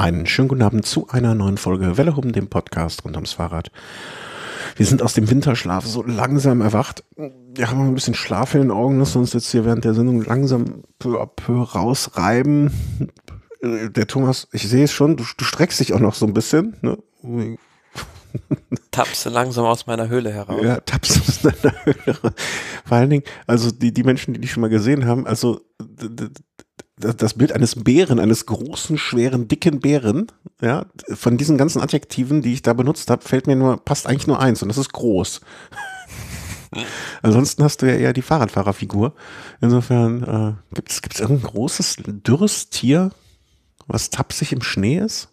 Einen schönen guten Abend zu einer neuen Folge Welle um dem Podcast rund ums Fahrrad. Wir sind aus dem Winterschlaf so langsam erwacht. Wir haben ein bisschen Schlaf in den Augen, lassen uns jetzt hier während der Sendung langsam peu à peu rausreiben. Der Thomas, ich sehe es schon, du, du streckst dich auch noch so ein bisschen. Ne? tapse langsam aus meiner Höhle heraus. Ja, tapse aus deiner Höhle. Vor allen Dingen, also die, die Menschen, die dich schon mal gesehen haben, also das Bild eines Bären, eines großen, schweren, dicken Bären, ja, von diesen ganzen Adjektiven, die ich da benutzt habe, fällt mir nur, passt eigentlich nur eins und das ist groß. Ansonsten hast du ja eher die Fahrradfahrerfigur. Insofern, äh, gibt es irgendein großes, dürres Tier, was tapsig im Schnee ist?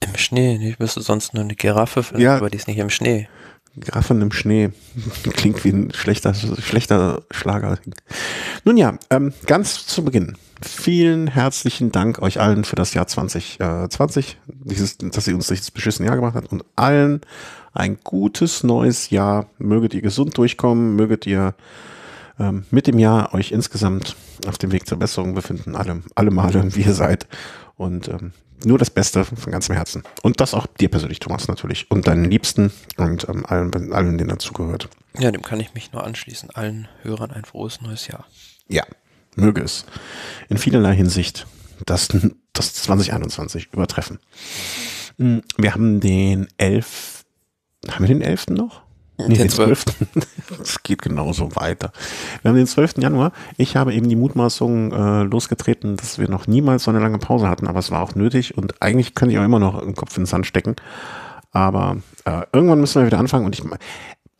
Im Schnee, ich müsste sonst nur eine Giraffe finden, ja. aber die ist nicht im Schnee. Giraffen im Schnee. Klingt wie ein schlechter, schlechter Schlager. Nun ja, ähm, ganz zu Beginn vielen herzlichen Dank euch allen für das Jahr 2020, äh, dieses, dass ihr uns dieses beschissene Jahr gemacht habt und allen ein gutes neues Jahr. Möget ihr gesund durchkommen, möget ihr ähm, mit dem Jahr euch insgesamt auf dem Weg zur Besserung befinden, alle, alle Male, wie ihr seid. Und ähm, nur das Beste von ganzem Herzen. Und das auch dir persönlich, Thomas, natürlich. Und deinen Liebsten und ähm, allen, allen, denen dazugehört. Ja, dem kann ich mich nur anschließen. Allen Hörern ein frohes neues Jahr. Ja, möge es in vielerlei Hinsicht das, das 2021 übertreffen. Mm, wir haben den 11. Haben wir den 11. noch? Nee, den 12. Es geht genauso weiter. Wir haben den 12. Januar. Ich habe eben die Mutmaßung äh, losgetreten, dass wir noch niemals so eine lange Pause hatten, aber es war auch nötig und eigentlich könnte ich auch immer noch den Kopf in den Sand stecken. Aber äh, irgendwann müssen wir wieder anfangen und ich,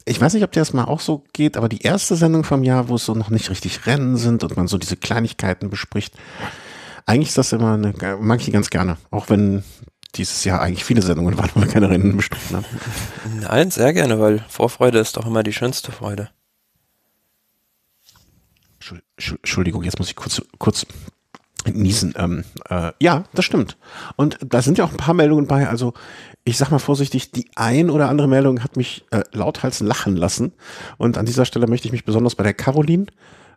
ich weiß nicht, ob dir das mal auch so geht, aber die erste Sendung vom Jahr, wo es so noch nicht richtig Rennen sind und man so diese Kleinigkeiten bespricht, eigentlich ist das immer eine, mag ich ganz gerne. Auch wenn dieses Jahr eigentlich viele Sendungen waren, wo wir keine Rennen besprochen haben. Nein, sehr gerne, weil Vorfreude ist doch immer die schönste Freude. Entschuldigung, jetzt muss ich kurz, kurz Niesen, ähm, äh, ja, das stimmt. Und da sind ja auch ein paar Meldungen bei. Also ich sag mal vorsichtig, die ein oder andere Meldung hat mich äh, lauthals lachen lassen. Und an dieser Stelle möchte ich mich besonders bei der Caroline,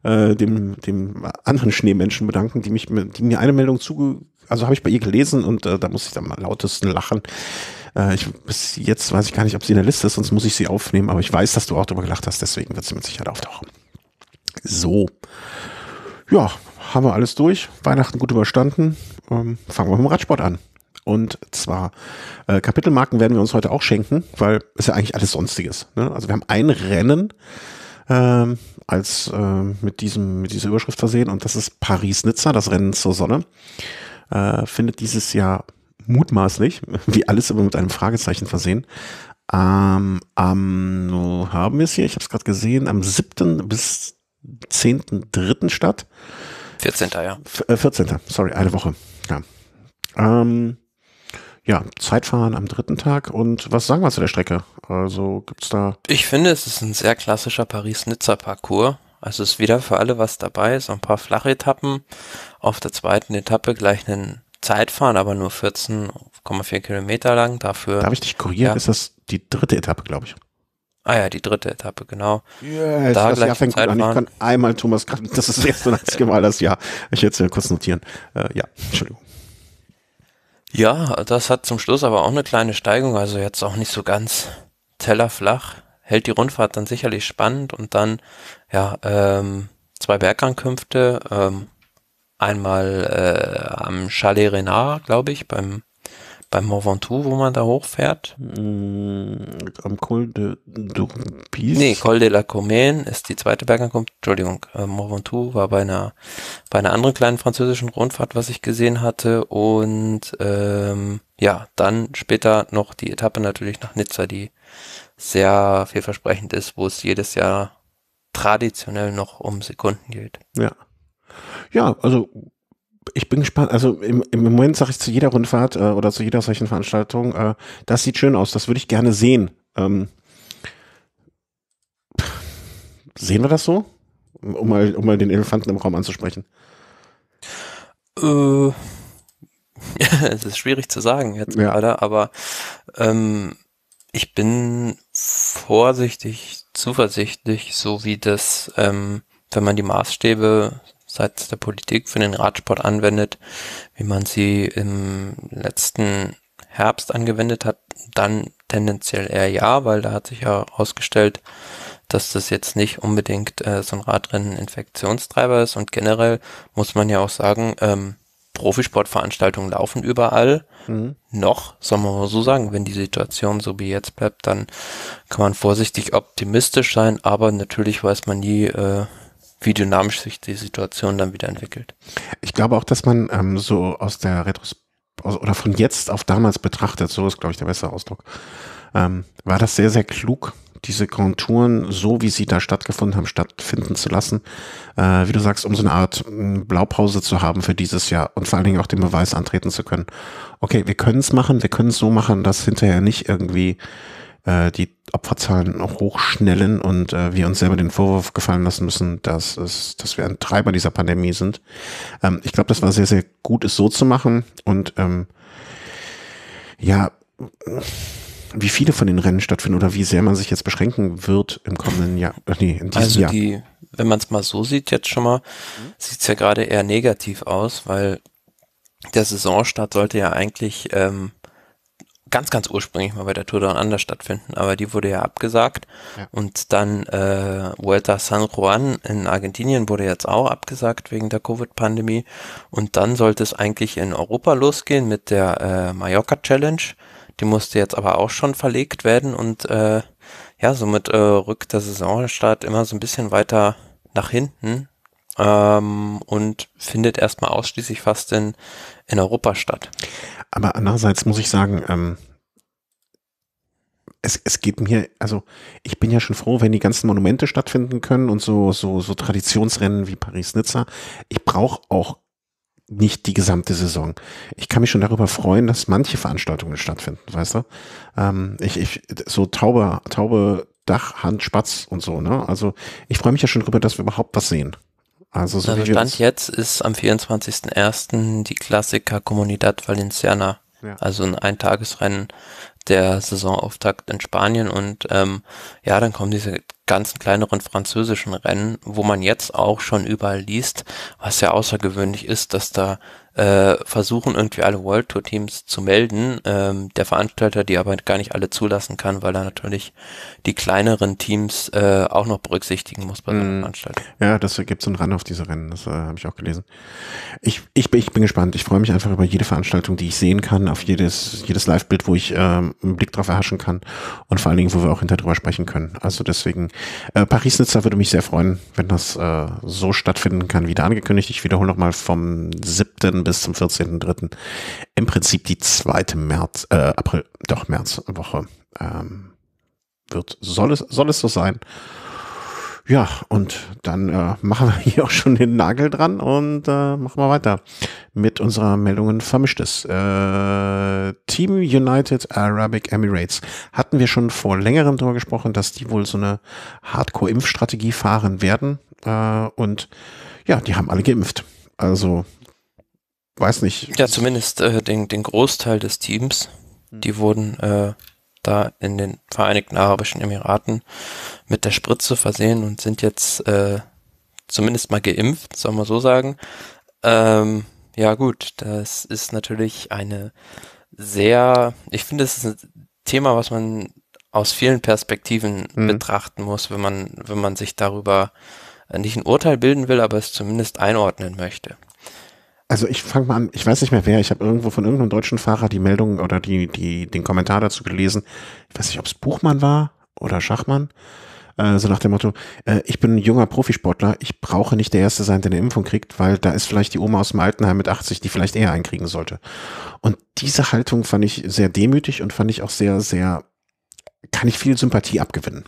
äh, dem, dem anderen Schneemenschen bedanken, die, mich, die mir eine Meldung zuge... Also habe ich bei ihr gelesen und äh, da muss ich dann mal lautesten lachen. Äh, ich, bis jetzt weiß ich gar nicht, ob sie in der Liste ist, sonst muss ich sie aufnehmen. Aber ich weiß, dass du auch darüber gelacht hast, deswegen wird sie mit Sicherheit auftauchen. So. Ja, haben wir alles durch. Weihnachten gut überstanden. Ähm, fangen wir mit dem Radsport an. Und zwar äh, Kapitelmarken werden wir uns heute auch schenken, weil ist ja eigentlich alles Sonstiges. Ne? Also wir haben ein Rennen ähm, als äh, mit diesem mit dieser Überschrift versehen und das ist Paris Nizza, das Rennen zur Sonne, äh, findet dieses Jahr mutmaßlich, wie alles immer mit einem Fragezeichen versehen, ähm, am haben wir es hier, ich habe es gerade gesehen, am 7. bis 10.3. statt. 14. ja. 14. Äh, sorry, eine Woche. Ja. Ähm, ja, Zeitfahren am dritten Tag. Und was sagen wir zu der Strecke? Also gibt's da. Ich finde, es ist ein sehr klassischer Paris-Nizza-Parcours. Also ist wieder für alle was dabei, so ein paar flache Etappen. Auf der zweiten Etappe gleich einen Zeitfahren, aber nur 14,4 Kilometer lang. Dafür. Darf ich dich kurieren? Ja. Ist das die dritte Etappe, glaube ich? Ah ja, die dritte Etappe, genau. Yes, da das Jahr fängt gut an. Ich kann einmal Thomas Gramm, das ist das erste einzige Mal das Jahr. Ich jetzt ja kurz notieren. Äh, ja, Entschuldigung. Ja, das hat zum Schluss aber auch eine kleine Steigung, also jetzt auch nicht so ganz tellerflach. Hält die Rundfahrt dann sicherlich spannend und dann, ja, ähm, zwei Bergankünfte. Ähm, einmal äh, am Chalet Renard, glaube ich, beim beim Morventoux, wo man da hochfährt? Mm, am Col de Doubis? Nee, Col de la Comène ist die zweite Bergankunft. Entschuldigung, äh, Morventoux war bei einer, bei einer anderen kleinen französischen Rundfahrt, was ich gesehen hatte. Und ähm, ja, dann später noch die Etappe natürlich nach Nizza, die sehr vielversprechend ist, wo es jedes Jahr traditionell noch um Sekunden geht. Ja. Ja, also ich bin gespannt. Also im, im Moment sage ich zu jeder Rundfahrt äh, oder zu jeder solchen Veranstaltung, äh, das sieht schön aus, das würde ich gerne sehen. Ähm, sehen wir das so? Um mal, um mal den Elefanten im Raum anzusprechen. Äh, es ist schwierig zu sagen jetzt ja. gerade, aber ähm, ich bin vorsichtig, zuversichtlich, so wie das, ähm, wenn man die Maßstäbe seitens der Politik für den Radsport anwendet, wie man sie im letzten Herbst angewendet hat, dann tendenziell eher ja, weil da hat sich ja herausgestellt, dass das jetzt nicht unbedingt äh, so ein Radrennen Infektionstreiber ist und generell muss man ja auch sagen, ähm, Profisportveranstaltungen laufen überall. Mhm. Noch, soll man mal so sagen, wenn die Situation so wie jetzt bleibt, dann kann man vorsichtig optimistisch sein, aber natürlich weiß man nie, äh, wie dynamisch sich die Situation dann wieder entwickelt. Ich glaube auch, dass man ähm, so aus der Retrospektive oder von jetzt auf damals betrachtet, so ist, glaube ich, der bessere Ausdruck, ähm, war das sehr, sehr klug, diese Konturen, so wie sie da stattgefunden haben, stattfinden zu lassen. Äh, wie du sagst, um so eine Art hm, Blaupause zu haben für dieses Jahr und vor allen Dingen auch den Beweis antreten zu können. Okay, wir können es machen, wir können es so machen, dass hinterher nicht irgendwie äh, die Opferzahlen hochschnellen und äh, wir uns selber den Vorwurf gefallen lassen müssen, dass, es, dass wir ein Treiber dieser Pandemie sind. Ähm, ich glaube, das war sehr, sehr gut, es so zu machen. Und ähm, ja, wie viele von den Rennen stattfinden oder wie sehr man sich jetzt beschränken wird im kommenden Jahr. Ach äh, nee, in diesem also Jahr. Die, wenn man es mal so sieht, jetzt schon mal, mhm. sieht es ja gerade eher negativ aus, weil der Saisonstart sollte ja eigentlich ähm, ganz, ganz ursprünglich mal bei der Tour Down Anders stattfinden, aber die wurde ja abgesagt. Ja. Und dann äh, Vuelta San Juan in Argentinien wurde jetzt auch abgesagt wegen der Covid-Pandemie. Und dann sollte es eigentlich in Europa losgehen mit der äh, Mallorca Challenge. Die musste jetzt aber auch schon verlegt werden und äh, ja, somit äh, rückt der Saisonstart immer so ein bisschen weiter nach hinten ähm, und findet erstmal ausschließlich fast in, in Europa statt. Aber andererseits muss ich sagen, ähm, es, es geht mir, also ich bin ja schon froh, wenn die ganzen Monumente stattfinden können und so, so, so Traditionsrennen wie Paris-Nizza. Ich brauche auch nicht die gesamte Saison. Ich kann mich schon darüber freuen, dass manche Veranstaltungen stattfinden, weißt du? Ähm, ich, ich, so taube, taube Dach, Hand, Spatz und so, ne? Also ich freue mich ja schon darüber, dass wir überhaupt was sehen. Also so also Stand jetzt ist am 24.01. die Klassiker Comunidad Valenciana. Ja. Also ein Eintagesrennen der Saisonauftakt in Spanien und ähm, ja, dann kommen diese ganzen kleineren französischen Rennen, wo man jetzt auch schon überall liest, was ja außergewöhnlich ist, dass da äh, versuchen irgendwie alle World Tour Teams zu melden. Ähm, der Veranstalter die aber gar nicht alle zulassen kann, weil er natürlich die kleineren Teams äh, auch noch berücksichtigen muss bei mm. seiner mhm. Veranstaltung. Ja, das gibt so einen Run auf diese Rennen, das äh, habe ich auch gelesen. Ich, ich, ich bin gespannt. Ich freue mich einfach über jede Veranstaltung, die ich sehen kann, auf jedes, jedes Live-Bild, wo ich ähm, einen Blick drauf erhaschen kann und vor allen Dingen, wo wir auch hinterher drüber sprechen können. Also deswegen, äh, Paris-Nizza würde mich sehr freuen, wenn das äh, so stattfinden kann, wie da angekündigt. Ich wiederhole nochmal vom 7 bis zum 14.3. im Prinzip die zweite März, äh, April, doch Märzwoche ähm, wird. Soll es, soll es so sein? Ja, und dann äh, machen wir hier auch schon den Nagel dran und äh, machen wir weiter mit unserer Meldungen Vermischtes. Äh, Team United Arabic Emirates hatten wir schon vor längerem darüber gesprochen, dass die wohl so eine Hardcore-Impfstrategie fahren werden. Äh, und ja, die haben alle geimpft. Also weiß nicht. Ja, zumindest äh, den, den Großteil des Teams, hm. die wurden äh, da in den Vereinigten Arabischen Emiraten mit der Spritze versehen und sind jetzt äh, zumindest mal geimpft, soll man so sagen. Ähm, ja gut, das ist natürlich eine sehr, ich finde, es ist ein Thema, was man aus vielen Perspektiven mhm. betrachten muss, wenn man, wenn man sich darüber äh, nicht ein Urteil bilden will, aber es zumindest einordnen möchte. Also ich fange mal an, ich weiß nicht mehr wer, ich habe irgendwo von irgendeinem deutschen Fahrer die Meldung oder die, die, den Kommentar dazu gelesen. Ich weiß nicht, ob es Buchmann war oder Schachmann. Äh, so nach dem Motto, äh, ich bin ein junger Profisportler, ich brauche nicht der Erste sein, der eine Impfung kriegt, weil da ist vielleicht die Oma aus dem Altenheim mit 80, die vielleicht eher einkriegen sollte. Und diese Haltung fand ich sehr demütig und fand ich auch sehr, sehr, kann ich viel Sympathie abgewinnen.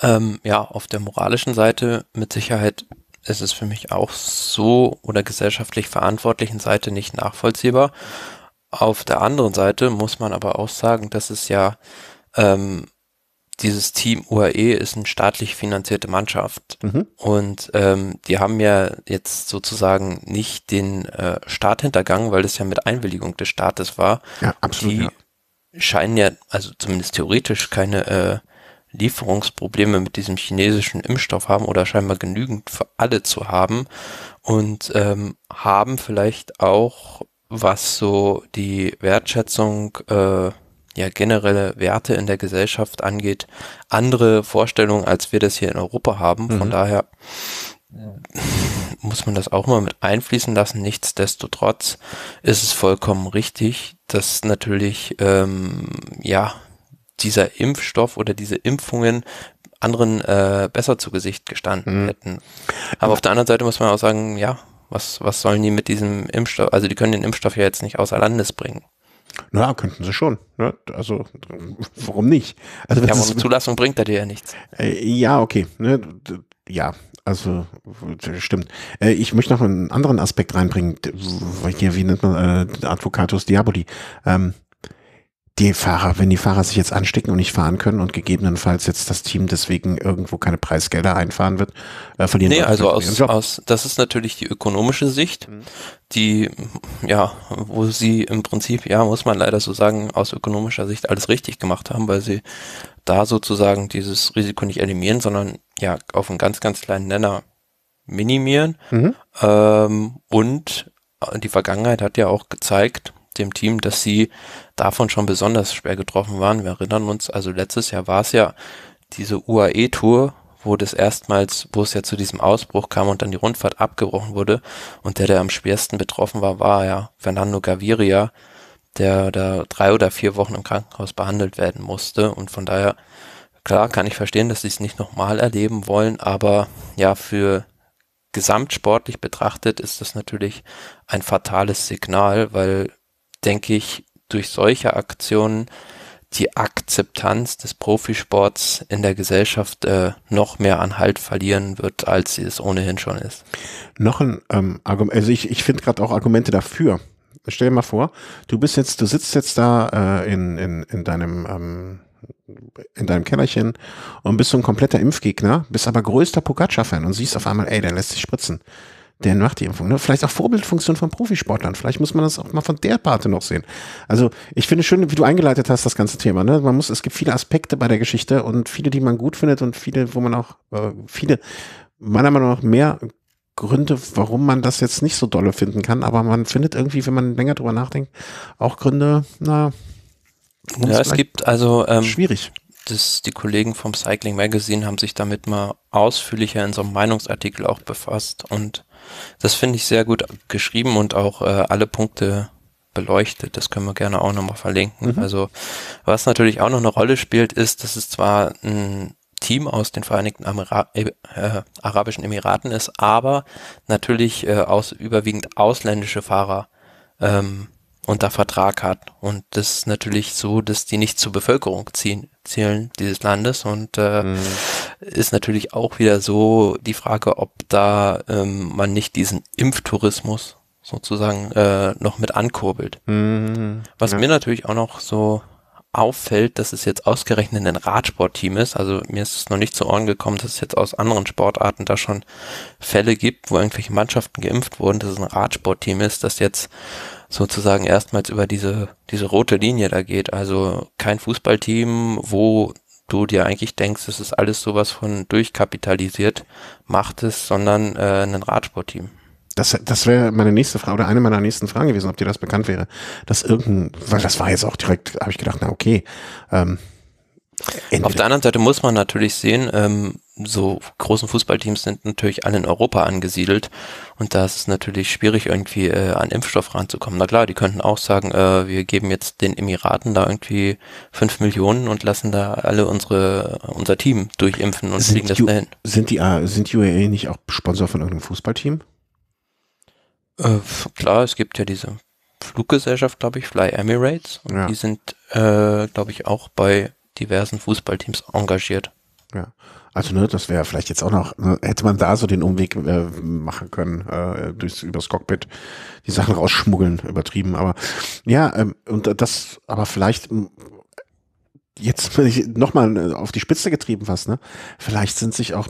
Ähm, ja, auf der moralischen Seite mit Sicherheit ist es für mich auch so oder gesellschaftlich verantwortlichen Seite nicht nachvollziehbar. Auf der anderen Seite muss man aber auch sagen, dass es ja ähm, dieses Team UAE ist eine staatlich finanzierte Mannschaft mhm. und ähm, die haben ja jetzt sozusagen nicht den äh, Staat hintergangen, weil das ja mit Einwilligung des Staates war. Ja, absolut. Die ja. scheinen ja, also zumindest theoretisch, keine äh, Lieferungsprobleme mit diesem chinesischen Impfstoff haben oder scheinbar genügend für alle zu haben und ähm, haben vielleicht auch, was so die Wertschätzung äh, ja generelle Werte in der Gesellschaft angeht, andere Vorstellungen, als wir das hier in Europa haben. Von mhm. daher muss man das auch mal mit einfließen lassen. Nichtsdestotrotz ist es vollkommen richtig, dass natürlich ähm, ja dieser Impfstoff oder diese Impfungen anderen äh, besser zu Gesicht gestanden mhm. hätten. Aber auf der anderen Seite muss man auch sagen, ja, was, was sollen die mit diesem Impfstoff, also die können den Impfstoff ja jetzt nicht außer Landes bringen. Na, könnten sie schon. Ne? Also, warum nicht? Also, ja, aber eine Zulassung bringt da dir ja nichts. Äh, ja, okay. Ne? Ja, also stimmt. Äh, ich möchte noch einen anderen Aspekt reinbringen. Hier, wie nennt man äh, Advocatus Diaboli? Ähm, die Fahrer, wenn die Fahrer sich jetzt anstecken und nicht fahren können und gegebenenfalls jetzt das Team deswegen irgendwo keine Preisgelder einfahren wird, äh, verlieren Nee, also aus, aus, das ist natürlich die ökonomische Sicht, mhm. die, ja, wo sie im Prinzip, ja, muss man leider so sagen, aus ökonomischer Sicht alles richtig gemacht haben, weil sie da sozusagen dieses Risiko nicht eliminieren, sondern ja, auf einen ganz, ganz kleinen Nenner minimieren. Mhm. Ähm, und die Vergangenheit hat ja auch gezeigt, dem Team, dass sie davon schon besonders schwer getroffen waren. Wir erinnern uns, also letztes Jahr war es ja diese UAE-Tour, wo das erstmals, wo es ja zu diesem Ausbruch kam und dann die Rundfahrt abgebrochen wurde. Und der, der am schwersten betroffen war, war ja Fernando Gaviria, der da drei oder vier Wochen im Krankenhaus behandelt werden musste. Und von daher, klar, kann ich verstehen, dass sie es nicht nochmal erleben wollen, aber ja, für gesamtsportlich betrachtet ist das natürlich ein fatales Signal, weil denke ich, durch solche Aktionen die Akzeptanz des Profisports in der Gesellschaft äh, noch mehr an Halt verlieren wird, als sie es ohnehin schon ist. Noch ein ähm, Argument, also ich, ich finde gerade auch Argumente dafür. Stell dir mal vor, du bist jetzt, du sitzt jetzt da äh, in, in, in deinem ähm, in deinem Kellerchen und bist so ein kompletter Impfgegner, bist aber größter Pogacar-Fan und siehst auf einmal, ey, der lässt sich spritzen der macht die Impfung. Ne? Vielleicht auch Vorbildfunktion von Profisportlern. Vielleicht muss man das auch mal von der Parte noch sehen. Also ich finde schön, wie du eingeleitet hast, das ganze Thema. Ne? Man muss, es gibt viele Aspekte bei der Geschichte und viele, die man gut findet und viele, wo man auch, äh, viele, meiner Meinung nach mehr Gründe, warum man das jetzt nicht so dolle finden kann. Aber man findet irgendwie, wenn man länger drüber nachdenkt, auch Gründe, na, ja, es gibt also ähm, schwierig. Das, die Kollegen vom Cycling Magazine haben sich damit mal ausführlicher in so einem Meinungsartikel auch befasst und das finde ich sehr gut geschrieben und auch äh, alle Punkte beleuchtet. Das können wir gerne auch nochmal verlinken. Mhm. Also was natürlich auch noch eine Rolle spielt, ist, dass es zwar ein Team aus den Vereinigten Amira äh, äh Arabischen Emiraten ist, aber natürlich äh, aus überwiegend ausländische Fahrer ähm, unter Vertrag hat. Und das ist natürlich so, dass die nicht zur Bevölkerung ziehen, zählen dieses Landes. Und äh, mhm. ist natürlich auch wieder so die Frage, ob da ähm, man nicht diesen Impftourismus sozusagen äh, noch mit ankurbelt. Mhm. Was ja. mir natürlich auch noch so auffällt, dass es jetzt ausgerechnet ein Radsportteam ist. Also mir ist es noch nicht zu Ohren gekommen, dass es jetzt aus anderen Sportarten da schon Fälle gibt, wo irgendwelche Mannschaften geimpft wurden, dass es ein Radsportteam ist, das jetzt sozusagen erstmals über diese, diese rote Linie da geht. Also kein Fußballteam, wo du dir eigentlich denkst, es ist alles sowas von durchkapitalisiert, macht es, sondern äh, ein Radsportteam. Das, das wäre meine nächste Frage oder eine meiner nächsten Fragen gewesen, ob dir das bekannt wäre. Dass irgendein, weil das war jetzt auch direkt, habe ich gedacht, na okay. Ähm, Auf der anderen Seite muss man natürlich sehen, ähm, so großen Fußballteams sind natürlich alle in Europa angesiedelt und da ist es natürlich schwierig, irgendwie äh, an Impfstoff ranzukommen. Na klar, die könnten auch sagen, äh, wir geben jetzt den Emiraten da irgendwie 5 Millionen und lassen da alle unsere unser Team durchimpfen und sind fliegen das U dahin. Sind die äh, sind UAE e nicht auch Sponsor von irgendeinem Fußballteam? Äh, klar, es gibt ja diese Fluggesellschaft, glaube ich, Fly Emirates. Und ja. die sind, äh, glaube ich, auch bei diversen Fußballteams engagiert. Ja. Also ne, das wäre vielleicht jetzt auch noch, ne, hätte man da so den Umweg äh, machen können, äh, durchs, übers Cockpit, die Sachen rausschmuggeln, übertrieben. Aber ja, ähm, und das, aber vielleicht hm, jetzt nochmal äh, auf die Spitze getrieben fast, ne? Vielleicht sind sich auch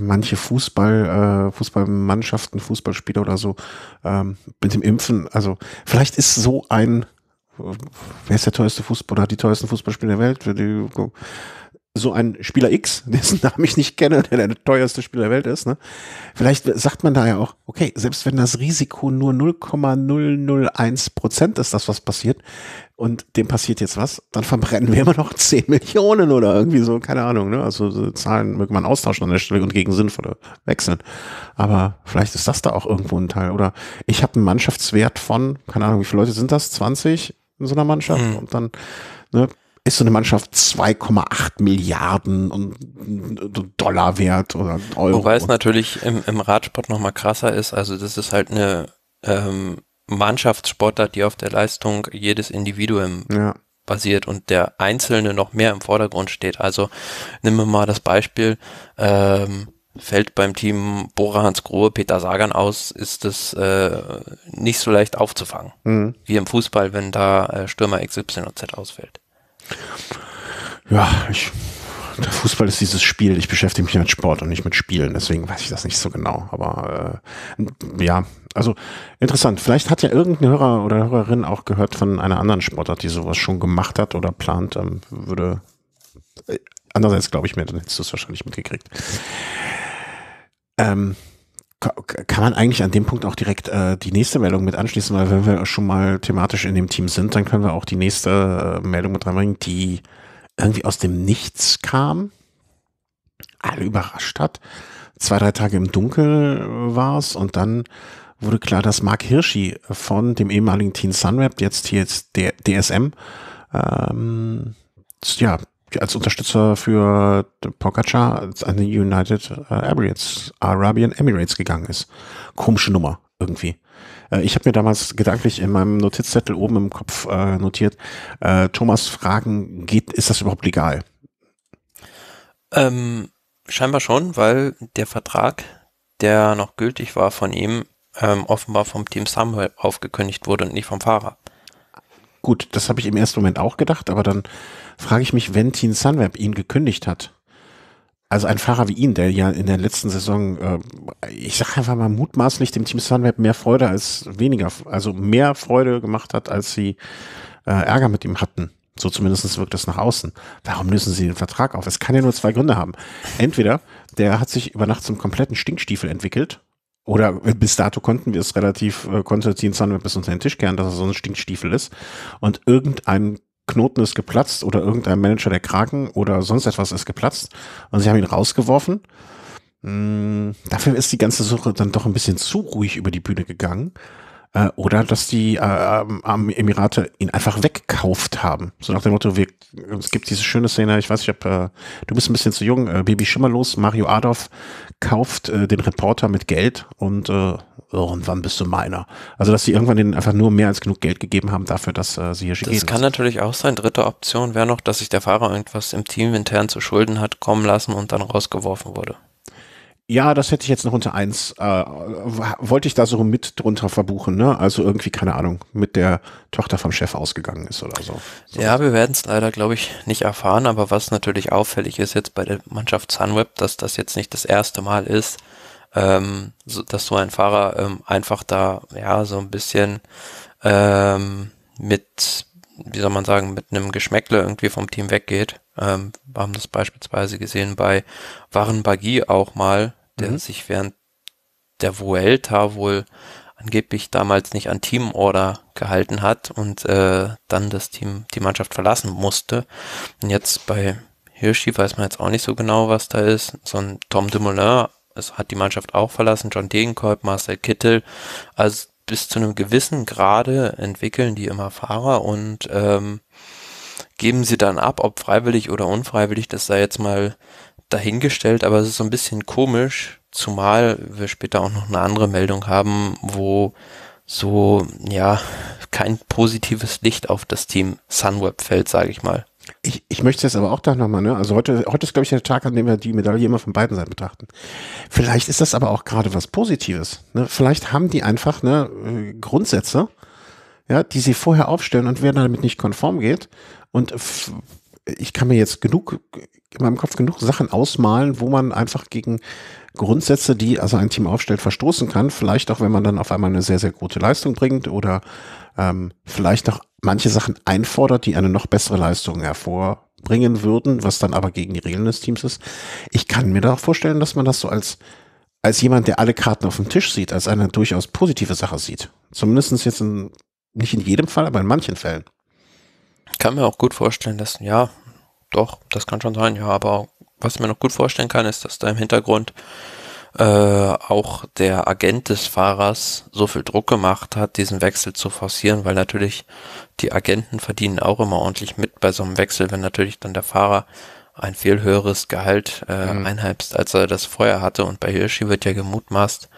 manche Fußball, äh, Fußballmannschaften, Fußballspieler oder so ähm, mit dem Impfen, also vielleicht ist so ein, äh, wer ist der teuerste Fußball oder die teuersten Fußballspieler der Welt? so ein Spieler X, dessen Namen ich nicht kenne, der der teuerste Spieler der Welt ist, ne? Vielleicht sagt man da ja auch, okay, selbst wenn das Risiko nur 0,001 Prozent ist, dass was passiert, und dem passiert jetzt was, dann verbrennen wir immer noch 10 Millionen oder irgendwie so, keine Ahnung, ne? Also so Zahlen möge man austauschen an der Stelle und gegen sinnvolle wechseln. Aber vielleicht ist das da auch irgendwo ein Teil. Oder ich habe einen Mannschaftswert von, keine Ahnung, wie viele Leute sind das? 20 in so einer Mannschaft? Mhm. Und dann, ne? ist so eine Mannschaft 2,8 Milliarden und, und Dollar wert oder Euro. Wobei es natürlich im, im Radsport nochmal krasser ist. Also das ist halt eine ähm, Mannschaftssportart, die auf der Leistung jedes Individuum ja. basiert und der Einzelne noch mehr im Vordergrund steht. Also nehmen wir mal das Beispiel, ähm, fällt beim Team Bora Hans Grohe Peter Sagan aus, ist es äh, nicht so leicht aufzufangen. Mhm. Wie im Fußball, wenn da äh, Stürmer XYZ ausfällt ja, ich, der Fußball ist dieses Spiel. Ich beschäftige mich mit Sport und nicht mit Spielen, deswegen weiß ich das nicht so genau. Aber äh, ja, also interessant. Vielleicht hat ja irgendein Hörer oder Hörerin auch gehört von einer anderen Sportart, die sowas schon gemacht hat oder plant. Ähm, würde äh, andererseits glaube ich mir, dann hättest du es wahrscheinlich mitgekriegt. Ähm, kann man eigentlich an dem Punkt auch direkt äh, die nächste Meldung mit anschließen, weil wenn wir schon mal thematisch in dem Team sind, dann können wir auch die nächste äh, Meldung mit reinbringen, die irgendwie aus dem Nichts kam, alle überrascht hat. Zwei, drei Tage im Dunkel war es und dann wurde klar, dass Mark Hirschi von dem ehemaligen Team Sunweb, jetzt hier jetzt DSM, ähm, ja, als Unterstützer für Pogacar an die United äh, Emirates, Arabian Emirates gegangen ist. Komische Nummer irgendwie. Äh, ich habe mir damals gedanklich in meinem Notizzettel oben im Kopf äh, notiert, äh, Thomas fragen, geht, ist das überhaupt legal? Ähm, scheinbar schon, weil der Vertrag, der noch gültig war von ihm, ähm, offenbar vom Team Samuel aufgekündigt wurde und nicht vom Fahrer. Gut, das habe ich im ersten Moment auch gedacht, aber dann frage ich mich, wenn Team Sunweb ihn gekündigt hat. Also ein Fahrer wie ihn, der ja in der letzten Saison, äh, ich sage einfach mal mutmaßlich dem Team Sunweb mehr Freude als weniger, also mehr Freude gemacht hat, als sie äh, Ärger mit ihm hatten. So zumindest wirkt das nach außen. Warum lösen sie den Vertrag auf? Es kann ja nur zwei Gründe haben. Entweder der hat sich über Nacht zum kompletten Stinkstiefel entwickelt oder bis dato konnten wir es relativ, äh, konnte Team Sunweb bis unter den Tisch kehren, dass er so ein Stinkstiefel ist. Und irgendein Knoten ist geplatzt oder irgendein Manager der Kraken oder sonst etwas ist geplatzt und sie haben ihn rausgeworfen. Hm, dafür ist die ganze Suche dann doch ein bisschen zu ruhig über die Bühne gegangen. Äh, oder dass die äh, ähm, Emirate ihn einfach wegkauft haben. So nach dem Motto, wir, es gibt diese schöne Szene, ich weiß ich hab, äh, du bist ein bisschen zu jung, äh, Baby Schimmerlos, Mario Adolf kauft äh, den Reporter mit Geld und äh, irgendwann oh, bist du meiner. Also, dass sie irgendwann denen einfach nur mehr als genug Geld gegeben haben dafür, dass äh, sie hier schicken. Das kann natürlich auch sein. Dritte Option wäre noch, dass sich der Fahrer irgendwas im Team intern zu Schulden hat kommen lassen und dann rausgeworfen wurde. Ja, das hätte ich jetzt noch unter eins. Äh, wollte ich da so mit drunter verbuchen, ne? Also irgendwie, keine Ahnung, mit der Tochter vom Chef ausgegangen ist oder so. so. Ja, wir werden es leider, glaube ich, nicht erfahren, aber was natürlich auffällig ist jetzt bei der Mannschaft Sunweb, dass das jetzt nicht das erste Mal ist, ähm, so, dass so ein Fahrer ähm, einfach da, ja, so ein bisschen ähm, mit, wie soll man sagen, mit einem Geschmäckle irgendwie vom Team weggeht. Ähm, wir haben das beispielsweise gesehen bei Warren Bagui auch mal, der mhm. sich während der Vuelta wohl angeblich damals nicht an Teamorder gehalten hat und äh, dann das Team, die Mannschaft verlassen musste. Und jetzt bei Hirschi weiß man jetzt auch nicht so genau, was da ist. So ein Tom Dumoulin es hat die Mannschaft auch verlassen, John Degenkolb, Marcel Kittel. Also bis zu einem gewissen Grade entwickeln die immer Fahrer und ähm, geben sie dann ab, ob freiwillig oder unfreiwillig, das sei jetzt mal dahingestellt, aber es ist so ein bisschen komisch, zumal wir später auch noch eine andere Meldung haben, wo so, ja, kein positives Licht auf das Team Sunweb fällt, sage ich mal. Ich, ich möchte jetzt aber auch da nochmal, ne? Also heute, heute ist, glaube ich, der Tag, an dem wir die Medaille immer von beiden Seiten betrachten. Vielleicht ist das aber auch gerade was Positives. Ne? Vielleicht haben die einfach ne, äh, Grundsätze, ja, die sie vorher aufstellen und wer damit nicht konform geht und ich kann mir jetzt genug, in meinem Kopf genug Sachen ausmalen, wo man einfach gegen Grundsätze, die also ein Team aufstellt, verstoßen kann. Vielleicht auch, wenn man dann auf einmal eine sehr, sehr gute Leistung bringt oder ähm, vielleicht auch manche Sachen einfordert, die eine noch bessere Leistung hervorbringen würden, was dann aber gegen die Regeln des Teams ist. Ich kann mir doch vorstellen, dass man das so als, als jemand, der alle Karten auf dem Tisch sieht, als eine durchaus positive Sache sieht. Zumindest jetzt in, nicht in jedem Fall, aber in manchen Fällen kann mir auch gut vorstellen, dass, ja, doch, das kann schon sein, ja, aber was ich mir noch gut vorstellen kann, ist, dass da im Hintergrund äh, auch der Agent des Fahrers so viel Druck gemacht hat, diesen Wechsel zu forcieren, weil natürlich die Agenten verdienen auch immer ordentlich mit bei so einem Wechsel, wenn natürlich dann der Fahrer ein viel höheres Gehalt äh, mhm. einheimst, als er das vorher hatte. Und bei Hirschi wird ja gemutmaßt,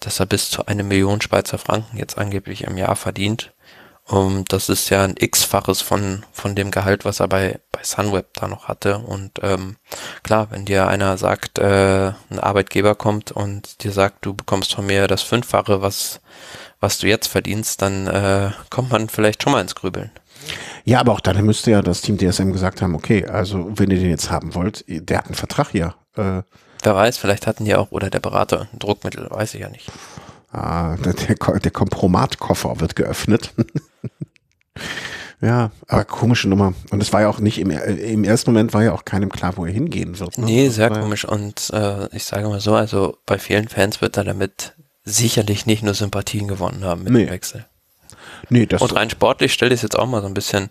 dass er bis zu eine Million Schweizer Franken jetzt angeblich im Jahr verdient. Um, ähm, das ist ja ein X-faches von, von dem Gehalt, was er bei, bei Sunweb da noch hatte. Und ähm, klar, wenn dir einer sagt, äh, ein Arbeitgeber kommt und dir sagt, du bekommst von mir das Fünffache, was, was du jetzt verdienst, dann äh, kommt man vielleicht schon mal ins Grübeln. Ja, aber auch dann müsste ja das Team DSM gesagt haben, okay, also wenn ihr den jetzt haben wollt, der hat einen Vertrag hier. Äh. Wer weiß, vielleicht hatten die auch, oder der Berater, ein Druckmittel, weiß ich ja nicht. Ah, der, der Kompromatkoffer wird geöffnet. Ja, aber komische Nummer. Und es war ja auch nicht im, äh, im, ersten Moment war ja auch keinem klar, wo er hingehen wird. Ne? Nee, sehr komisch. Und äh, ich sage mal so, also bei vielen Fans wird er damit sicherlich nicht nur Sympathien gewonnen haben mit nee. dem Wechsel. Nee, das Und rein sportlich stelle ich es jetzt auch mal so ein bisschen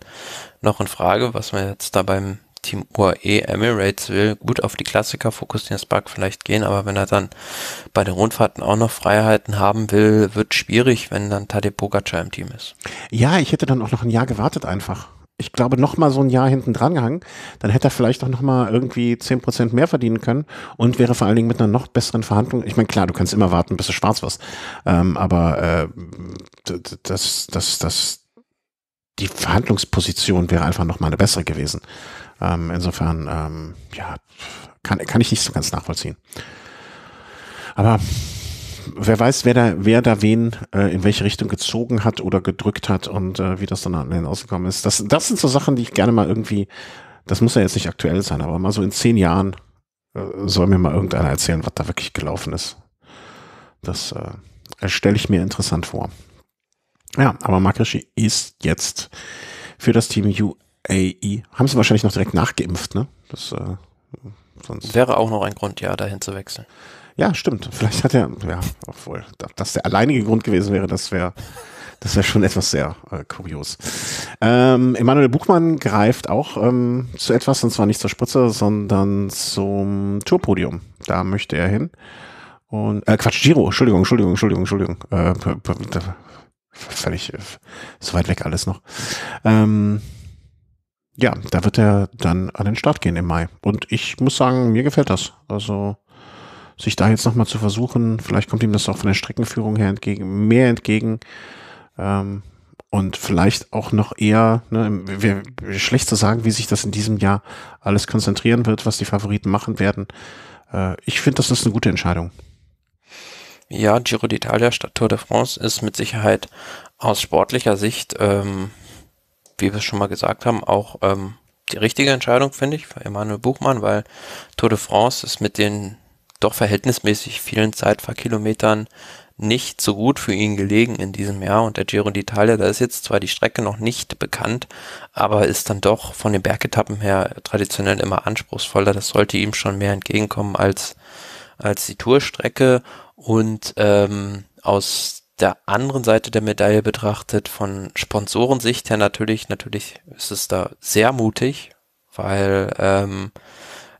noch in Frage, was man jetzt da beim Team UAE Emirates will, gut auf die Klassiker fokussieren, das vielleicht gehen, aber wenn er dann bei den Rundfahrten auch noch Freiheiten haben will, wird schwierig, wenn dann Tadej Pogacar im Team ist. Ja, ich hätte dann auch noch ein Jahr gewartet einfach ich glaube, noch mal so ein Jahr hinten dran gehangen, dann hätte er vielleicht auch noch mal irgendwie 10% mehr verdienen können und wäre vor allen Dingen mit einer noch besseren Verhandlung. Ich meine, klar, du kannst immer warten, bis du schwarz wirst. Ähm, aber äh, das, das, das, die Verhandlungsposition wäre einfach noch mal eine bessere gewesen. Ähm, insofern, ähm, ja, kann, kann ich nicht so ganz nachvollziehen. Aber wer weiß, wer da, wer da wen äh, in welche Richtung gezogen hat oder gedrückt hat und äh, wie das dann an den ausgekommen ist. Das, das sind so Sachen, die ich gerne mal irgendwie, das muss ja jetzt nicht aktuell sein, aber mal so in zehn Jahren äh, soll mir mal irgendeiner erzählen, was da wirklich gelaufen ist. Das äh, stelle ich mir interessant vor. Ja, aber Mark Rishi ist jetzt für das Team AI. E. Haben sie wahrscheinlich noch direkt nachgeimpft, ne? Das äh, sonst wäre auch noch ein Grund, ja, dahin zu wechseln. Ja, stimmt. Vielleicht hat er, ja, obwohl, dass der alleinige Grund gewesen wäre, das wäre das wäre schon etwas sehr äh, kurios. Ähm, Emanuel Buchmann greift auch ähm, zu etwas, und zwar nicht zur Spritze, sondern zum Tourpodium. Da möchte er hin. Und, äh, Quatsch, Giro, Entschuldigung, Entschuldigung, Entschuldigung, Entschuldigung. Äh, völlig äh, so weit weg alles noch. Ähm, ja, da wird er dann an den Start gehen im Mai. Und ich muss sagen, mir gefällt das. Also sich da jetzt nochmal zu versuchen, vielleicht kommt ihm das auch von der Streckenführung her entgegen, mehr entgegen. Ähm, und vielleicht auch noch eher, ne, wir, schlecht zu sagen, wie sich das in diesem Jahr alles konzentrieren wird, was die Favoriten machen werden. Äh, ich finde, das ist eine gute Entscheidung. Ja, Giro d'Italia statt Tour de France ist mit Sicherheit aus sportlicher Sicht ähm, wie wir es schon mal gesagt haben, auch ähm, die richtige Entscheidung, finde ich, für Emanuel Buchmann, weil Tour de France ist mit den doch verhältnismäßig vielen Zeitfahrkilometern nicht so gut für ihn gelegen in diesem Jahr und der Giro d'Italia, da ist jetzt zwar die Strecke noch nicht bekannt, aber ist dann doch von den Bergetappen her traditionell immer anspruchsvoller. Das sollte ihm schon mehr entgegenkommen als, als die Tourstrecke und ähm, aus der anderen Seite der Medaille betrachtet, von Sponsorensicht her natürlich, natürlich ist es da sehr mutig, weil ähm,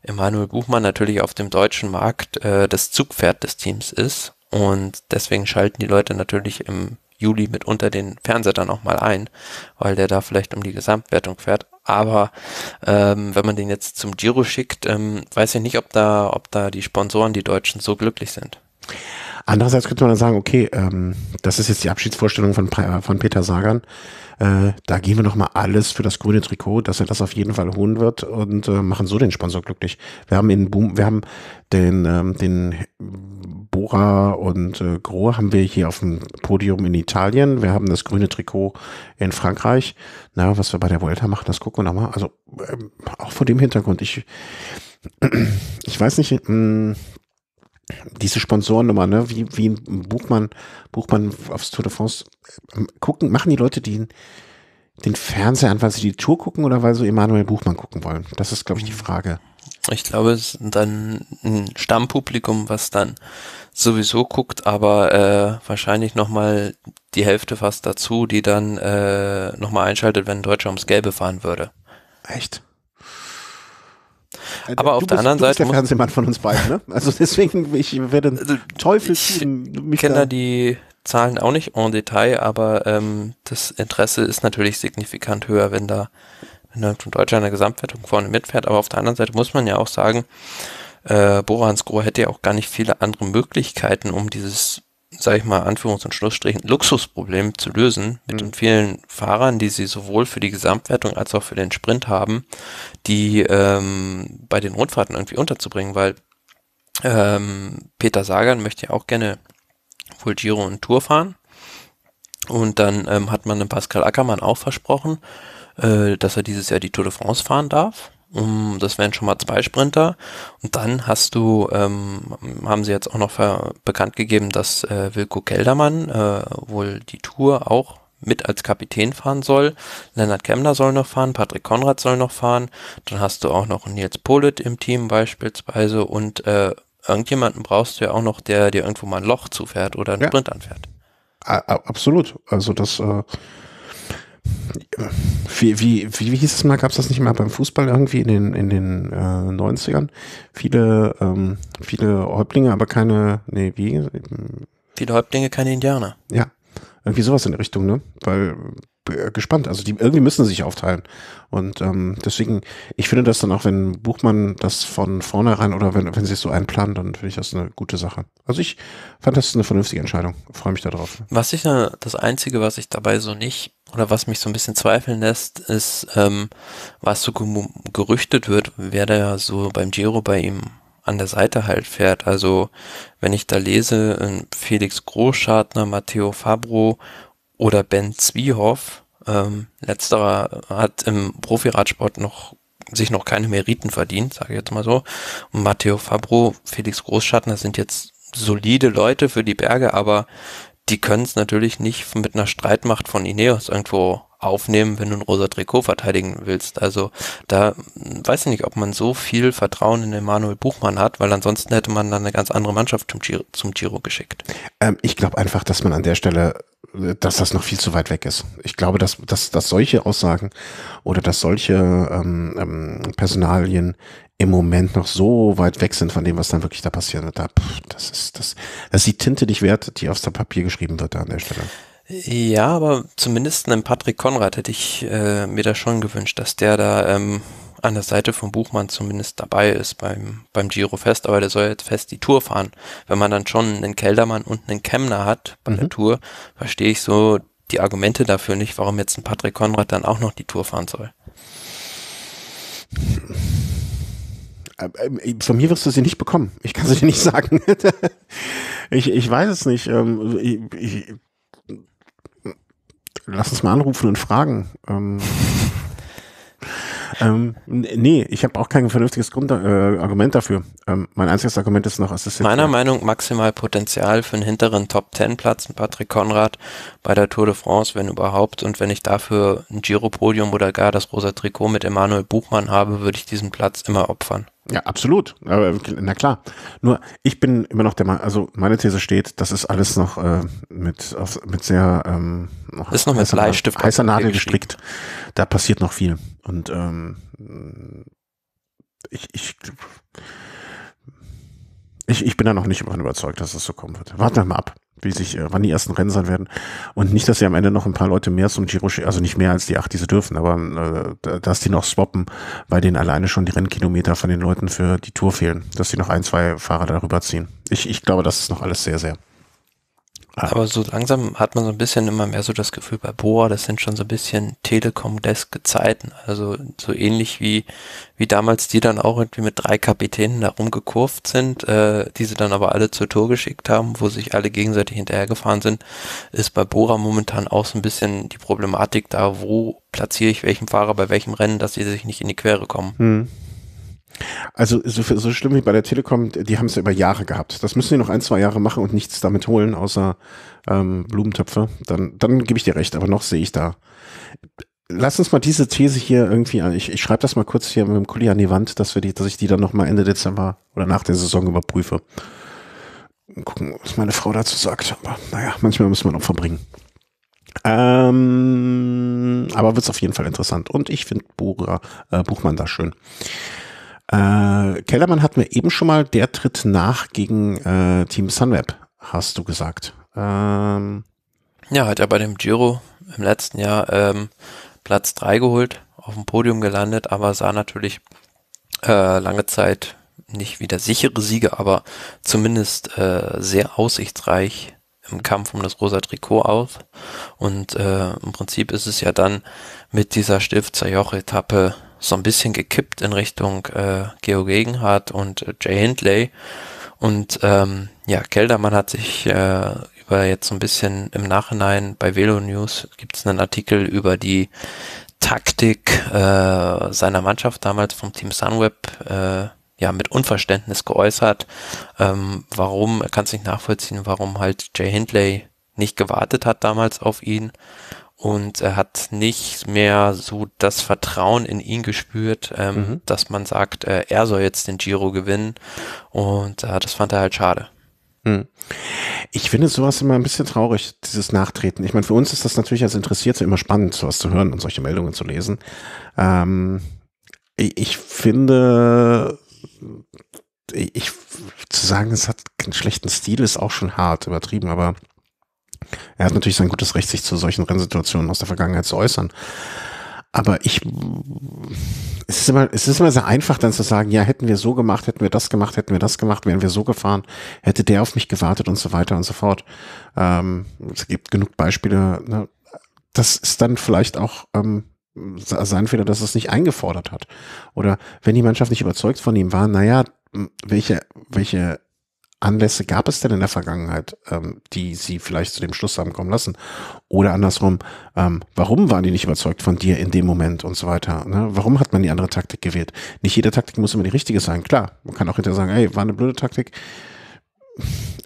Emanuel Buchmann natürlich auf dem deutschen Markt äh, das Zugpferd des Teams ist und deswegen schalten die Leute natürlich im Juli mitunter den Fernseher dann auch mal ein, weil der da vielleicht um die Gesamtwertung fährt. Aber ähm, wenn man den jetzt zum Giro schickt, ähm, weiß ich nicht, ob da, ob da die Sponsoren, die Deutschen, so glücklich sind. Andererseits könnte man dann sagen, okay, ähm, das ist jetzt die Abschiedsvorstellung von, äh, von Peter Sagan. Äh, da geben wir nochmal alles für das grüne Trikot, dass er das auf jeden Fall holen wird und äh, machen so den Sponsor glücklich. Wir haben in Boom, wir haben den, ähm, den Bora und äh, Grohe haben wir hier auf dem Podium in Italien. Wir haben das grüne Trikot in Frankreich. Na, was wir bei der Volta machen, das gucken wir nochmal. Also ähm, auch vor dem Hintergrund, ich, ich weiß nicht, mh, hm, diese Sponsorennummer, ne? wie, wie ein Buchmann, Buchmann aufs Tour de France, ähm, gucken, machen die Leute den, den Fernseher an, weil sie die Tour gucken oder weil sie Emanuel Buchmann gucken wollen? Das ist, glaube ich, die mhm. Frage. Ich glaube, es ist dann ein Stammpublikum, was dann sowieso guckt, aber äh, wahrscheinlich nochmal die Hälfte fast dazu, die dann äh, nochmal einschaltet, wenn ein Deutscher ums Gelbe fahren würde. Echt? Äh, aber du auf bist, der anderen du bist Seite. der Fernsehmann von uns beiden, ne? Also deswegen, ich werde also, Teufel ich kenne da, die Zahlen auch nicht en Detail, aber ähm, das Interesse ist natürlich signifikant höher, wenn da wenn Deutschland in der Gesamtwertung vorne mitfährt. Aber auf der anderen Seite muss man ja auch sagen, äh, Borans Grohe hätte ja auch gar nicht viele andere Möglichkeiten, um dieses sage ich mal, Anführungs- und Schlussstrichen, Luxusproblem zu lösen mit mhm. den vielen Fahrern, die sie sowohl für die Gesamtwertung als auch für den Sprint haben, die ähm, bei den Rundfahrten irgendwie unterzubringen, weil ähm, Peter Sagan möchte ja auch gerne wohl Giro und Tour fahren. Und dann ähm, hat man dem Pascal Ackermann auch versprochen, äh, dass er dieses Jahr die Tour de France fahren darf. Um, das wären schon mal zwei Sprinter. Und dann hast du, ähm, haben sie jetzt auch noch bekannt gegeben, dass äh, Wilko Keldermann äh, wohl die Tour auch mit als Kapitän fahren soll. Lennart Kemner soll noch fahren, Patrick Konrad soll noch fahren. Dann hast du auch noch Nils Polit im Team beispielsweise und äh, irgendjemanden brauchst du ja auch noch, der dir irgendwo mal ein Loch zufährt oder einen ja. Sprint anfährt. Absolut. Also das äh, wie, wie, wie, wie hieß es mal, gab es das nicht mal beim Fußball irgendwie in den, in den äh, 90ern? Viele, ähm, viele Häuptlinge, aber keine, nee, wie? Viele Häuptlinge, keine Indianer. Ja, irgendwie sowas in der Richtung, ne? Weil äh, gespannt. Also die irgendwie müssen sich aufteilen. Und ähm, deswegen, ich finde das dann auch, wenn Buchmann das von vornherein oder wenn, wenn sie es so einplanen, dann finde ich das eine gute Sache. Also ich fand das eine vernünftige Entscheidung. Freue mich darauf. Was ich äh, das Einzige, was ich dabei so nicht oder was mich so ein bisschen zweifeln lässt, ist, ähm, was so gerüchtet wird, wer da so beim Giro bei ihm an der Seite halt fährt. Also wenn ich da lese, Felix Großschartner, Matteo Fabro oder Ben Zwiehoff. Ähm, letzterer hat im Profiradsport noch sich noch keine Meriten verdient, sage ich jetzt mal so. Und Matteo Fabro, Felix Großschatten, das sind jetzt solide Leute für die Berge, aber die können es natürlich nicht mit einer Streitmacht von Ineos irgendwo aufnehmen, wenn du ein rosa Trikot verteidigen willst. Also da weiß ich nicht, ob man so viel Vertrauen in Emanuel Buchmann hat, weil ansonsten hätte man dann eine ganz andere Mannschaft zum Giro, zum Giro geschickt. Ähm, ich glaube einfach, dass man an der Stelle, äh, dass das noch viel zu weit weg ist. Ich glaube, dass, dass, dass solche Aussagen oder dass solche ähm, ähm, Personalien im Moment noch so weit weg sind von dem, was dann wirklich da passieren wird. Da, pff, das ist das, das ist die Tinte nicht wert, die aufs Papier geschrieben wird da an der Stelle. Ja, aber zumindest einen Patrick Konrad hätte ich äh, mir da schon gewünscht, dass der da ähm, an der Seite von Buchmann zumindest dabei ist beim, beim Giro Fest, aber der soll jetzt fest die Tour fahren. Wenn man dann schon einen Keldermann und einen Kemner hat bei mhm. der Tour, verstehe ich so die Argumente dafür nicht, warum jetzt ein Patrick Konrad dann auch noch die Tour fahren soll. Äh, ähm, äh, von mir wirst du sie nicht bekommen. Ich kann sie dir nicht sagen. ich, ich weiß es nicht. Ähm, ich, ich, lass uns mal anrufen und fragen. Ähm, ähm, nee, ich habe auch kein vernünftiges Grund, äh, Argument dafür. Ähm, mein einziges Argument ist noch Assistent. Meiner Meinung maximal Potenzial für einen hinteren Top Ten Platz, Patrick Konrad bei der Tour de France, wenn überhaupt. Und wenn ich dafür ein Giro-Podium oder gar das rosa Trikot mit Emanuel Buchmann habe, würde ich diesen Platz immer opfern. Ja, absolut. na klar. Nur ich bin immer noch der Meinung, also meine These steht, das ist alles noch äh, mit, auf, mit sehr ähm, noch ist noch heißer, Bleistift heißer Nadel gestrickt. Da passiert noch viel. Und ähm, ich, ich, ich, ich bin da noch nicht überzeugt, dass es das so kommen wird. Warten wir mal ab wie sich, äh, wann die ersten Rennen sein werden. Und nicht, dass sie am Ende noch ein paar Leute mehr zum Giro, also nicht mehr als die acht, die sie dürfen, aber äh, dass die noch swappen, weil denen alleine schon die Rennkilometer von den Leuten für die Tour fehlen, dass sie noch ein, zwei Fahrer darüber ziehen. Ich, ich glaube, das ist noch alles sehr, sehr Ah. Aber so langsam hat man so ein bisschen immer mehr so das Gefühl bei Boa, das sind schon so ein bisschen telekom desk Zeiten. Also so ähnlich wie, wie damals die dann auch irgendwie mit drei Kapitänen da rumgekurvt sind, äh, die sie dann aber alle zur Tour geschickt haben, wo sich alle gegenseitig hinterhergefahren sind, ist bei Bora momentan auch so ein bisschen die Problematik da, wo platziere ich welchen Fahrer bei welchem Rennen, dass sie sich nicht in die Quere kommen. Hm. Also so, so schlimm wie bei der Telekom, die haben es ja über Jahre gehabt. Das müssen die noch ein, zwei Jahre machen und nichts damit holen, außer ähm, Blumentöpfe. Dann, dann gebe ich dir recht, aber noch sehe ich da. Lass uns mal diese These hier irgendwie an. Äh, ich, ich schreibe das mal kurz hier mit dem Kuli an die Wand, dass, wir die, dass ich die dann nochmal Ende Dezember oder nach der Saison überprüfe. Gucken, was meine Frau dazu sagt. Aber naja, manchmal müssen wir noch verbringen. Ähm, aber wird es auf jeden Fall interessant. Und ich finde äh, Buchmann da schön. Äh, Kellermann hatten wir eben schon mal, der tritt nach gegen äh, Team Sunweb, hast du gesagt. Ähm, ja, hat er bei dem Giro im letzten Jahr ähm, Platz 3 geholt, auf dem Podium gelandet, aber sah natürlich äh, lange Zeit nicht wieder sichere Siege, aber zumindest äh, sehr aussichtsreich im Kampf um das rosa Trikot aus. Und äh, im Prinzip ist es ja dann mit dieser Stift-Zajoch-Etappe so ein bisschen gekippt in Richtung äh, Geo Gegenhardt und äh, Jay Hindley. Und ähm, ja, Keldermann hat sich äh, über jetzt so ein bisschen im Nachhinein bei Velo News gibt es einen Artikel über die Taktik äh, seiner Mannschaft damals vom Team Sunweb äh, ja mit Unverständnis geäußert. Ähm, warum, er kann es nicht nachvollziehen, warum halt Jay Hindley nicht gewartet hat damals auf ihn und er hat nicht mehr so das Vertrauen in ihn gespürt, ähm, mhm. dass man sagt, äh, er soll jetzt den Giro gewinnen und äh, das fand er halt schade. Hm. Ich finde sowas immer ein bisschen traurig, dieses Nachtreten. Ich meine, für uns ist das natürlich als Interessierte immer spannend, sowas zu hören und solche Meldungen zu lesen. Ähm, ich, ich finde, ich, zu sagen, es hat einen schlechten Stil, ist auch schon hart, übertrieben, aber er hat natürlich sein gutes Recht, sich zu solchen Rennsituationen aus der Vergangenheit zu äußern. Aber ich, es ist immer, es ist immer sehr einfach, dann zu sagen, ja, hätten wir so gemacht, hätten wir das gemacht, hätten wir das gemacht, wären wir so gefahren, hätte der auf mich gewartet und so weiter und so fort. Ähm, es gibt genug Beispiele. Ne? Das ist dann vielleicht auch ähm, sein Fehler, dass es nicht eingefordert hat. Oder wenn die Mannschaft nicht überzeugt von ihm war, naja, welche, welche Anlässe gab es denn in der Vergangenheit, ähm, die sie vielleicht zu dem Schluss haben kommen lassen? Oder andersrum, ähm, warum waren die nicht überzeugt von dir in dem Moment und so weiter? Ne? Warum hat man die andere Taktik gewählt? Nicht jede Taktik muss immer die richtige sein. Klar, man kann auch hinterher sagen, ey, war eine blöde Taktik.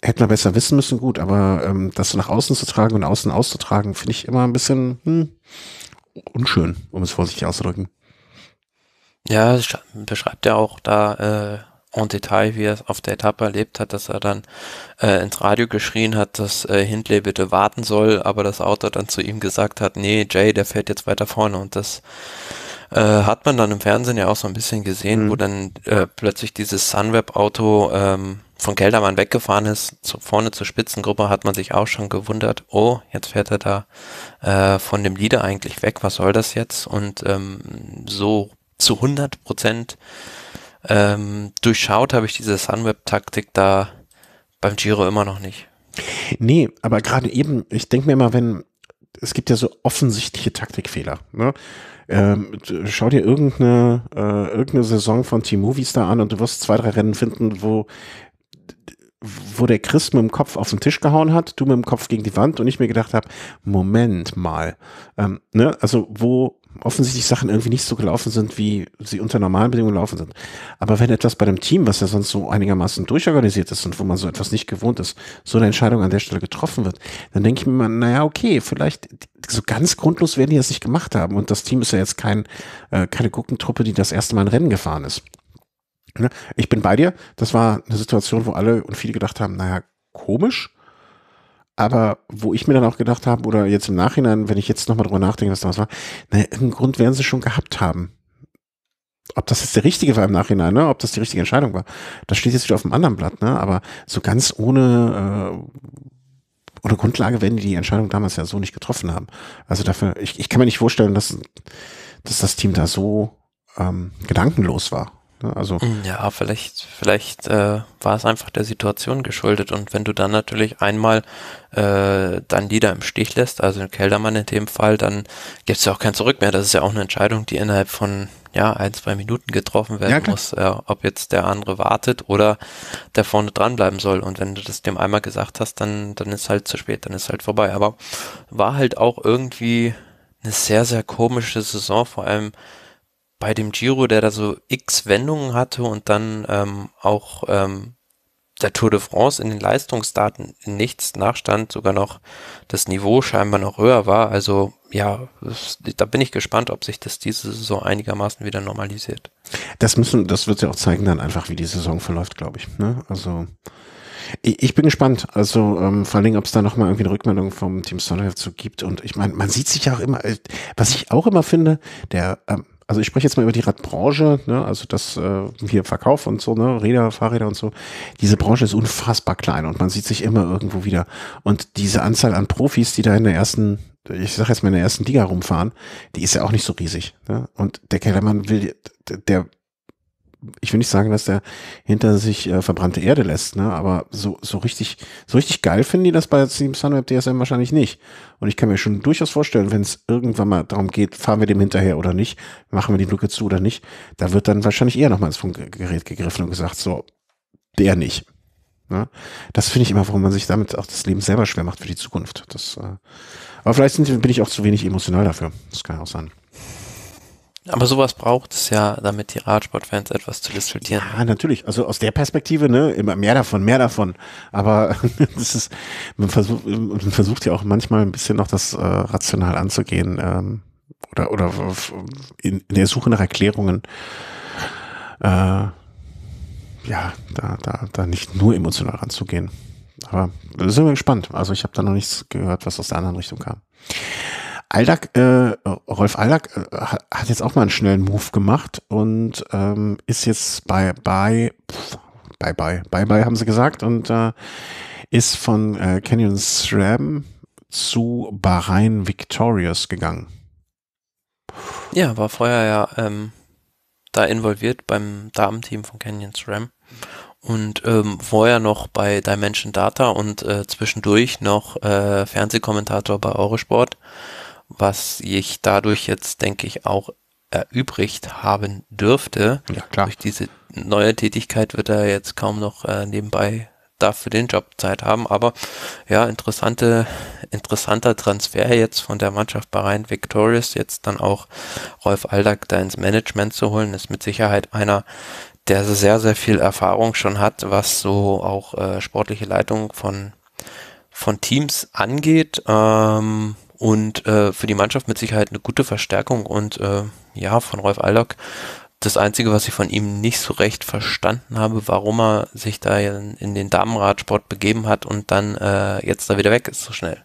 Hätte man besser wissen müssen, gut, aber ähm, das nach außen zu tragen und außen auszutragen, finde ich immer ein bisschen hm, unschön, um es vorsichtig auszudrücken. Ja, beschreibt ja auch da äh, en Detail, wie er es auf der Etappe erlebt hat, dass er dann äh, ins Radio geschrien hat, dass äh, Hindley bitte warten soll, aber das Auto dann zu ihm gesagt hat, nee, Jay, der fährt jetzt weiter vorne und das äh, hat man dann im Fernsehen ja auch so ein bisschen gesehen, mhm. wo dann äh, plötzlich dieses Sunweb-Auto ähm, von Keldermann weggefahren ist, zu, vorne zur Spitzengruppe hat man sich auch schon gewundert, oh, jetzt fährt er da äh, von dem Leader eigentlich weg, was soll das jetzt? Und ähm, so zu 100 Prozent ähm, durchschaut habe ich diese Sunweb-Taktik da beim Giro immer noch nicht. Nee, aber gerade eben, ich denke mir immer, wenn, es gibt ja so offensichtliche Taktikfehler. Ne? Ähm, schau dir irgendeine, äh, irgendeine Saison von Team Movistar an und du wirst zwei, drei Rennen finden, wo wo der Chris mit dem Kopf auf den Tisch gehauen hat, du mit dem Kopf gegen die Wand und ich mir gedacht habe, Moment mal, ähm, ne, also wo offensichtlich Sachen irgendwie nicht so gelaufen sind, wie sie unter normalen Bedingungen laufen sind. Aber wenn etwas bei dem Team, was ja sonst so einigermaßen durchorganisiert ist und wo man so etwas nicht gewohnt ist, so eine Entscheidung an der Stelle getroffen wird, dann denke ich mir mal, naja, okay, vielleicht so ganz grundlos werden die das nicht gemacht haben. Und das Team ist ja jetzt kein, äh, keine Guckentruppe, die das erste Mal ein Rennen gefahren ist. Ne? Ich bin bei dir. Das war eine Situation, wo alle und viele gedacht haben, naja, komisch aber wo ich mir dann auch gedacht habe, oder jetzt im Nachhinein, wenn ich jetzt nochmal drüber nachdenke, was das war, naja, irgendeinen Grund werden sie schon gehabt haben. Ob das jetzt der richtige war im Nachhinein, ne? ob das die richtige Entscheidung war, das steht jetzt wieder auf dem anderen Blatt, ne? aber so ganz ohne, äh, ohne Grundlage werden die die Entscheidung damals ja so nicht getroffen haben. Also dafür, ich, ich kann mir nicht vorstellen, dass, dass das Team da so ähm, gedankenlos war Ne? Also mm, ja, vielleicht, vielleicht äh, war es einfach der Situation geschuldet und wenn du dann natürlich einmal äh, dann die da im Stich lässt, also den Keldermann in dem Fall, dann gibt es ja auch kein Zurück mehr. Das ist ja auch eine Entscheidung, die innerhalb von ja ein zwei Minuten getroffen werden ja, muss, äh, ob jetzt der andere wartet oder der vorne dranbleiben soll. Und wenn du das dem einmal gesagt hast, dann dann ist halt zu spät, dann ist halt vorbei. Aber war halt auch irgendwie eine sehr sehr komische Saison, vor allem bei dem Giro, der da so x Wendungen hatte und dann ähm, auch ähm, der Tour de France in den Leistungsdaten nichts nachstand, sogar noch das Niveau scheinbar noch höher war. Also ja, da bin ich gespannt, ob sich das diese Saison einigermaßen wieder normalisiert. Das müssen, das wird ja auch zeigen dann einfach, wie die Saison verläuft, glaube ich. Ne? Also ich, bin gespannt. Also ähm, vor allen Dingen, ob es da nochmal irgendwie eine Rückmeldung vom Team Sonderheft zu gibt. Und ich meine, man sieht sich auch immer, äh, was ich auch immer finde, der ähm, also ich spreche jetzt mal über die Radbranche, ne? also das äh, hier Verkauf und so, ne? Räder, Fahrräder und so. Diese Branche ist unfassbar klein und man sieht sich immer irgendwo wieder. Und diese Anzahl an Profis, die da in der ersten, ich sag jetzt mal in der ersten Liga rumfahren, die ist ja auch nicht so riesig. Ne? Und der Kellermann will, der ich will nicht sagen, dass der hinter sich äh, verbrannte Erde lässt, ne? aber so, so richtig, so richtig geil finden die das bei Team Sunweb DSM wahrscheinlich nicht. Und ich kann mir schon durchaus vorstellen, wenn es irgendwann mal darum geht, fahren wir dem hinterher oder nicht, machen wir die Lücke zu oder nicht, da wird dann wahrscheinlich eher nochmal ins Funkgerät gegriffen und gesagt, so, der nicht. Ne? Das finde ich immer, warum man sich damit auch das Leben selber schwer macht für die Zukunft. Das, äh, aber vielleicht sind, bin ich auch zu wenig emotional dafür. Das kann ja auch sein. Aber sowas braucht es ja, damit die Radsportfans etwas zu diskutieren. Ja, natürlich. Also aus der Perspektive, ne, immer mehr davon, mehr davon. Aber das ist, man versucht, man versucht ja auch manchmal ein bisschen noch das äh, rational anzugehen ähm, oder oder in, in der Suche nach Erklärungen. Äh, ja, da, da, da nicht nur emotional ranzugehen. Aber sind wir gespannt. Also ich habe da noch nichts gehört, was aus der anderen Richtung kam. Aldak, äh, Rolf Aldag äh, hat jetzt auch mal einen schnellen Move gemacht und ähm, ist jetzt bei bei pff, bei bei bei haben sie gesagt und äh, ist von äh, Canyon SRAM zu Bahrain Victorious gegangen. Ja, war vorher ja ähm, da involviert beim Damenteam von Canyon SRAM und ähm, vorher noch bei Dimension Data und äh, zwischendurch noch äh, Fernsehkommentator bei Eurosport was ich dadurch jetzt, denke ich, auch erübrigt haben dürfte. Ja, klar. Durch diese neue Tätigkeit wird er jetzt kaum noch äh, nebenbei dafür den Job Zeit haben. Aber ja, interessante, interessanter Transfer jetzt von der Mannschaft Bahrain Victorious, jetzt dann auch Rolf Aldag da ins Management zu holen, ist mit Sicherheit einer, der sehr, sehr viel Erfahrung schon hat, was so auch äh, sportliche Leitung von, von Teams angeht. Ähm, und äh, für die Mannschaft mit Sicherheit eine gute Verstärkung und äh, ja, von Rolf Aldock. Das Einzige, was ich von ihm nicht so recht verstanden habe, warum er sich da in den Damenradsport begeben hat und dann äh, jetzt da wieder weg ist so schnell.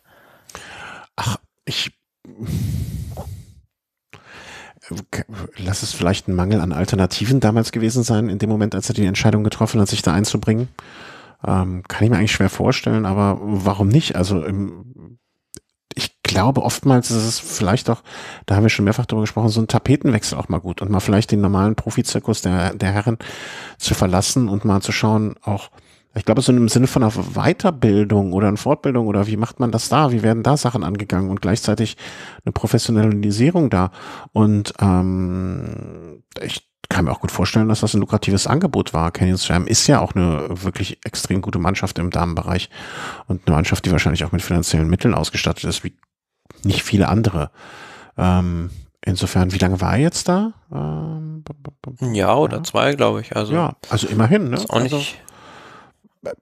Ach, ich lass es vielleicht ein Mangel an Alternativen damals gewesen sein, in dem Moment, als er die Entscheidung getroffen hat, sich da einzubringen. Ähm, kann ich mir eigentlich schwer vorstellen, aber warum nicht? Also im, ich glaube, oftmals ist es vielleicht auch, da haben wir schon mehrfach drüber gesprochen, so ein Tapetenwechsel auch mal gut und mal vielleicht den normalen Profizirkus der, der Herren zu verlassen und mal zu schauen, auch, ich glaube, so im Sinne von einer Weiterbildung oder einer Fortbildung oder wie macht man das da? Wie werden da Sachen angegangen und gleichzeitig eine Professionalisierung da? Und ähm, ich kann mir auch gut vorstellen, dass das ein lukratives Angebot war. Canyon Jam ist ja auch eine wirklich extrem gute Mannschaft im Damenbereich und eine Mannschaft, die wahrscheinlich auch mit finanziellen Mitteln ausgestattet ist, wie nicht viele andere. Ähm, insofern, wie lange war er jetzt da? Ähm, ja, oder ja. zwei, glaube ich. Also, ja, also immerhin. Ne? Ist auch nicht, also,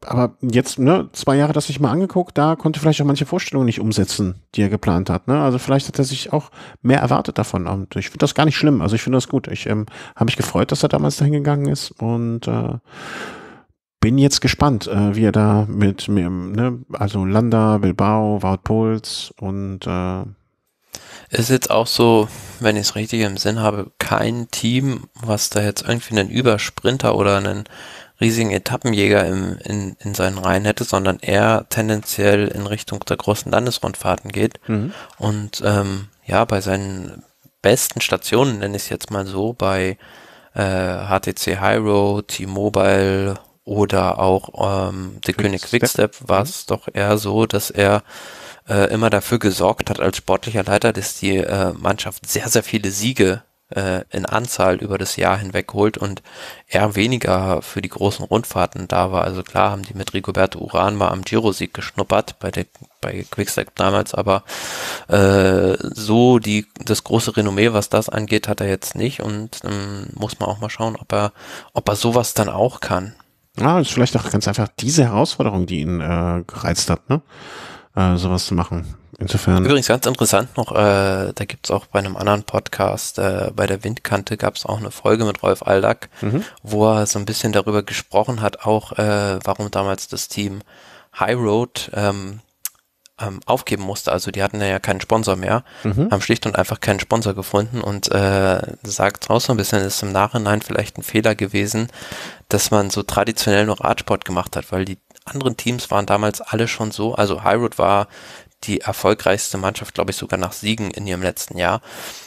aber jetzt, ne, zwei Jahre das sich mal angeguckt, da konnte vielleicht auch manche Vorstellungen nicht umsetzen, die er geplant hat. Ne? Also vielleicht hat er sich auch mehr erwartet davon. Und ich finde das gar nicht schlimm. Also ich finde das gut. Ich ähm, habe mich gefreut, dass er damals dahin gegangen ist und äh, bin jetzt gespannt, äh, wie er da mit mir, ne, also Landa, Bilbao, Wout Pols und äh, ist jetzt auch so, wenn ich es richtig im Sinn habe, kein Team, was da jetzt irgendwie einen Übersprinter oder einen riesigen Etappenjäger im, in, in seinen Reihen hätte, sondern eher tendenziell in Richtung der großen Landesrundfahrten geht. Mhm. Und ähm, ja, bei seinen besten Stationen, nenne ich es jetzt mal so, bei äh, HTC Hyro, T-Mobile oder auch ähm, der König Quickstep war es mhm. doch eher so, dass er äh, immer dafür gesorgt hat als sportlicher Leiter, dass die äh, Mannschaft sehr, sehr viele Siege äh, in Anzahl über das Jahr hinweg holt und er weniger für die großen Rundfahrten da war. Also klar haben die mit Rigoberto Uran mal am Giro-Sieg geschnuppert bei der bei Quickstep damals, aber äh, so die das große Renommee, was das angeht, hat er jetzt nicht und ähm, muss man auch mal schauen, ob er ob er sowas dann auch kann. Ja, ist vielleicht auch ganz einfach diese Herausforderung, die ihn äh, gereizt hat, ne? Äh, sowas zu machen. Insofern. Übrigens ganz interessant noch, äh, da es auch bei einem anderen Podcast, äh, bei der Windkante gab es auch eine Folge mit Rolf Aldag, mhm. wo er so ein bisschen darüber gesprochen hat, auch äh, warum damals das Team High Road ähm, ähm, aufgeben musste. Also die hatten ja keinen Sponsor mehr, mhm. haben schlicht und einfach keinen Sponsor gefunden und äh, sagt auch so ein bisschen, ist im Nachhinein vielleicht ein Fehler gewesen, dass man so traditionell nur Radsport gemacht hat, weil die anderen Teams waren damals alle schon so, also Highroad war die erfolgreichste Mannschaft, glaube ich, sogar nach Siegen in ihrem letzten Jahr.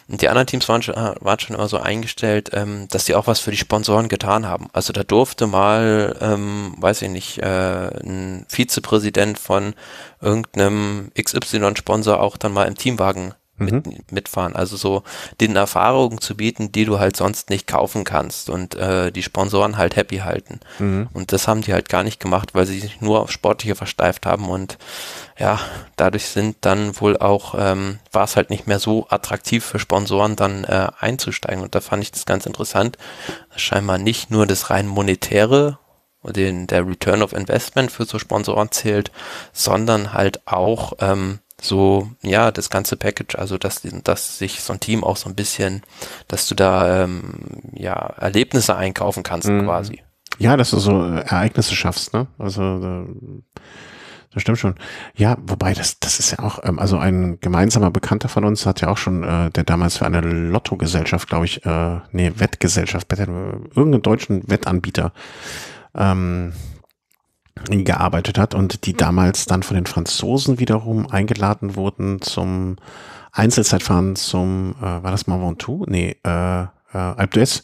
Und die anderen Teams waren schon, äh, waren schon immer so eingestellt, ähm, dass sie auch was für die Sponsoren getan haben. Also da durfte mal, ähm, weiß ich nicht, äh, ein Vizepräsident von irgendeinem XY-Sponsor auch dann mal im Teamwagen mhm. mit, mitfahren. Also so den Erfahrungen zu bieten, die du halt sonst nicht kaufen kannst und äh, die Sponsoren halt happy halten. Mhm. Und das haben die halt gar nicht gemacht, weil sie sich nur auf Sportliche versteift haben und ja, dadurch sind dann wohl auch, ähm, war es halt nicht mehr so attraktiv für Sponsoren dann äh, einzusteigen. Und da fand ich das ganz interessant. Scheinbar nicht nur das rein monetäre den der Return of Investment für so Sponsoren zählt, sondern halt auch ähm, so, ja, das ganze Package, also dass, dass sich so ein Team auch so ein bisschen, dass du da ähm, ja Erlebnisse einkaufen kannst mhm. quasi. Ja, dass du so äh, Ereignisse schaffst, ne? Also da, das stimmt schon. Ja, wobei das, das ist ja auch, ähm, also ein gemeinsamer Bekannter von uns hat ja auch schon, äh, der damals für eine Lottogesellschaft, glaube ich, äh, nee, Wettgesellschaft, irgendeinen deutschen Wettanbieter, ähm, gearbeitet hat und die mhm. damals dann von den Franzosen wiederum eingeladen wurden zum Einzelzeitfahren zum, äh, war das Mont Ventoux? Nee, äh, äh, Alpe d'Huez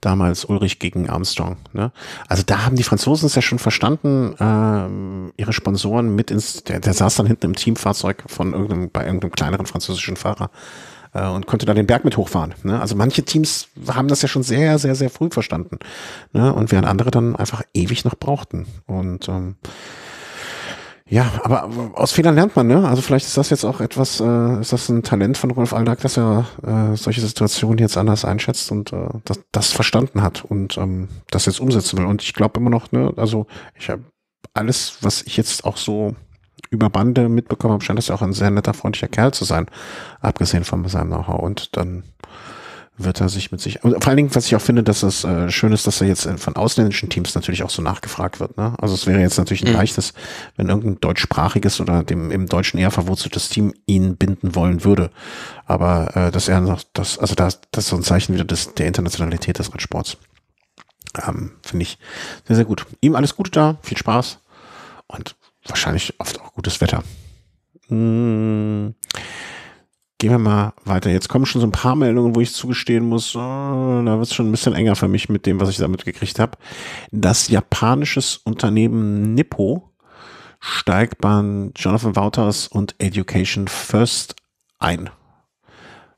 damals Ulrich gegen Armstrong. Ne? Also da haben die Franzosen es ja schon verstanden, äh, ihre Sponsoren mit ins, der, der saß dann hinten im Teamfahrzeug von irgendeinem, bei irgendeinem kleineren französischen Fahrer äh, und konnte da den Berg mit hochfahren. Ne? Also manche Teams haben das ja schon sehr, sehr, sehr früh verstanden. Ne? Und während andere dann einfach ewig noch brauchten. Und ähm, ja, aber aus Fehlern lernt man, ne? Also vielleicht ist das jetzt auch etwas, äh, ist das ein Talent von Rolf Aldag, dass er äh, solche Situationen jetzt anders einschätzt und äh, das, das verstanden hat und ähm, das jetzt umsetzen will. Und ich glaube immer noch, ne, also ich habe alles, was ich jetzt auch so über Bande mitbekommen habe, scheint das ja auch ein sehr netter, freundlicher Kerl zu sein, abgesehen von seinem Know-how. Und dann wird er sich mit sich. Und vor allen Dingen, was ich auch finde, dass es äh, schön ist, dass er jetzt äh, von ausländischen Teams natürlich auch so nachgefragt wird. Ne? Also es wäre jetzt natürlich ein mhm. leichtes, wenn irgendein deutschsprachiges oder dem im Deutschen eher verwurzeltes Team ihn binden wollen würde. Aber äh, dass er noch das, also das, das ist so ein Zeichen wieder des, der Internationalität des Radsports. Ähm, finde ich sehr, sehr gut. Ihm alles Gute da, viel Spaß und wahrscheinlich oft auch gutes Wetter. Hm. Gehen wir mal weiter. Jetzt kommen schon so ein paar Meldungen, wo ich zugestehen muss, oh, da wird es schon ein bisschen enger für mich mit dem, was ich damit gekriegt habe. Das japanisches Unternehmen Nippo steigt bei Jonathan Wouters und Education First ein.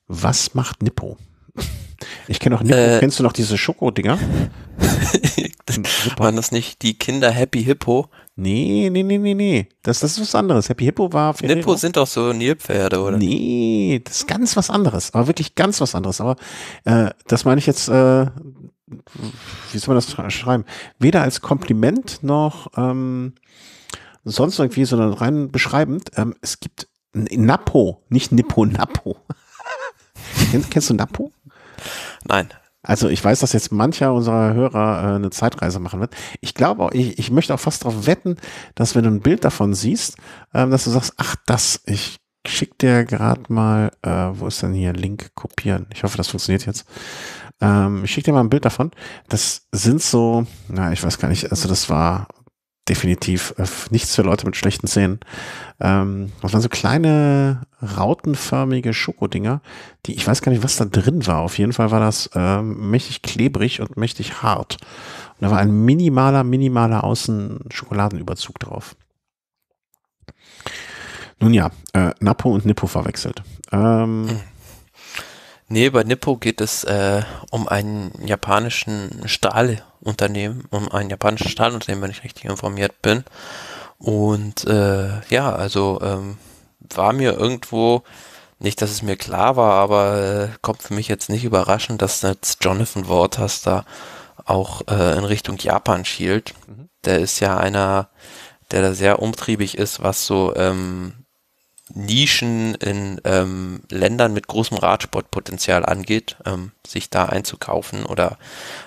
Was macht Nippo? Ich kenne auch Nippo. Äh, Kennst du noch diese Schokodinger? Waren das nicht die Kinder Happy Hippo, Nee, nee, nee, nee, nee. Das, das ist was anderes. Happy Hippo war. Nippo sind doch so Nilpferde, oder? Nee, das ist ganz was anderes. Aber wirklich ganz was anderes. Aber äh, das meine ich jetzt, äh, wie soll man das schreiben? Weder als Kompliment noch ähm, sonst irgendwie, sondern rein beschreibend. Ähm, es gibt Napo, nicht Nippo, Napo. Kennst du Napo? Nein. Also ich weiß, dass jetzt mancher unserer Hörer äh, eine Zeitreise machen wird. Ich glaube auch, ich, ich möchte auch fast darauf wetten, dass wenn du ein Bild davon siehst, ähm, dass du sagst, ach das, ich schicke dir gerade mal, äh, wo ist denn hier Link kopieren? Ich hoffe, das funktioniert jetzt. Ähm, ich schicke dir mal ein Bild davon. Das sind so, na, ich weiß gar nicht, also das war definitiv äh, nichts für Leute mit schlechten Zähnen. Ähm, das waren so kleine rautenförmige Schokodinger, die ich weiß gar nicht, was da drin war. Auf jeden Fall war das ähm, mächtig klebrig und mächtig hart. Und da war ein minimaler, minimaler Außen-Schokoladenüberzug drauf. Nun ja, äh, Napo und Nippo verwechselt. Ähm, hm. Nee, bei Nippo geht es äh, um einen japanischen Stahlunternehmen, um ein japanisches Stahlunternehmen, wenn ich richtig informiert bin. Und äh, ja, also ähm, war mir irgendwo, nicht, dass es mir klar war, aber äh, kommt für mich jetzt nicht überraschend, dass jetzt Jonathan Waters da auch äh, in Richtung Japan schielt. Mhm. Der ist ja einer, der da sehr umtriebig ist, was so ähm, Nischen in ähm, Ländern mit großem Radsportpotenzial angeht, ähm, sich da einzukaufen oder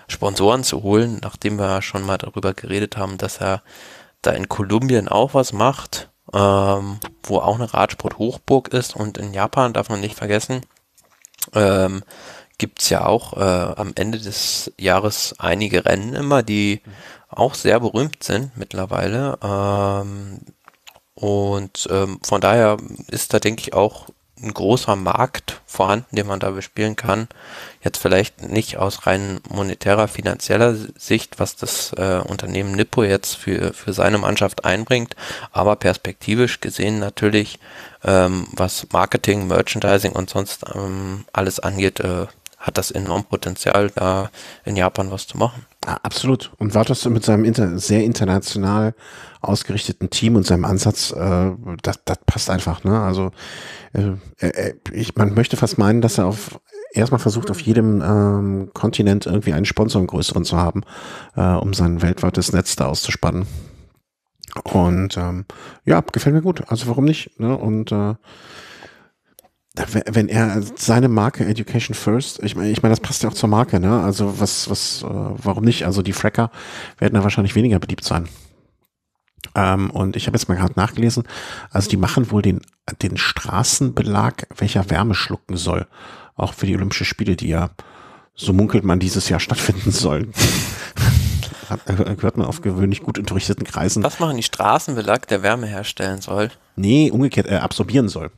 Sponsoren zu holen, nachdem wir schon mal darüber geredet haben, dass er da in Kolumbien auch was macht, ähm, wo auch eine Radsport-Hochburg ist und in Japan darf man nicht vergessen, ähm, gibt ja auch äh, am Ende des Jahres einige Rennen immer, die auch sehr berühmt sind mittlerweile. Ähm, und ähm, von daher ist da, denke ich, auch ein großer Markt vorhanden, den man da bespielen kann. Jetzt vielleicht nicht aus rein monetärer, finanzieller Sicht, was das äh, Unternehmen Nippo jetzt für, für seine Mannschaft einbringt, aber perspektivisch gesehen natürlich, ähm, was Marketing, Merchandising und sonst ähm, alles angeht, äh, hat das enorm Potenzial, da in Japan was zu machen. Ja, absolut. Und Vatos mit seinem inter sehr international ausgerichteten Team und seinem Ansatz, äh, das, das passt einfach. Ne? Also äh, äh ich, man möchte fast meinen, dass er auf erstmal versucht, auf jedem ähm, Kontinent irgendwie einen Sponsor einen größeren zu haben, äh, um sein weltweites Netz da auszuspannen. Und ähm, ja, gefällt mir gut. Also warum nicht? Ne? Und äh, wenn er seine Marke Education First, ich meine, ich meine, das passt ja auch zur Marke, ne? Also was, was, äh, warum nicht? Also die Fracker werden da wahrscheinlich weniger beliebt sein. Ähm, und ich habe jetzt mal gerade nachgelesen, also die machen wohl den, den Straßenbelag, welcher Wärme schlucken soll. Auch für die Olympische Spiele, die ja, so munkelt man, dieses Jahr stattfinden sollen. Äh, Hört man auf gewöhnlich gut unterrichteten Kreisen. Was machen die Straßenbelag, der Wärme herstellen soll? Nee, umgekehrt, äh, absorbieren soll.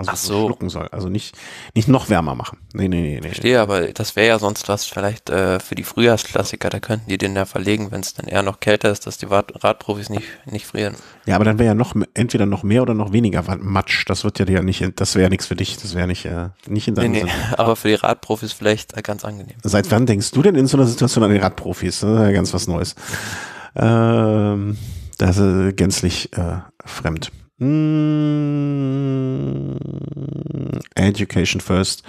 Also Ach so. schlucken soll. Also nicht, nicht noch wärmer machen. Nee, nee, nee. nee. Verstehe, aber das wäre ja sonst was vielleicht äh, für die Frühjahrsklassiker. Da könnten die den ja verlegen, wenn es dann eher noch kälter ist, dass die Radprofis nicht, nicht frieren. Ja, aber dann wäre ja noch entweder noch mehr oder noch weniger Matsch. Das wird ja, nicht, das wäre ja nichts für dich. Das wäre nicht, äh, nicht in deinem nee, Sinne. Nee, aber für die Radprofis vielleicht äh, ganz angenehm. Seit wann denkst du denn in so einer Situation an die Radprofis? Das ist ja ganz was Neues. Ähm, das ist gänzlich äh, fremd. Hm, Education First.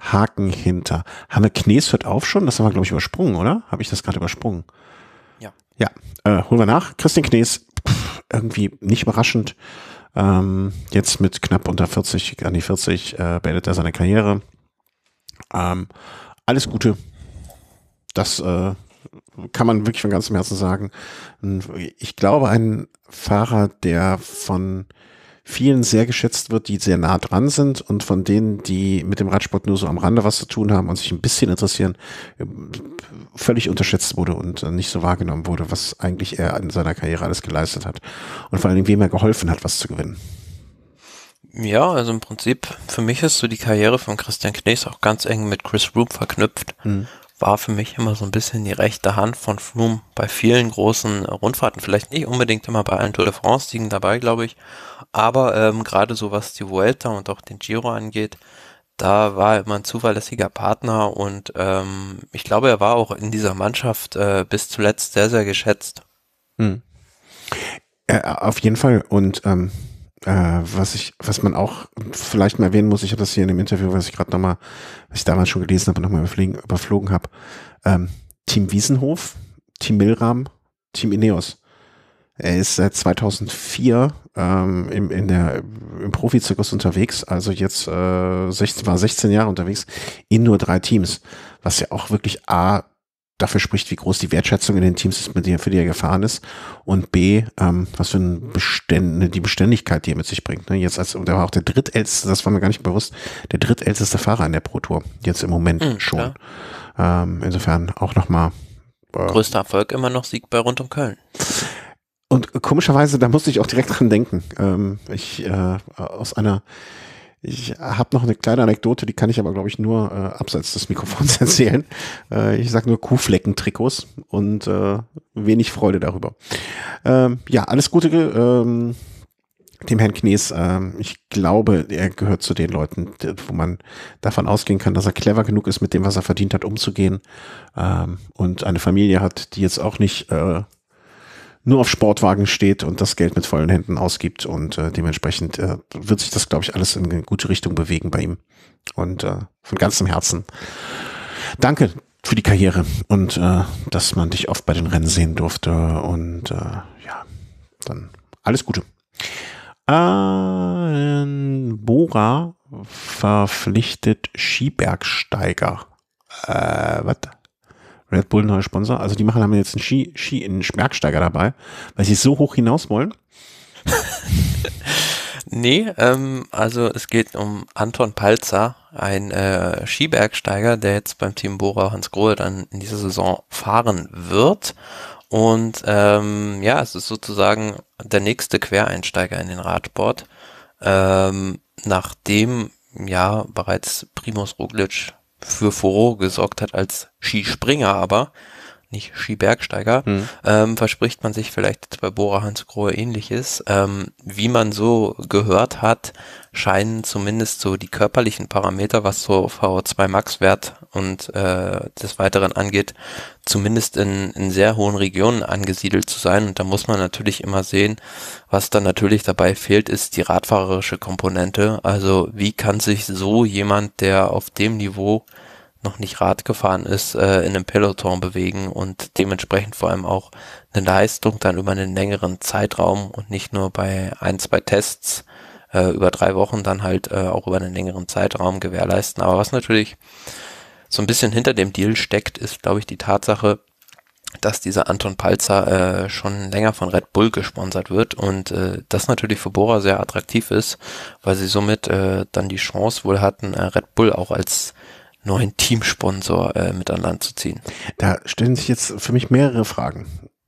Haken hinter. Haben wir Knies hört auf schon? Das haben wir, glaube ich, übersprungen, oder? Habe ich das gerade übersprungen? Ja. Ja, äh, holen wir nach. Christian Knies, pff, irgendwie nicht überraschend. Ähm, jetzt mit knapp unter 40, an die 40, äh, beendet er seine Karriere. Ähm, alles Gute. Das äh, kann man wirklich von ganzem Herzen sagen. Ich glaube, ein Fahrer, der von vielen sehr geschätzt wird, die sehr nah dran sind und von denen, die mit dem Radsport nur so am Rande was zu tun haben und sich ein bisschen interessieren, völlig unterschätzt wurde und nicht so wahrgenommen wurde, was eigentlich er in seiner Karriere alles geleistet hat und vor allen Dingen, wem er geholfen hat, was zu gewinnen. Ja, also im Prinzip, für mich ist so die Karriere von Christian Knees auch ganz eng mit Chris Roop verknüpft. Hm war für mich immer so ein bisschen die rechte Hand von Froome bei vielen großen äh, Rundfahrten. Vielleicht nicht unbedingt immer bei allen Tour de France-Siegen dabei, glaube ich. Aber ähm, gerade so was die Vuelta und auch den Giro angeht, da war er immer ein zuverlässiger Partner und ähm, ich glaube, er war auch in dieser Mannschaft äh, bis zuletzt sehr, sehr geschätzt. Hm. Äh, auf jeden Fall. Und ähm, äh, was ich, was man auch vielleicht mal erwähnen muss, ich habe das hier in dem Interview, was ich gerade nochmal, was ich damals schon gelesen habe, nochmal überflogen, überflogen habe. Ähm, Team Wiesenhof, Team Milram, Team Ineos. Er ist seit 2004 ähm, im, in der, im Profizirkus unterwegs, also jetzt äh, 16, war 16 Jahre unterwegs, in nur drei Teams, was ja auch wirklich A, dafür spricht, wie groß die Wertschätzung in den Teams ist, mit der, für die er gefahren ist. Und B, ähm, was für eine Bestände, die Beständigkeit, die er mit sich bringt. Ne? Jetzt als, und er war auch der drittälteste, das war mir gar nicht bewusst, der drittälteste Fahrer in der Pro Tour. Jetzt im Moment mhm, schon. Ja. Ähm, insofern auch nochmal. Äh, Größter Erfolg immer noch Sieg bei Rund um Köln. Und komischerweise, da musste ich auch direkt dran denken. Ähm, ich äh, aus einer ich habe noch eine kleine Anekdote, die kann ich aber, glaube ich, nur äh, abseits des Mikrofons erzählen. Äh, ich sage nur Kuhfleckentrikots und äh, wenig Freude darüber. Ähm, ja, alles Gute ähm, dem Herrn Knies. Ähm, ich glaube, er gehört zu den Leuten, wo man davon ausgehen kann, dass er clever genug ist, mit dem, was er verdient hat, umzugehen ähm, und eine Familie hat, die jetzt auch nicht... Äh, nur auf Sportwagen steht und das Geld mit vollen Händen ausgibt. Und äh, dementsprechend äh, wird sich das, glaube ich, alles in eine gute Richtung bewegen bei ihm. Und äh, von ganzem Herzen. Danke für die Karriere und äh, dass man dich oft bei den Rennen sehen durfte. Und äh, ja, dann alles Gute. Äh, Bora verpflichtet Skibergsteiger. Äh, was? Red Bull neuer Sponsor. Also die machen haben jetzt einen Ski, Ski in Bergsteiger dabei, weil sie so hoch hinaus wollen. nee, ähm, also es geht um Anton Palzer, ein äh, Skibergsteiger, der jetzt beim Team Bora Hans Grohe dann in dieser Saison fahren wird. Und ähm, ja, es ist sozusagen der nächste Quereinsteiger in den Radsport, ähm, nachdem ja bereits Primus Roglic für Furore gesorgt hat als Skispringer aber, nicht Skibergsteiger, mhm. ähm, verspricht man sich vielleicht bei Bora Hansgrohe ähnliches. Ähm, wie man so gehört hat, scheinen zumindest so die körperlichen Parameter, was so VO2 Max-Wert und äh, des Weiteren angeht, zumindest in, in sehr hohen Regionen angesiedelt zu sein. Und da muss man natürlich immer sehen, was dann natürlich dabei fehlt, ist die radfahrerische Komponente. Also wie kann sich so jemand, der auf dem Niveau noch nicht Rad gefahren ist, äh, in einem Peloton bewegen und dementsprechend vor allem auch eine Leistung dann über einen längeren Zeitraum und nicht nur bei ein, zwei Tests äh, über drei Wochen dann halt äh, auch über einen längeren Zeitraum gewährleisten. Aber was natürlich so ein bisschen hinter dem Deal steckt, ist, glaube ich, die Tatsache, dass dieser Anton Palzer äh, schon länger von Red Bull gesponsert wird und äh, das natürlich für Bora sehr attraktiv ist, weil sie somit äh, dann die Chance wohl hatten, äh, Red Bull auch als neuen Teamsponsor äh, mit an Land zu ziehen? Da stellen sich jetzt für mich mehrere Fragen.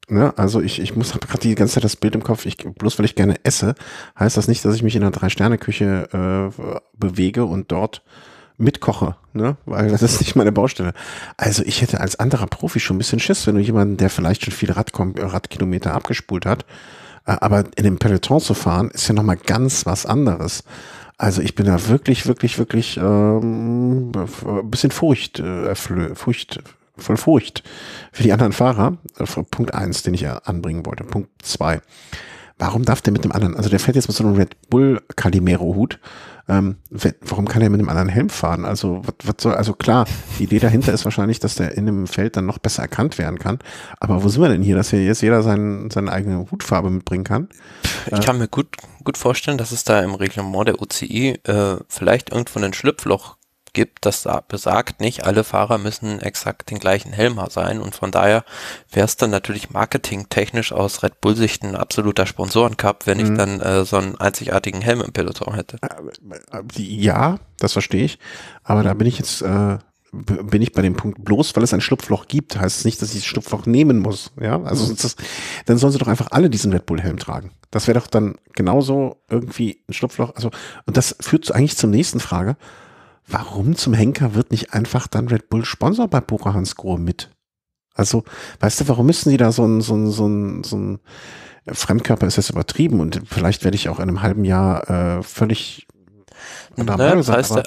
Ne? Also ich, ich muss gerade die ganze Zeit das Bild im Kopf, ich, bloß weil ich gerne esse, heißt das nicht, dass ich mich in einer Drei-Sterne-Küche äh, bewege und dort mitkoche, ne? weil das ist nicht meine Baustelle. Also ich hätte als anderer Profi schon ein bisschen Schiss, wenn du jemanden, der vielleicht schon viele Radkom Radkilometer abgespult hat, äh, aber in dem Peloton zu fahren, ist ja nochmal ganz was anderes. Also ich bin da wirklich, wirklich, wirklich ähm, ein bisschen Furcht, äh, Furcht, voll Furcht für die anderen Fahrer. Äh, Punkt eins, den ich ja anbringen wollte. Punkt zwei. Warum darf der mit dem anderen? Also der fährt jetzt mit so einem Red Bull Calimero Hut ähm, warum kann er mit einem anderen Helm fahren? Also, was, was soll, also klar, die Idee dahinter ist wahrscheinlich, dass der in einem Feld dann noch besser erkannt werden kann. Aber wo sind wir denn hier, dass hier jetzt jeder seinen, seine eigene Hutfarbe mitbringen kann? Ich äh, kann mir gut, gut vorstellen, dass es da im Reglement der OCI äh, vielleicht irgendwo ein Schlüpfloch gibt, das besagt nicht, alle Fahrer müssen exakt den gleichen Helm sein und von daher wäre es dann natürlich marketingtechnisch aus Red Bull Sicht ein absoluter Sponsorencup, wenn mhm. ich dann äh, so einen einzigartigen Helm im Peloton hätte. Äh, äh, äh, ja, das verstehe ich, aber da bin ich jetzt äh, bin ich bei dem Punkt, bloß weil es ein Schlupfloch gibt, heißt es nicht, dass ich das Schlupfloch nehmen muss. Ja, also mhm. das, dann sollen sie doch einfach alle diesen Red Bull-Helm tragen. Das wäre doch dann genauso irgendwie ein Schlupfloch. Also, und das führt eigentlich zur nächsten Frage warum zum Henker wird nicht einfach dann Red Bull Sponsor bei Pocahans Grohe mit? Also, weißt du, warum müssen die da so ein, so ein, so ein, so ein Fremdkörper ist jetzt übertrieben und vielleicht werde ich auch in einem halben Jahr äh, völlig anderer ne, sein. Das heißt,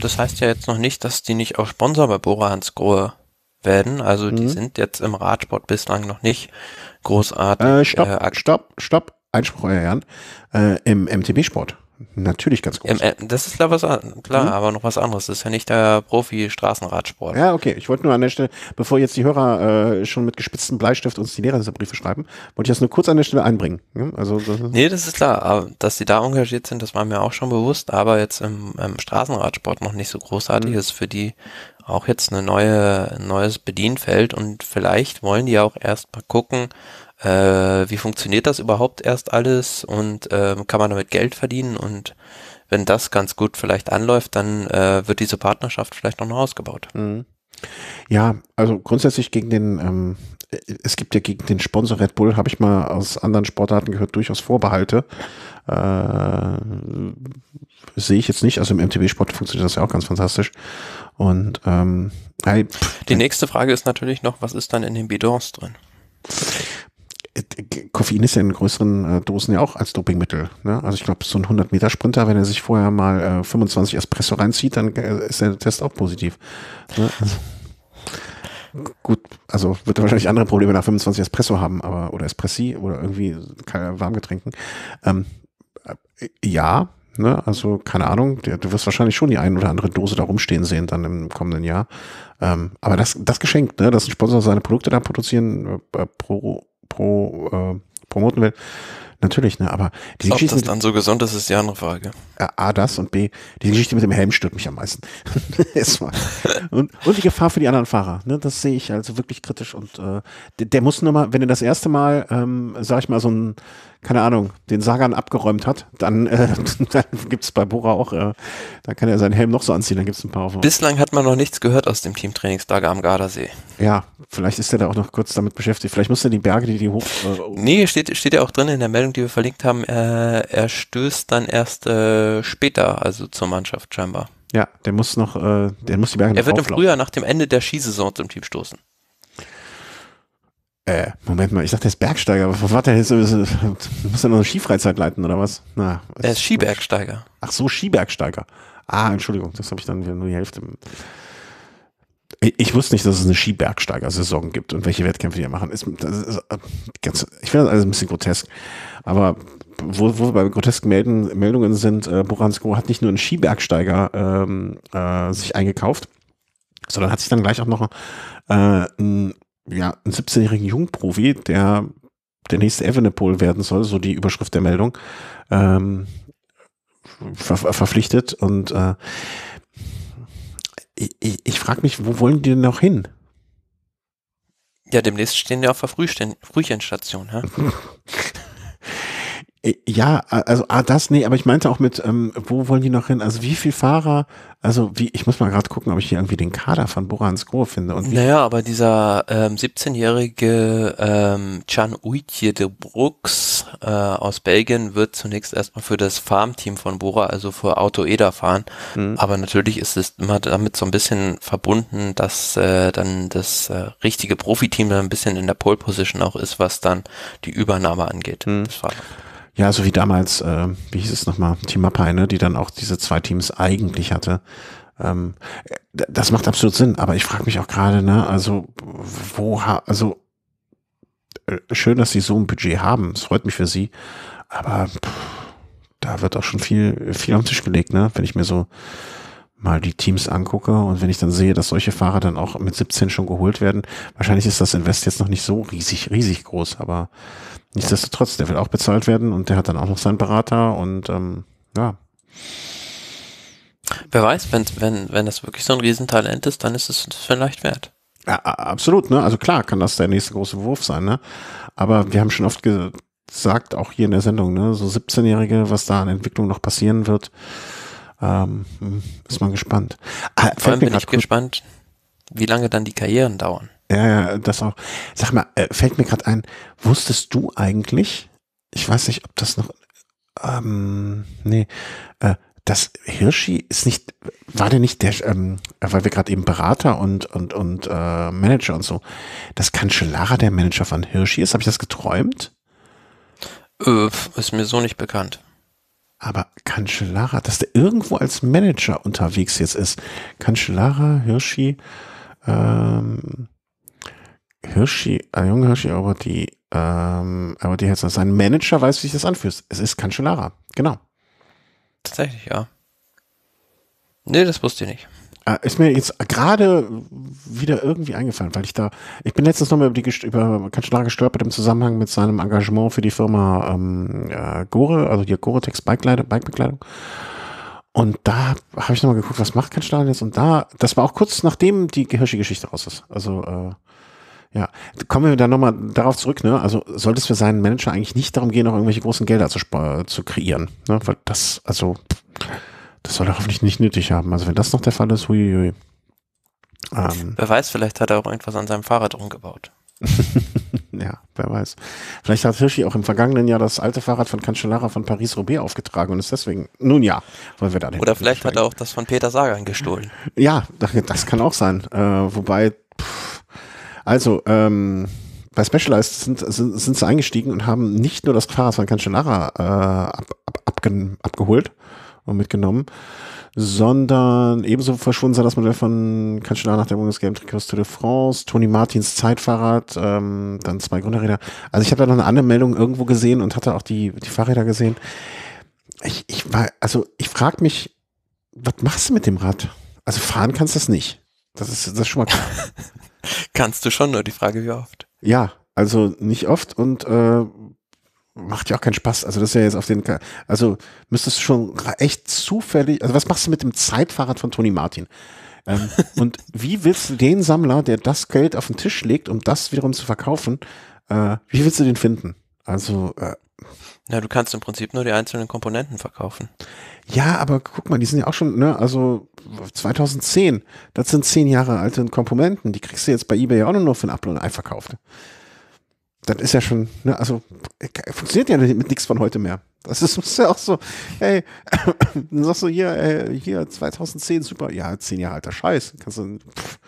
das heißt ja jetzt noch nicht, dass die nicht auch Sponsor bei Bora Hansgrohe werden. Also die mhm. sind jetzt im Radsport bislang noch nicht großartig. Äh, stopp, äh, stopp, stopp, Einspruch, Herr Jan. Äh, Im MTB-Sport natürlich ganz groß. Äh, das ist klar, was klar mhm. aber noch was anderes. Das ist ja nicht der Profi-Straßenradsport. Ja, okay. Ich wollte nur an der Stelle, bevor jetzt die Hörer äh, schon mit gespitzten Bleistift uns die Lehrerbriefe schreiben, wollte ich das nur kurz an der Stelle einbringen. Also, das nee, das ist klar. Aber, dass sie da engagiert sind, das war mir auch schon bewusst, aber jetzt im, im Straßenradsport noch nicht so großartig mhm. ist für die auch jetzt eine neue, ein neues Bedienfeld und vielleicht wollen die auch erst mal gucken, äh, wie funktioniert das überhaupt erst alles und äh, kann man damit Geld verdienen und wenn das ganz gut vielleicht anläuft, dann äh, wird diese Partnerschaft vielleicht noch ausgebaut. Mhm. Ja, also grundsätzlich gegen den, ähm, es gibt ja gegen den Sponsor Red Bull, habe ich mal aus anderen Sportarten gehört, durchaus Vorbehalte. Äh, Sehe ich jetzt nicht. Also im MTB-Sport funktioniert das ja auch ganz fantastisch. Und ähm, hey, die nächste Frage ist natürlich noch, was ist dann in den Bidons drin? Koffein ist ja in größeren äh, Dosen ja auch als Dopingmittel. Ne? Also ich glaube, so ein 100-Meter-Sprinter, wenn er sich vorher mal äh, 25 Espresso reinzieht, dann äh, ist der Test auch positiv. Ne? Also, gut, also wird er wahrscheinlich andere Probleme nach 25 Espresso haben, aber oder Espressi oder irgendwie keine Warmgetränken. Ähm, äh, ja, ne? also keine Ahnung, du wirst wahrscheinlich schon die ein oder andere Dose da rumstehen sehen dann im kommenden Jahr. Ähm, aber das, das Geschenk, ne? dass ein Sponsor seine Produkte da produzieren, äh, pro pro, äh, promoten will. Natürlich, ne, aber diese Ob Geschichte. das dann so gesund ist, ist die andere Frage. A, das und B, diese Geschichte mit dem Helm stört mich am meisten. Und, und die Gefahr für die anderen Fahrer, ne, das sehe ich also wirklich kritisch und äh, der, der muss nur mal, wenn er das erste Mal, ähm, sag ich mal, so ein, keine Ahnung, den Sagan abgeräumt hat, dann, äh, dann gibt es bei Bora auch, äh, dann kann er seinen Helm noch so anziehen, dann gibt es ein paar. Auf. Bislang hat man noch nichts gehört aus dem Teamtrainingslager am Gardasee. Ja, vielleicht ist er da auch noch kurz damit beschäftigt. Vielleicht muss er die Berge, die die hoch. Äh, nee, steht, steht ja auch drin in der Meldung, die wir verlinkt haben. Äh, er stößt dann erst äh, später, also zur Mannschaft scheinbar. Ja, der muss noch, äh, der muss die Berge Er wird im Frühjahr nach dem Ende der Skisaison zum Team stoßen. Äh, Moment mal, ich dachte, der ist Bergsteiger. Was, was war der jetzt? Muss er noch eine Skifreizeit leiten oder was? Na, was er ist Skibergsteiger. Ach so, Skibergsteiger. Ah, Entschuldigung, das habe ich dann nur die Hälfte. Ich, wusste nicht, dass es eine Skibergsteiger-Saison gibt und welche Wettkämpfe die machen. Ist, ist, äh, ganz, ich finde das alles ein bisschen grotesk. Aber wo, wo wir bei grotesken Meldungen sind, äh, Boransko hat nicht nur einen Skibergsteiger ähm, äh, sich eingekauft, sondern hat sich dann gleich auch noch äh, einen ja, einen 17-jährigen Jungprofi, der der nächste Evenepoel werden soll, so die Überschrift der Meldung, ähm, ver verpflichtet. Und äh, ich, ich, frage mich, wo wollen die denn noch hin? Ja, demnächst stehen die auf der Frühchen Frühchenstation. Ja? Äh, ja, also ah, das, nee, aber ich meinte auch mit, ähm, wo wollen die noch hin? Also wie viel Fahrer, also wie, ich muss mal gerade gucken, ob ich hier irgendwie den Kader von Borans Grohe finde. Und wie naja, aber dieser ähm, 17-jährige ähm, Can Uitje de Brooks äh, aus Belgien wird zunächst erstmal für das Farmteam von Bora, also für Auto Eda fahren. Mhm. Aber natürlich ist es immer damit so ein bisschen verbunden, dass äh, dann das äh, richtige Profiteam dann ein bisschen in der Pole Position auch ist, was dann die Übernahme angeht. Mhm. Das ja, so wie damals, äh, wie hieß es nochmal, Team Mappai, ne, die dann auch diese zwei Teams eigentlich hatte. Ähm, das macht absolut Sinn, aber ich frage mich auch gerade, ne, also wo, ha also äh, schön, dass sie so ein Budget haben, es freut mich für sie, aber pff, da wird auch schon viel, viel am Tisch gelegt, ne, wenn ich mir so mal die Teams angucke und wenn ich dann sehe, dass solche Fahrer dann auch mit 17 schon geholt werden, wahrscheinlich ist das Invest jetzt noch nicht so riesig, riesig groß, aber Nichtsdestotrotz, der will auch bezahlt werden und der hat dann auch noch seinen Berater und ähm, ja. Wer weiß, wenn, wenn, wenn das wirklich so ein Riesentalent ist, dann ist es vielleicht wert. Ja, absolut, ne? Also klar kann das der nächste große Wurf sein, ne? Aber wir haben schon oft gesagt, auch hier in der Sendung, ne, so 17-Jährige, was da an Entwicklung noch passieren wird, ähm, hm, ist man gespannt. Ah, Vor allem bin ich gespannt, wie lange dann die Karrieren dauern. Ja, ja, das auch. Sag mal, äh, fällt mir gerade ein, wusstest du eigentlich, ich weiß nicht, ob das noch, ähm, nee, äh, dass Hirschi ist nicht, war der nicht der, ähm, weil wir gerade eben Berater und, und, und äh, Manager und so, dass Cancellara der Manager von Hirschi ist? Habe ich das geträumt? Öff, äh, ist mir so nicht bekannt. Aber Cancellara, dass der irgendwo als Manager unterwegs jetzt ist. Cancellara, Hirschi, ähm, Hirschi, äh, junge Hirschi, aber die, ähm, aber die heißt Hetzer. Sein Manager weiß, wie sich das anfühlt. Es ist Cancellara, genau. Tatsächlich, ja. Nee, das wusste ich nicht. Äh, ist mir jetzt gerade wieder irgendwie eingefallen, weil ich da, ich bin letztens nochmal über die über Kanzler gestolpert im Zusammenhang mit seinem Engagement für die Firma ähm, äh, Gore, also die Gore-Tex Bikebekleidung. Und da habe ich nochmal geguckt, was macht Kanzler jetzt? Und da, das war auch kurz nachdem die Hirschi-Geschichte raus ist. Also äh, ja, kommen wir dann nochmal darauf zurück, ne? Also sollte es für seinen Manager eigentlich nicht darum gehen, noch irgendwelche großen Gelder zu, zu kreieren. Ne? Weil das, also, das soll er hoffentlich nicht nötig haben. Also wenn das noch der Fall ist, huiuiui. Ähm. Wer weiß, vielleicht hat er auch irgendwas an seinem Fahrrad rumgebaut. ja, wer weiß. Vielleicht hat Hirschi auch im vergangenen Jahr das alte Fahrrad von Cancellara von Paris-Roubaix aufgetragen und ist deswegen, nun ja, wollen wir da Oder vielleicht hat er auch das von Peter Sagan gestohlen. Ja, das kann auch sein. Äh, wobei, pff, also, ähm, bei Specialized sind, sind, sind sie eingestiegen und haben nicht nur das Fahrrad von Cancellara äh, ab, ab, abge, abgeholt und mitgenommen, sondern ebenso verschwunden sei das Modell von Cancellara nach der Game Trikots Tour de France, Tony Martins Zeitfahrrad, ähm, dann zwei Gründerräder. Also ich habe da noch eine andere Meldung irgendwo gesehen und hatte auch die, die Fahrräder gesehen. Ich, ich war, also ich frag mich, was machst du mit dem Rad? Also fahren kannst du das nicht. Das ist, das ist schon mal klar. Kannst du schon, nur die Frage, wie oft? Ja, also nicht oft und äh, macht ja auch keinen Spaß. Also das ist ja jetzt auf den, also müsstest du schon echt zufällig, also was machst du mit dem Zeitfahrrad von Toni Martin? Ähm, und wie willst du den Sammler, der das Geld auf den Tisch legt, um das wiederum zu verkaufen, äh, wie willst du den finden? Also äh, ja, du kannst im Prinzip nur die einzelnen Komponenten verkaufen. Ja, aber guck mal, die sind ja auch schon, ne, also 2010, das sind zehn Jahre alte Komponenten, die kriegst du jetzt bei eBay ja auch nur noch für einen Ei verkauft. Das ist ja schon, ne, also äh, funktioniert ja mit nichts von heute mehr. Das ist, ist ja auch so, ey, dann sagst du hier, ey, äh, hier 2010, super, ja, zehn Jahre alter Scheiß, kannst du, pff,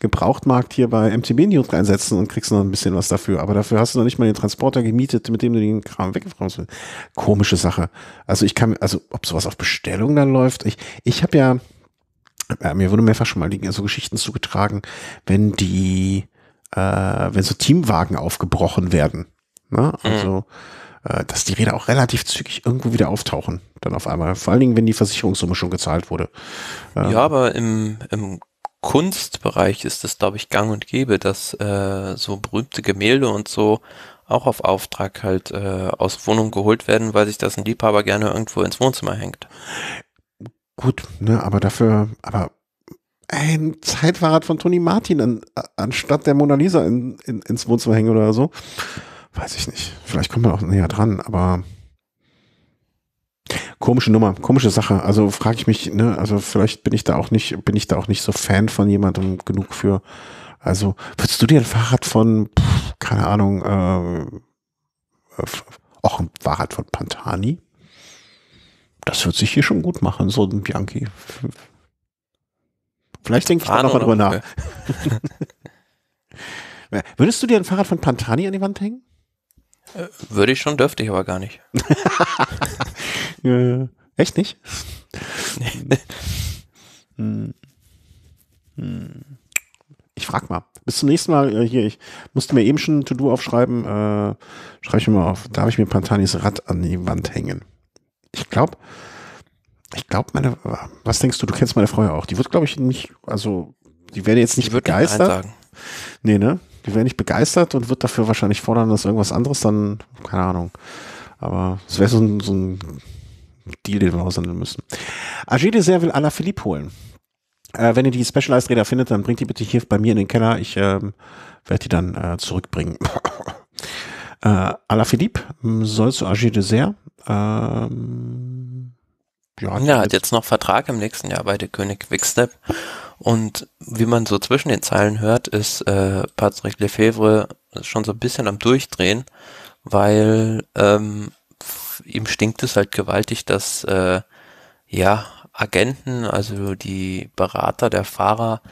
Gebrauchtmarkt hier bei MTB News reinsetzen und kriegst noch ein bisschen was dafür. Aber dafür hast du noch nicht mal den Transporter gemietet, mit dem du den Kram weggefahren hast. Komische Sache. Also ich kann, also ob sowas auf Bestellung dann läuft. Ich, ich habe ja, äh, mir wurde mehrfach schon mal so also Geschichten zugetragen, wenn die, äh, wenn so Teamwagen aufgebrochen werden. Ne? Also hm. äh, dass die Räder auch relativ zügig irgendwo wieder auftauchen, dann auf einmal. Vor allen Dingen, wenn die Versicherungssumme schon gezahlt wurde. ja, ähm. aber im, im Kunstbereich ist es, glaube ich, gang und gäbe, dass äh, so berühmte Gemälde und so auch auf Auftrag halt äh, aus Wohnungen geholt werden, weil sich das ein Liebhaber gerne irgendwo ins Wohnzimmer hängt. Gut, ne, aber dafür, aber ein Zeitfahrrad von Toni Martin an, anstatt der Mona Lisa in, in, ins Wohnzimmer hängen oder so, weiß ich nicht. Vielleicht kommt man auch näher dran, aber komische Nummer, komische Sache. Also frage ich mich, ne, also vielleicht bin ich da auch nicht, bin ich da auch nicht so Fan von jemandem genug für. Also würdest du dir ein Fahrrad von, pff, keine Ahnung, äh, äh auch ein Fahrrad von Pantani? Das wird sich hier schon gut machen, so ein Bianchi. Vielleicht denke ich da nochmal drüber nach. Würdest du dir ein Fahrrad von Pantani an die Wand hängen? Würde ich schon, dürfte ich aber gar nicht. äh, echt nicht? Hm. Hm. Ich frag mal. Bis zum nächsten Mal. Äh, hier, ich musste mir eben schon ein To-Do aufschreiben. Äh, schreibe ich mir mal auf. Darf ich mir Pantanis Rad an die Wand hängen. Ich glaube, ich glaube, meine, was denkst du, du kennst meine Frau ja auch. Die wird, glaube ich, nicht, also, die werde jetzt nicht die begeistert. Nicht nee, ne? die wäre nicht begeistert und wird dafür wahrscheinlich fordern, dass irgendwas anderes dann, keine Ahnung. Aber es wäre so ein, so ein Deal, den wir aushandeln müssen. Agile Dessert will Alaphilippe holen. Äh, wenn ihr die Specialized-Räder findet, dann bringt die bitte hier bei mir in den Keller. Ich äh, werde die dann äh, zurückbringen. äh, Alaphilippe ähm, soll zu Agile Dessert. Ähm ja, ja hat jetzt noch Vertrag im nächsten Jahr bei der König Quickstep. Und wie man so zwischen den Zeilen hört, ist äh, Patrick Lefebvre schon so ein bisschen am Durchdrehen, weil ähm, ihm stinkt es halt gewaltig, dass äh, ja Agenten, also die Berater der Fahrer,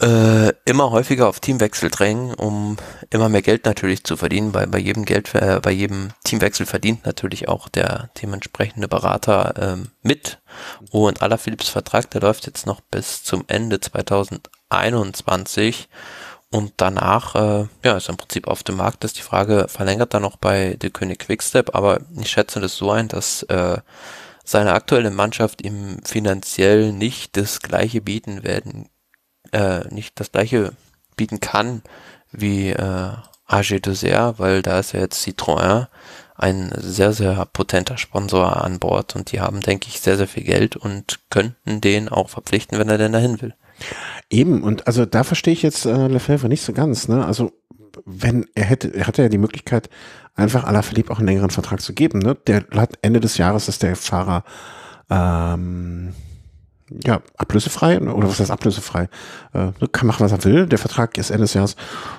äh, immer häufiger auf Teamwechsel drängen, um immer mehr Geld natürlich zu verdienen, weil bei jedem Geld, äh, bei jedem Teamwechsel verdient natürlich auch der dementsprechende Berater äh, mit. Und aller Philips Vertrag, der läuft jetzt noch bis zum Ende 2021 und danach äh, ja, ist im Prinzip auf dem Markt. Das ist die Frage, verlängert er noch bei De König Quickstep, aber ich schätze das so ein, dass äh, seine aktuelle Mannschaft ihm finanziell nicht das gleiche bieten werden äh, nicht das gleiche bieten kann wie äh, AG Dessert, weil da ist ja jetzt Citroën ein sehr, sehr potenter Sponsor an Bord und die haben, denke ich, sehr, sehr viel Geld und könnten den auch verpflichten, wenn er denn dahin will. Eben, und also da verstehe ich jetzt äh, Lefebvre nicht so ganz, ne? Also wenn er hätte, er hatte ja die Möglichkeit, einfach à la Philippe auch einen längeren Vertrag zu geben, ne? Der hat Ende des Jahres ist der Fahrer ähm, ja, ablösefrei ne, oder was heißt ablösefrei? Äh, ne, kann machen, was er will. Der Vertrag ist Ende des Jahres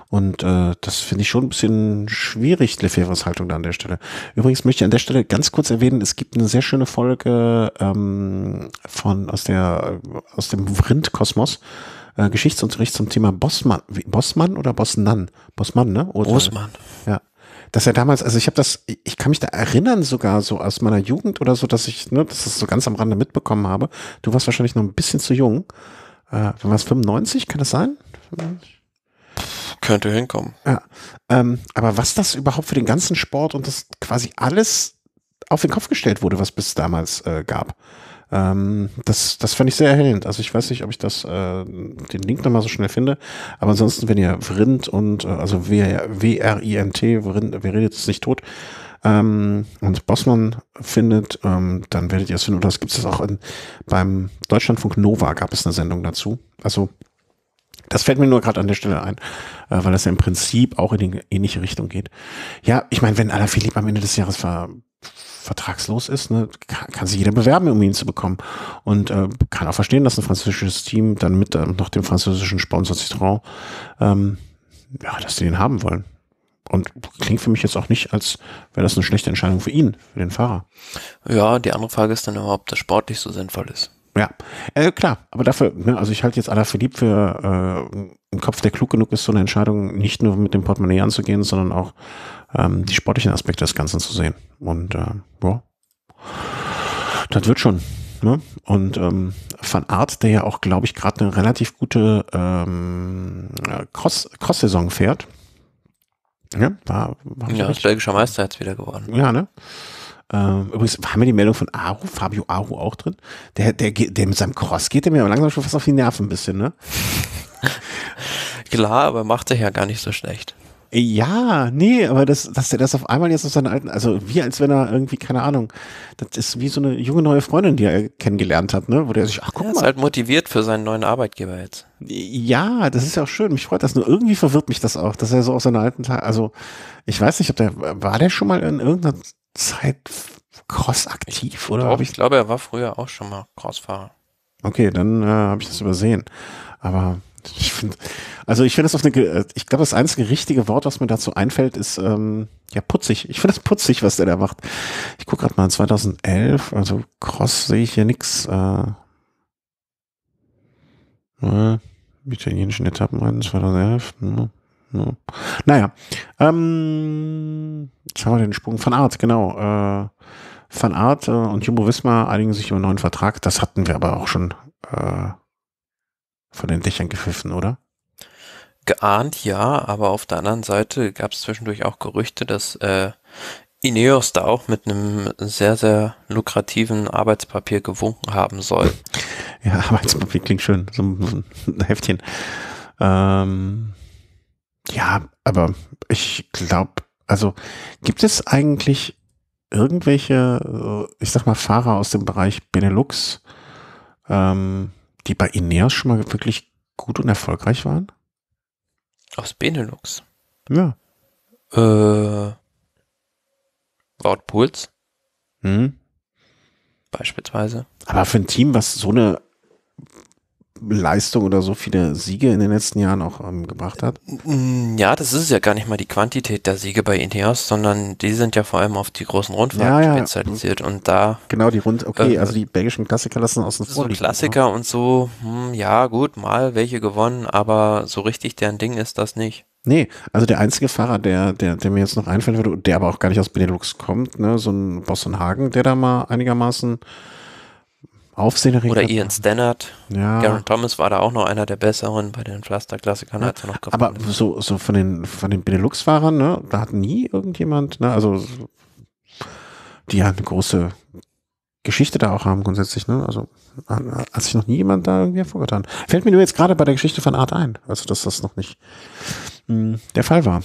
und äh, das finde ich schon ein bisschen schwierig, Lefebvres Haltung da an der Stelle. Übrigens möchte ich an der Stelle ganz kurz erwähnen, es gibt eine sehr schöne Folge ähm, von aus der aus dem Rindkosmos. äh, Geschichtsunterricht zum Thema Bossmann, Bossmann oder Bossmann? Bossmann, ne? Oder, Bossmann. Ja, dass er damals, also ich habe das, ich kann mich da erinnern sogar so aus meiner Jugend oder so, dass ich, ne, dass das so ganz am Rande mitbekommen habe. Du warst wahrscheinlich noch ein bisschen zu jung. Äh, du warst 95, kann das sein? Könnte hinkommen. Ja. Ähm, aber was das überhaupt für den ganzen Sport und das quasi alles auf den Kopf gestellt wurde, was bis damals äh, gab. Ähm, das, das fand ich sehr erhellend. Also ich weiß nicht, ob ich das, äh, den Link nochmal so schnell finde. Aber ansonsten, wenn ihr Vrind und, äh, also W-R-I-N-T, Vrind, wer redet es nicht tot, ähm, und Bossmann findet, ähm, dann werdet ihr es finden. Oder es gibt es auch in, beim Deutschlandfunk Nova gab es eine Sendung dazu. Also das fällt mir nur gerade an der Stelle ein, äh, weil das ja im Prinzip auch in die ähnliche Richtung geht. Ja, ich meine, wenn Alaphilippe am Ende des Jahres war vertragslos ist, ne, kann, kann sich jeder bewerben, um ihn zu bekommen. Und äh, kann auch verstehen, dass ein französisches Team dann mit äh, noch dem französischen Sponsor Citron, ähm, ja, dass sie den haben wollen. Und klingt für mich jetzt auch nicht, als wäre das eine schlechte Entscheidung für ihn, für den Fahrer. Ja, die andere Frage ist dann überhaupt, das sportlich so sinnvoll ist. Ja, äh, klar, aber dafür, ne, also ich halte jetzt aller Alaphilippe für äh, einen Kopf, der klug genug ist, so eine Entscheidung nicht nur mit dem Portemonnaie anzugehen, sondern auch ähm, die sportlichen Aspekte des Ganzen zu sehen. Und äh, ja, das wird schon. Ne? Und ähm, Van Art, der ja auch, glaube ich, gerade eine relativ gute ähm, äh, Cross-Saison cross fährt. Ja, war, war ja ist belgischer Meister jetzt wieder geworden. Ja, ne? Ähm, übrigens, haben wir die Meldung von Aru, Fabio Aru auch drin? Der, der, der mit seinem Cross geht der mir aber langsam schon fast auf die Nerven ein bisschen, ne? Klar, aber macht sich ja gar nicht so schlecht. Ja, nee, aber das, dass er das auf einmal jetzt aus seiner alten, also wie als wenn er irgendwie, keine Ahnung, das ist wie so eine junge neue Freundin, die er kennengelernt hat, ne? Wo der sich, ach guck er mal. Er ist halt motiviert für seinen neuen Arbeitgeber jetzt. Ja, das ist ja auch schön. Mich freut das. Nur irgendwie verwirrt mich das auch, dass er so aus seiner alten Tage, also ich weiß nicht, ob der, war der schon mal in irgendeiner Zeit cross aktiv, oder? Glaub, ich glaube, er war früher auch schon mal Crossfahrer. Okay, dann äh, habe ich das übersehen. Aber ich find, also ich finde das auf eine, ich glaube, das einzige richtige Wort, was mir dazu einfällt, ist ähm, ja putzig. Ich finde das putzig, was der da macht. Ich gucke gerade mal 2011, also Cross sehe ich hier nichts. Äh, äh, italienischen Etappen rein, 2011. Ne, ne. Naja, ähm, jetzt haben wir den Sprung von Art, genau. Äh, Van Art äh, und Jumbo Wismar einigen sich über einen neuen Vertrag. Das hatten wir aber auch schon äh, von den Dächern gepfiffen, oder? Geahnt ja, aber auf der anderen Seite gab es zwischendurch auch Gerüchte, dass äh, Ineos da auch mit einem sehr, sehr lukrativen Arbeitspapier gewunken haben soll. Ja, Arbeitspapier klingt schön, so ein, Heftchen. Ähm, ja, aber ich glaube, also gibt es eigentlich irgendwelche, äh, ich sag mal, Fahrer aus dem Bereich Benelux, ähm, die bei Ineos schon mal wirklich gut und erfolgreich waren? Aus Benelux. Ja. Äh, Wout Puls. Mhm. Beispielsweise. Aber für ein Team, was so eine Leistung oder so viele Siege in den letzten Jahren auch ähm, gebracht hat? Hm, ja, das ist ja gar nicht mal die Quantität der Siege bei Ineos, sondern die sind ja vor allem auf die großen Rundfahrten ja, ja. spezialisiert und da. Genau, die Rund, okay, äh, also die belgischen Klassiker lassen aus dem So liegen, Klassiker ja. Ne? und so, hm, ja, gut, mal welche gewonnen, aber so richtig deren Ding ist das nicht. Nee, also der einzige Fahrer, der, der, der mir jetzt noch einfallen würde, der aber auch gar nicht aus Benelux kommt, ne, so ein Bossenhagen, der da mal einigermaßen Aufsehen Oder Ian Stannard. Ja. Garen Thomas war da auch noch einer der besseren bei den Pflasterklassikern, ja. als er noch gefahren Aber so, so von den, von den Benelux-Fahrern, ne, da hat nie irgendjemand, ne, also, die ja eine große Geschichte da auch haben grundsätzlich, ne, also, hat sich noch nie jemand da irgendwie hervorgetan. Fällt mir nur jetzt gerade bei der Geschichte von Art ein, also, dass das noch nicht mh, hm, der Fall war.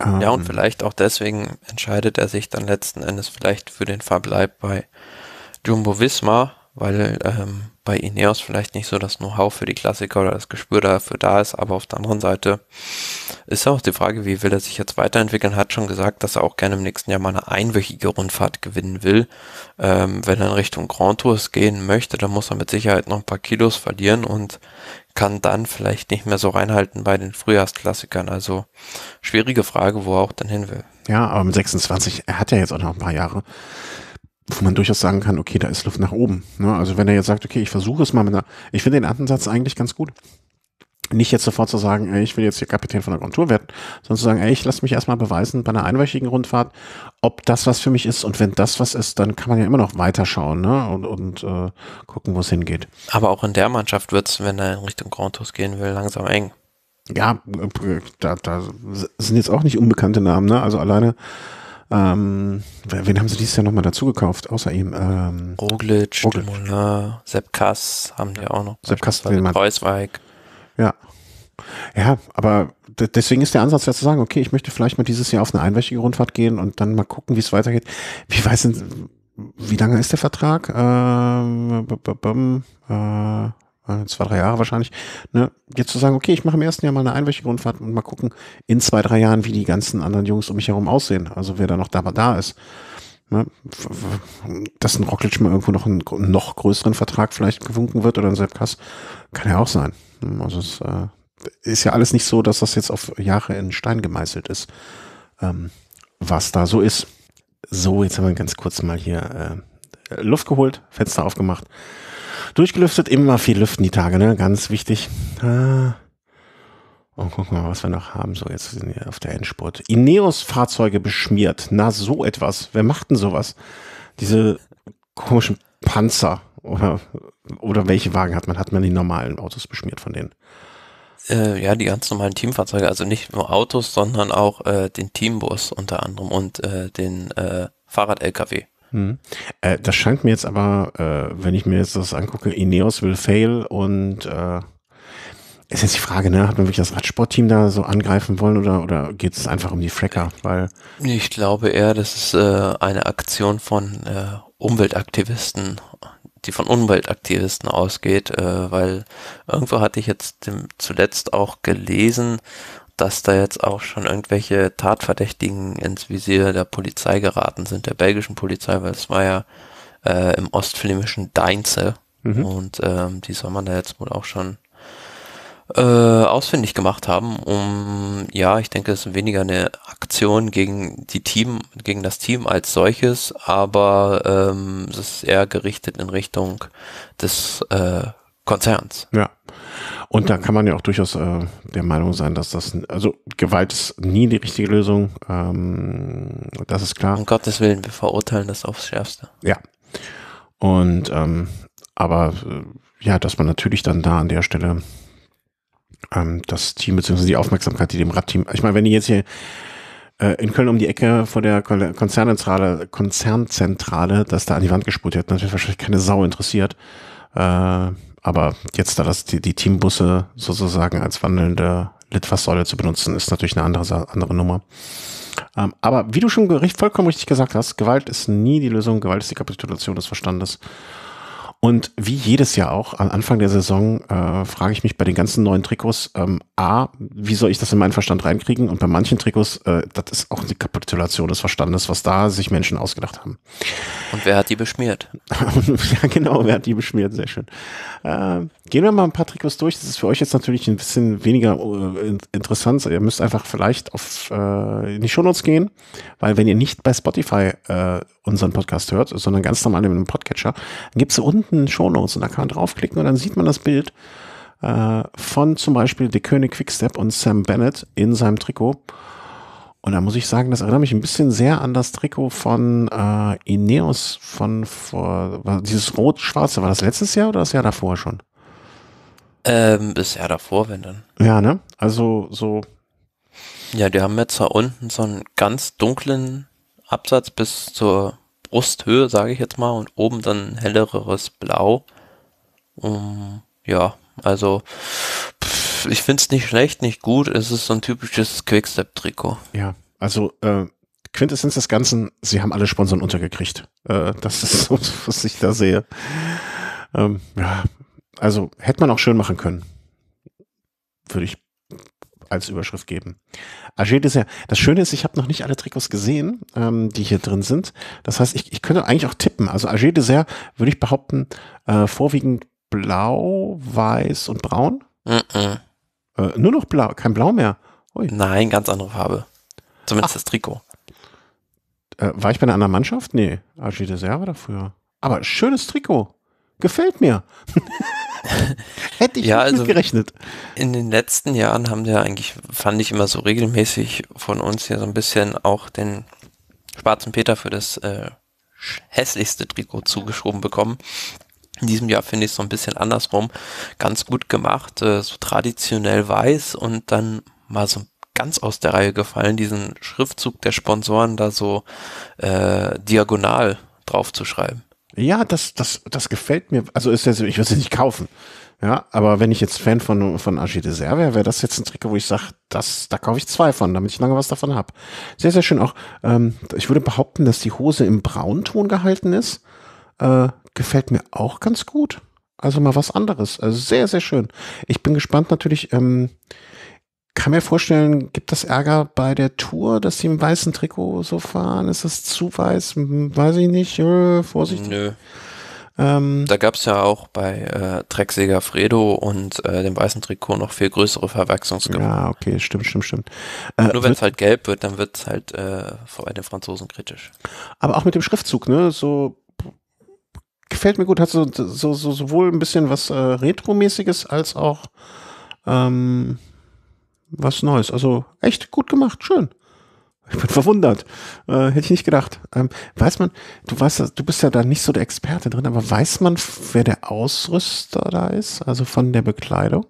Ja, ähm. und vielleicht auch deswegen entscheidet er sich dann letzten Endes vielleicht für den Verbleib bei Jumbo Visma, weil ähm, bei Ineos vielleicht nicht so das Know-how für die Klassiker oder das Gespür dafür da ist, aber auf der anderen Seite ist auch die Frage, wie will er sich jetzt weiterentwickeln, hat schon gesagt, dass er auch gerne im nächsten Jahr mal eine einwöchige Rundfahrt gewinnen will. Ähm, wenn er in Richtung Grand Tours gehen möchte, dann muss er mit Sicherheit noch ein paar Kilos verlieren und kann dann vielleicht nicht mehr so reinhalten bei den Frühjahrsklassikern. Also schwierige Frage, wo er auch dann hin will. Ja, aber mit 26, er hat ja jetzt auch noch ein paar Jahre wo man durchaus sagen kann, okay, da ist Luft nach oben. Ne? Also wenn er jetzt sagt, okay, ich versuche es mal mit einer, ich finde den Ansatz eigentlich ganz gut. Nicht jetzt sofort zu sagen, ey, ich will jetzt hier Kapitän von der Grand Tour werden, sondern zu sagen, ey, ich lasse mich erstmal beweisen bei einer einwöchigen Rundfahrt, ob das was für mich ist. Und wenn das was ist, dann kann man ja immer noch weiterschauen ne? und, und äh, gucken, wo es hingeht. Aber auch in der Mannschaft wird es, wenn er in Richtung Grand Tours gehen will, langsam eng. Ja, äh, da, da sind jetzt auch nicht unbekannte Namen. Ne? Also alleine ähm, wen haben sie dieses Jahr nochmal dazu gekauft, außer ihm? Ähm, Roglic, Roglic. Moulin, Sepp Kass haben die auch noch. Sepp Kass also will man. Kreuzweig. Ja. Ja, aber deswegen ist der Ansatz ja zu sagen, okay, ich möchte vielleicht mal dieses Jahr auf eine einwöchige Rundfahrt gehen und dann mal gucken, wie es weitergeht. Wie weiß denn, wie lange ist der Vertrag? Ähm, b -b -b äh, äh äh, zwei, drei Jahre wahrscheinlich, ne, jetzt zu sagen, okay, ich mache im ersten Jahr mal eine Einwöchige-Rundfahrt und mal gucken in zwei, drei Jahren, wie die ganzen anderen Jungs um mich herum aussehen, also wer da noch da, da ist. Ne, dass ein Rocklitsch mal irgendwo noch einen noch größeren Vertrag vielleicht gewunken wird oder ein Selbkass, kann ja auch sein. Ne, also es äh, ist ja alles nicht so, dass das jetzt auf Jahre in Stein gemeißelt ist, ähm, was da so ist. So, jetzt haben wir ganz kurz mal hier äh, Luft geholt, Fenster aufgemacht. Durchgelüftet, immer viel lüften die Tage, ne? Ganz wichtig. Ah. Und gucken wir mal, was wir noch haben. So, jetzt sind wir auf der Endspurt. Ineos-Fahrzeuge beschmiert. Na, so etwas. Wer macht denn sowas? Diese komischen Panzer oder, oder welche Wagen hat man? Hat man die normalen Autos beschmiert von denen? Äh, ja, die ganz normalen Teamfahrzeuge. Also nicht nur Autos, sondern auch äh, den Teambus unter anderem und äh, den äh, Fahrrad-LKW. Hm. Äh, das scheint mir jetzt aber, äh, wenn ich mir jetzt das angucke, Ineos will fail und äh, ist jetzt die Frage, ne? Hat man wirklich das Radsportteam da so angreifen wollen oder, oder geht es einfach um die Fracker? Weil ich glaube eher, das ist äh, eine Aktion von äh, Umweltaktivisten, die von Umweltaktivisten ausgeht, äh, weil irgendwo hatte ich jetzt zuletzt auch gelesen, dass da jetzt auch schon irgendwelche Tatverdächtigen ins Visier der Polizei geraten sind, der belgischen Polizei, weil es war ja äh, im ostflämischen Deinze mhm. und ähm, die soll man da jetzt wohl auch schon äh, ausfindig gemacht haben, um ja, ich denke, es ist weniger eine Aktion gegen die Team, gegen das Team als solches, aber ähm, es ist eher gerichtet in Richtung des äh, Konzerns. Ja, und da kann man ja auch durchaus äh, der Meinung sein, dass das, also Gewalt ist nie die richtige Lösung. Ähm, das ist klar. Um Gottes Willen, wir verurteilen das aufs Schärfste. Ja. Und, ähm, aber äh, ja, dass man natürlich dann da an der Stelle ähm, das Team bzw. die Aufmerksamkeit, die dem Radteam, ich meine, wenn die jetzt hier äh, in Köln um die Ecke vor der Konzernzentrale, Konzernzentrale, dass da an die Wand gespult hätten, natürlich wahrscheinlich keine Sau interessiert. Äh, aber jetzt da das, die, die Teambusse sozusagen als wandelnde Litfaßsäule zu benutzen, ist natürlich eine andere, andere Nummer. Ähm, aber wie du schon vollkommen richtig gesagt hast, Gewalt ist nie die Lösung, Gewalt ist die Kapitulation des Verstandes. Und wie jedes Jahr auch, am Anfang der Saison äh, frage ich mich bei den ganzen neuen Trikots, ähm, A, wie soll ich das in meinen Verstand reinkriegen? Und bei manchen Trikots, äh, das ist auch eine Kapitulation des Verstandes, was da sich Menschen ausgedacht haben. Und wer hat die beschmiert? ja, genau, wer hat die beschmiert? Sehr schön. Äh, Gehen wir mal ein paar Trikots durch. Das ist für euch jetzt natürlich ein bisschen weniger äh, interessant. Ihr müsst einfach vielleicht auf äh, in die Shownotes gehen, weil wenn ihr nicht bei Spotify äh, unseren Podcast hört, sondern ganz normal mit einem Podcatcher, dann gibt es unten Show Notes und da kann man draufklicken und dann sieht man das Bild äh, von zum Beispiel De König Quickstep und Sam Bennett in seinem Trikot. Und da muss ich sagen, das erinnert mich ein bisschen sehr an das Trikot von äh, Ineos von vor, dieses rot-schwarze, war das letztes Jahr oder das Jahr davor schon? Ähm, bisher davor, wenn dann. Ja, ne? Also so. Ja, die haben jetzt da unten so einen ganz dunklen Absatz bis zur Brusthöhe, sage ich jetzt mal, und oben dann ein helleres Blau. Um, ja, also pff, ich finde es nicht schlecht, nicht gut. Es ist so ein typisches Quickstep-Trikot. Ja, also äh, Quintessenz des Ganzen, sie haben alle Sponsoren untergekriegt. Äh, das ist so, was ich da sehe. Ähm, ja, also hätte man auch schön machen können. Würde ich als Überschrift geben. Alger Dessert. Das Schöne ist, ich habe noch nicht alle Trikots gesehen, ähm, die hier drin sind. Das heißt, ich, ich könnte eigentlich auch tippen. Also Alger Dessert würde ich behaupten, äh, vorwiegend blau, weiß und braun. Mm -mm. Äh, nur noch blau, kein blau mehr. Ui. Nein, ganz andere Farbe. Zumindest Ach. das Trikot. Äh, war ich bei einer anderen Mannschaft? Nee, Alger Dessert war da früher. Aber schönes Trikot. Gefällt mir. Hätte ich ja, nicht also gerechnet. In den letzten Jahren haben wir eigentlich, fand ich immer so regelmäßig von uns hier so ein bisschen auch den schwarzen Peter für das äh, hässlichste Trikot zugeschoben bekommen. In diesem Jahr finde ich es so ein bisschen andersrum. Ganz gut gemacht, äh, so traditionell weiß und dann mal so ganz aus der Reihe gefallen, diesen Schriftzug der Sponsoren da so äh, diagonal drauf zu schreiben. Ja, das, das, das gefällt mir. Also ist jetzt, ich würde sie nicht kaufen. Ja, aber wenn ich jetzt Fan von, von Agi Dessert wäre, wäre das jetzt ein Trick, wo ich sage, das, da kaufe ich zwei von, damit ich lange was davon habe. Sehr, sehr schön auch. Ähm, ich würde behaupten, dass die Hose im Braunton gehalten ist. Äh, gefällt mir auch ganz gut. Also mal was anderes. Also sehr, sehr schön. Ich bin gespannt natürlich, ähm, kann mir vorstellen, gibt das Ärger bei der Tour, dass sie im weißen Trikot so fahren? Ist das zu weiß? Weiß ich nicht. Äh, Vorsicht. Nö. Ähm, da gab es ja auch bei äh, Drecksäger Fredo und äh, dem weißen Trikot noch viel größere Verwechslungsgefahr. Ja, okay, stimmt, stimmt, stimmt. Äh, nur wenn es halt gelb wird, dann wird es halt äh, vor den Franzosen kritisch. Aber auch mit dem Schriftzug, ne? So gefällt mir gut, hat so, so, so sowohl ein bisschen was äh, Retro-mäßiges als auch ähm, was Neues. Also echt gut gemacht, schön. Ich bin verwundert. Äh, hätte ich nicht gedacht. Ähm, weiß man, du weißt, du bist ja da nicht so der Experte drin, aber weiß man, wer der Ausrüster da ist? Also von der Bekleidung?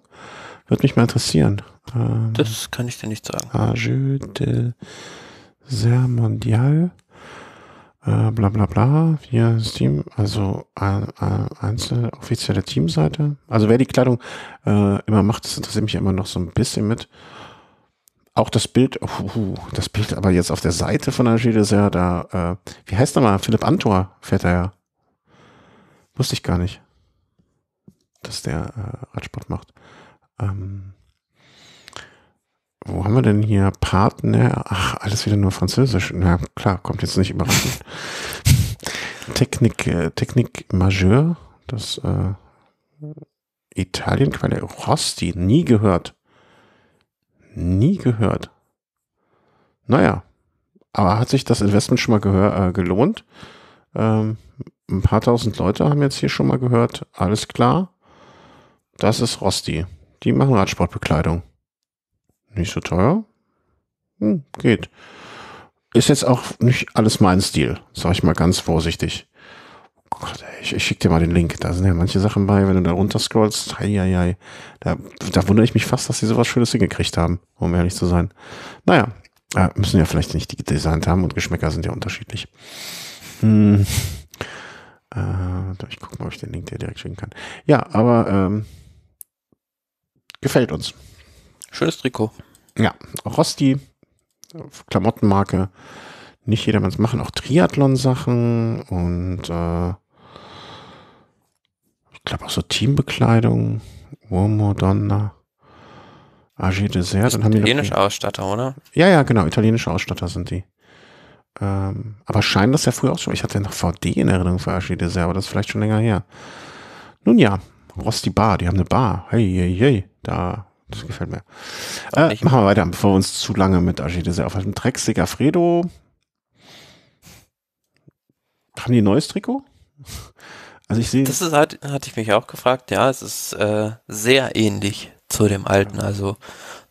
Würde mich mal interessieren. Ähm, das kann ich dir nicht sagen. Ajou de Serre Mondial äh, bla bla bla, hier Steam, also äh, äh, einzelne offizielle Teamseite. Also wer die Kleidung äh, immer macht, das interessiert mich immer noch so ein bisschen mit. Auch das Bild, oh, das Bild aber jetzt auf der Seite von Agile ist ja da, äh, wie heißt er mal? Philipp Antor fährt er ja. Wusste ich gar nicht, dass der äh, Radsport macht. Ähm, wo haben wir denn hier Partner? Ach, alles wieder nur Französisch. Na klar, kommt jetzt nicht überraschend. Technik, äh, Technik Majeur, das äh, Italien-Quelle. Rosti, nie gehört. Nie gehört. Naja, aber hat sich das Investment schon mal gehör, äh, gelohnt? Ähm, ein paar tausend Leute haben jetzt hier schon mal gehört. Alles klar. Das ist Rosti. Die machen Radsportbekleidung. Nicht so teuer. Hm, geht. Ist jetzt auch nicht alles mein Stil, sag ich mal ganz vorsichtig. Oh Gott, ey, ich, ich schick dir mal den Link. Da sind ja manche Sachen bei, wenn du da runterscrollst. Hei, Da, da wundere ich mich fast, dass sie sowas Schönes hingekriegt haben, um ehrlich zu sein. Naja, äh, müssen ja vielleicht nicht die designt haben und Geschmäcker sind ja unterschiedlich. Hm. Äh, ich gucke mal, ob ich den Link dir direkt schicken kann. Ja, aber ähm, gefällt uns. Schönes Trikot. Ja, Rosti, Klamottenmarke. Nicht jedermanns machen auch Triathlon-Sachen und äh, ich glaube auch so Teambekleidung, Uomo, Donna, Agi Dessert. Dann haben italienische die Ausstatter, oder? Ja, ja, genau, italienische Ausstatter sind die. Ähm, aber scheinen das ja früher auch schon. Ich hatte ja noch VD in Erinnerung für Agi Dessert, aber das ist vielleicht schon länger her. Nun ja, Rosti Bar, die haben eine Bar. Hey, hey, hey, da das mhm. gefällt mir. Äh, machen wir weiter, bevor wir uns zu lange mit Agility aufhalten. Drexiger Fredo. Haben die ein neues Trikot? Also ich sehe. Das ist halt, hatte ich mich auch gefragt. Ja, es ist äh, sehr ähnlich zu dem alten. Also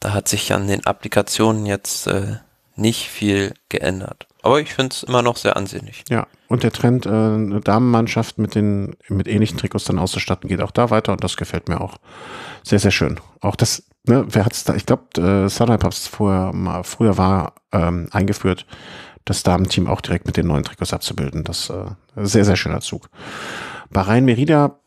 da hat sich an den Applikationen jetzt äh, nicht viel geändert. Aber ich finde es immer noch sehr ansehnlich. Ja, und der Trend, äh, eine Damenmannschaft mit den mit ähnlichen Trikots dann auszustatten, geht auch da weiter und das gefällt mir auch. Sehr, sehr schön. Auch das, ne, wer es da, ich glaube, äh, Sunlight es vorher mal früher war ähm, eingeführt, das Damenteam auch direkt mit den neuen Trikots abzubilden. Das äh, sehr, sehr schöner Zug. Bahrain Merida,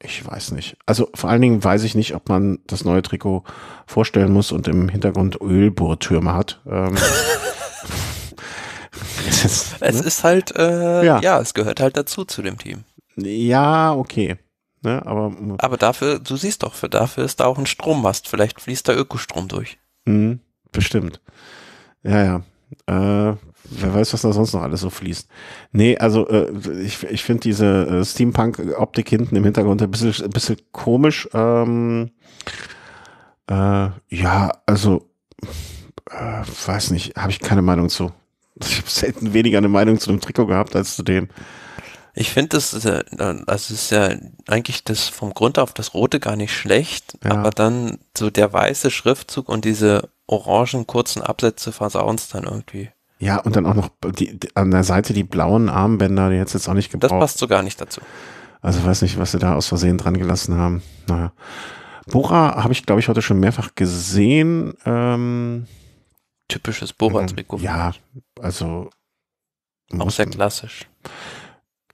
ich weiß nicht. Also vor allen Dingen weiß ich nicht, ob man das neue Trikot vorstellen muss und im Hintergrund Ölbohrtürme hat. Ähm, es, ist, es ne? ist halt, äh, ja. ja, es gehört halt dazu zu dem Team. Ja, okay ne? Aber, aber dafür, du siehst doch, für, dafür ist da auch ein Strommast. Vielleicht fließt da Ökostrom durch. Mhm, bestimmt. Ja, ja. Äh, wer weiß, was da sonst noch alles so fließt. Nee, also äh, ich, ich finde diese äh, Steampunk-Optik hinten im Hintergrund ein bisschen, ein bisschen komisch. Ähm, äh, ja, also äh, weiß nicht, habe ich keine Meinung zu. Ich habe selten weniger eine Meinung zu dem Trikot gehabt als zu dem. Ich finde, das, ist das also ist ja eigentlich das vom Grund auf das Rote gar nicht schlecht, ja. aber dann so der weiße Schriftzug und diese orangen kurzen Absätze versauen es dann irgendwie. Ja, und dann auch noch die, die, an der Seite die blauen Armbänder, die jetzt jetzt auch nicht gebraucht. Das passt so gar nicht dazu. Also weiß nicht, was sie da aus Versehen dran gelassen haben. Naja. Bora habe ich, glaube ich, heute schon mehrfach gesehen. Ähm, Typisches Bora-Trikot. Ähm, ja, also. Auch sehr klassisch.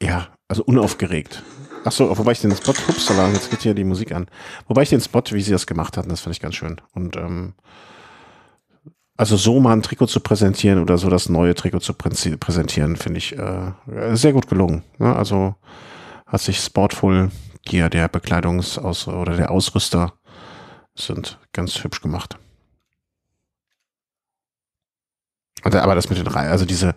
Ja, also unaufgeregt. Achso, wobei ich den Spot, upsala, jetzt geht hier die Musik an. Wobei ich den Spot, wie sie das gemacht hatten, das fand ich ganz schön. Und ähm, also so mal ein Trikot zu präsentieren oder so das neue Trikot zu präsentieren, finde ich äh, sehr gut gelungen. Ja, ne? also hat sich Sportful, hier der Bekleidungs- oder der Ausrüster, sind ganz hübsch gemacht. aber das mit den Reihen, also diese,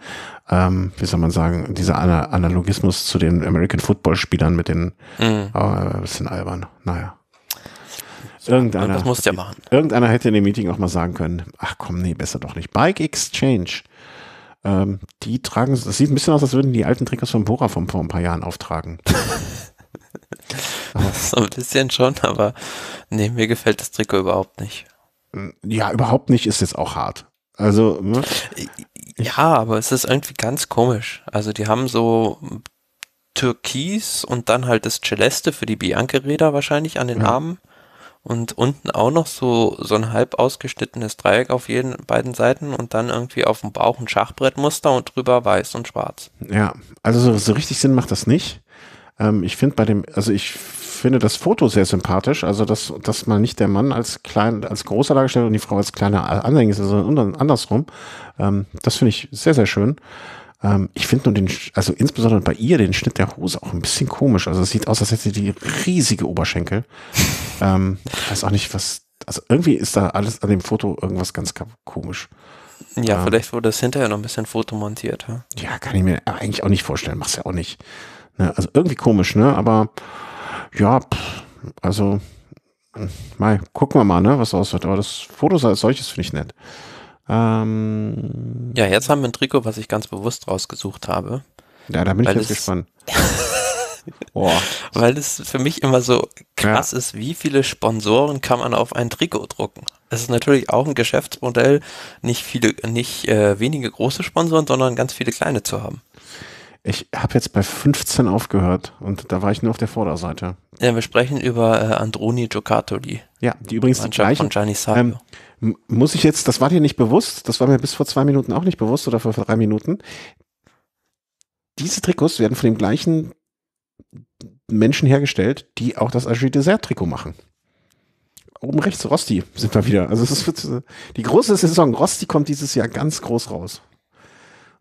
ähm, wie soll man sagen, dieser Ana Analogismus zu den American Football-Spielern mit den, mhm. äh, bisschen albern, naja. Irgendeiner, das muss ja machen. Irgendeiner hätte in dem Meeting auch mal sagen können, ach komm, nee, besser doch nicht. Bike Exchange. Ähm, die tragen, das sieht ein bisschen aus, als würden die alten Trikots von Bora von vor ein paar Jahren auftragen. so ein bisschen schon, aber nee, mir gefällt das Trikot überhaupt nicht. Ja, überhaupt nicht ist jetzt auch hart. Also. Ne? Äh, ja, aber es ist irgendwie ganz komisch. Also die haben so Türkis und dann halt das Celeste für die Bianca-Räder wahrscheinlich an den ja. Armen. Und unten auch noch so, so ein halb ausgeschnittenes Dreieck auf jeden beiden Seiten und dann irgendwie auf dem Bauch ein Schachbrettmuster und drüber weiß und schwarz. Ja, also so, so richtig Sinn macht das nicht. Ähm, ich finde bei dem, also ich finde das Foto sehr sympathisch. Also, dass, dass man nicht der Mann als klein, als großer dargestellt und die Frau als kleiner anhängig ist, sondern andersrum. Ähm, das finde ich sehr, sehr schön. Ähm, ich finde nur den, also insbesondere bei ihr den Schnitt der Hose auch ein bisschen komisch. Also, es sieht aus, als hätte sie die riesige Oberschenkel. ähm, ich weiß auch nicht, was, also irgendwie ist da alles an dem Foto irgendwas ganz komisch. Ja, ähm, vielleicht wurde das hinterher noch ein bisschen fotomontiert. Ja? ja, kann ich mir eigentlich auch nicht vorstellen. Mach's ja auch nicht. Ne, also irgendwie komisch, ne? Aber ja, pff, also mal gucken wir mal, ne, was aus wird. Aber das Foto als solches finde ich nett. Ähm, ja, jetzt haben wir ein Trikot, was ich ganz bewusst rausgesucht habe. Ja, da bin ich jetzt gespannt. Boah. Weil es für mich immer so krass ja. ist, wie viele Sponsoren kann man auf ein Trikot drucken. Es ist natürlich auch ein Geschäftsmodell, nicht viele, nicht äh, wenige große Sponsoren, sondern ganz viele kleine zu haben. Ich habe jetzt bei 15 aufgehört und da war ich nur auf der Vorderseite. Ja, wir sprechen über äh, Androni Giocattoli. Ja, die übrigens die gleichen. Von Gianni Sabio. Ähm, muss ich jetzt, das war dir nicht bewusst, das war mir bis vor zwei Minuten auch nicht bewusst oder vor drei Minuten. Diese Trikots werden von dem gleichen Menschen hergestellt, die auch das Agile Dessert Trikot machen. Oben rechts Rosti sind wir wieder. Also es ist die große Saison. Rosti kommt dieses Jahr ganz groß raus.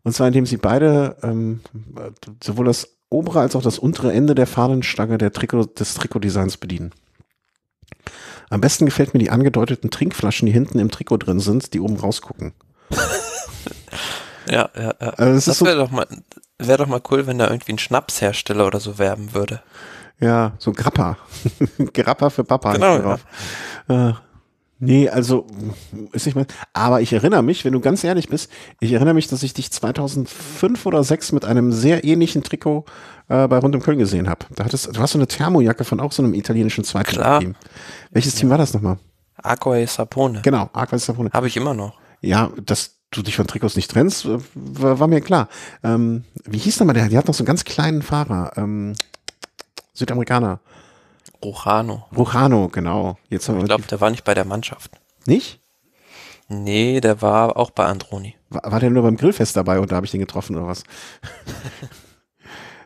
Und zwar, indem sie beide ähm, sowohl das obere als auch das untere Ende der Fahnenstange der Trikot, des Trikotdesigns bedienen. Am besten gefällt mir die angedeuteten Trinkflaschen, die hinten im Trikot drin sind, die oben rausgucken. ja, ja, ja. Also das wäre so, doch, mal, wär doch mal cool, wenn da irgendwie ein Schnapshersteller oder so werben würde. Ja, so Grappa. Grappa für Papa. Genau. Ja. Äh, Nee, also ist nicht mein, Aber ich erinnere mich, wenn du ganz ehrlich bist, ich erinnere mich, dass ich dich 2005 oder 2006 mit einem sehr ähnlichen Trikot äh, bei Rund um Köln gesehen habe. Da hattest du hast so eine Thermojacke von auch so einem italienischen Zweitligteam. Welches ja. Team war das nochmal? e Sapone. Genau, e Sapone. Habe ich immer noch. Ja, dass du dich von Trikots nicht trennst, äh, war, war mir klar. Ähm, wie hieß nochmal der? Die hat noch so einen ganz kleinen Fahrer. Ähm, Südamerikaner. Rochano. Rochano, genau. Jetzt haben ich glaube, der war nicht bei der Mannschaft. Nicht? Nee, der war auch bei Androni. War, war der nur beim Grillfest dabei und da habe ich den getroffen oder was?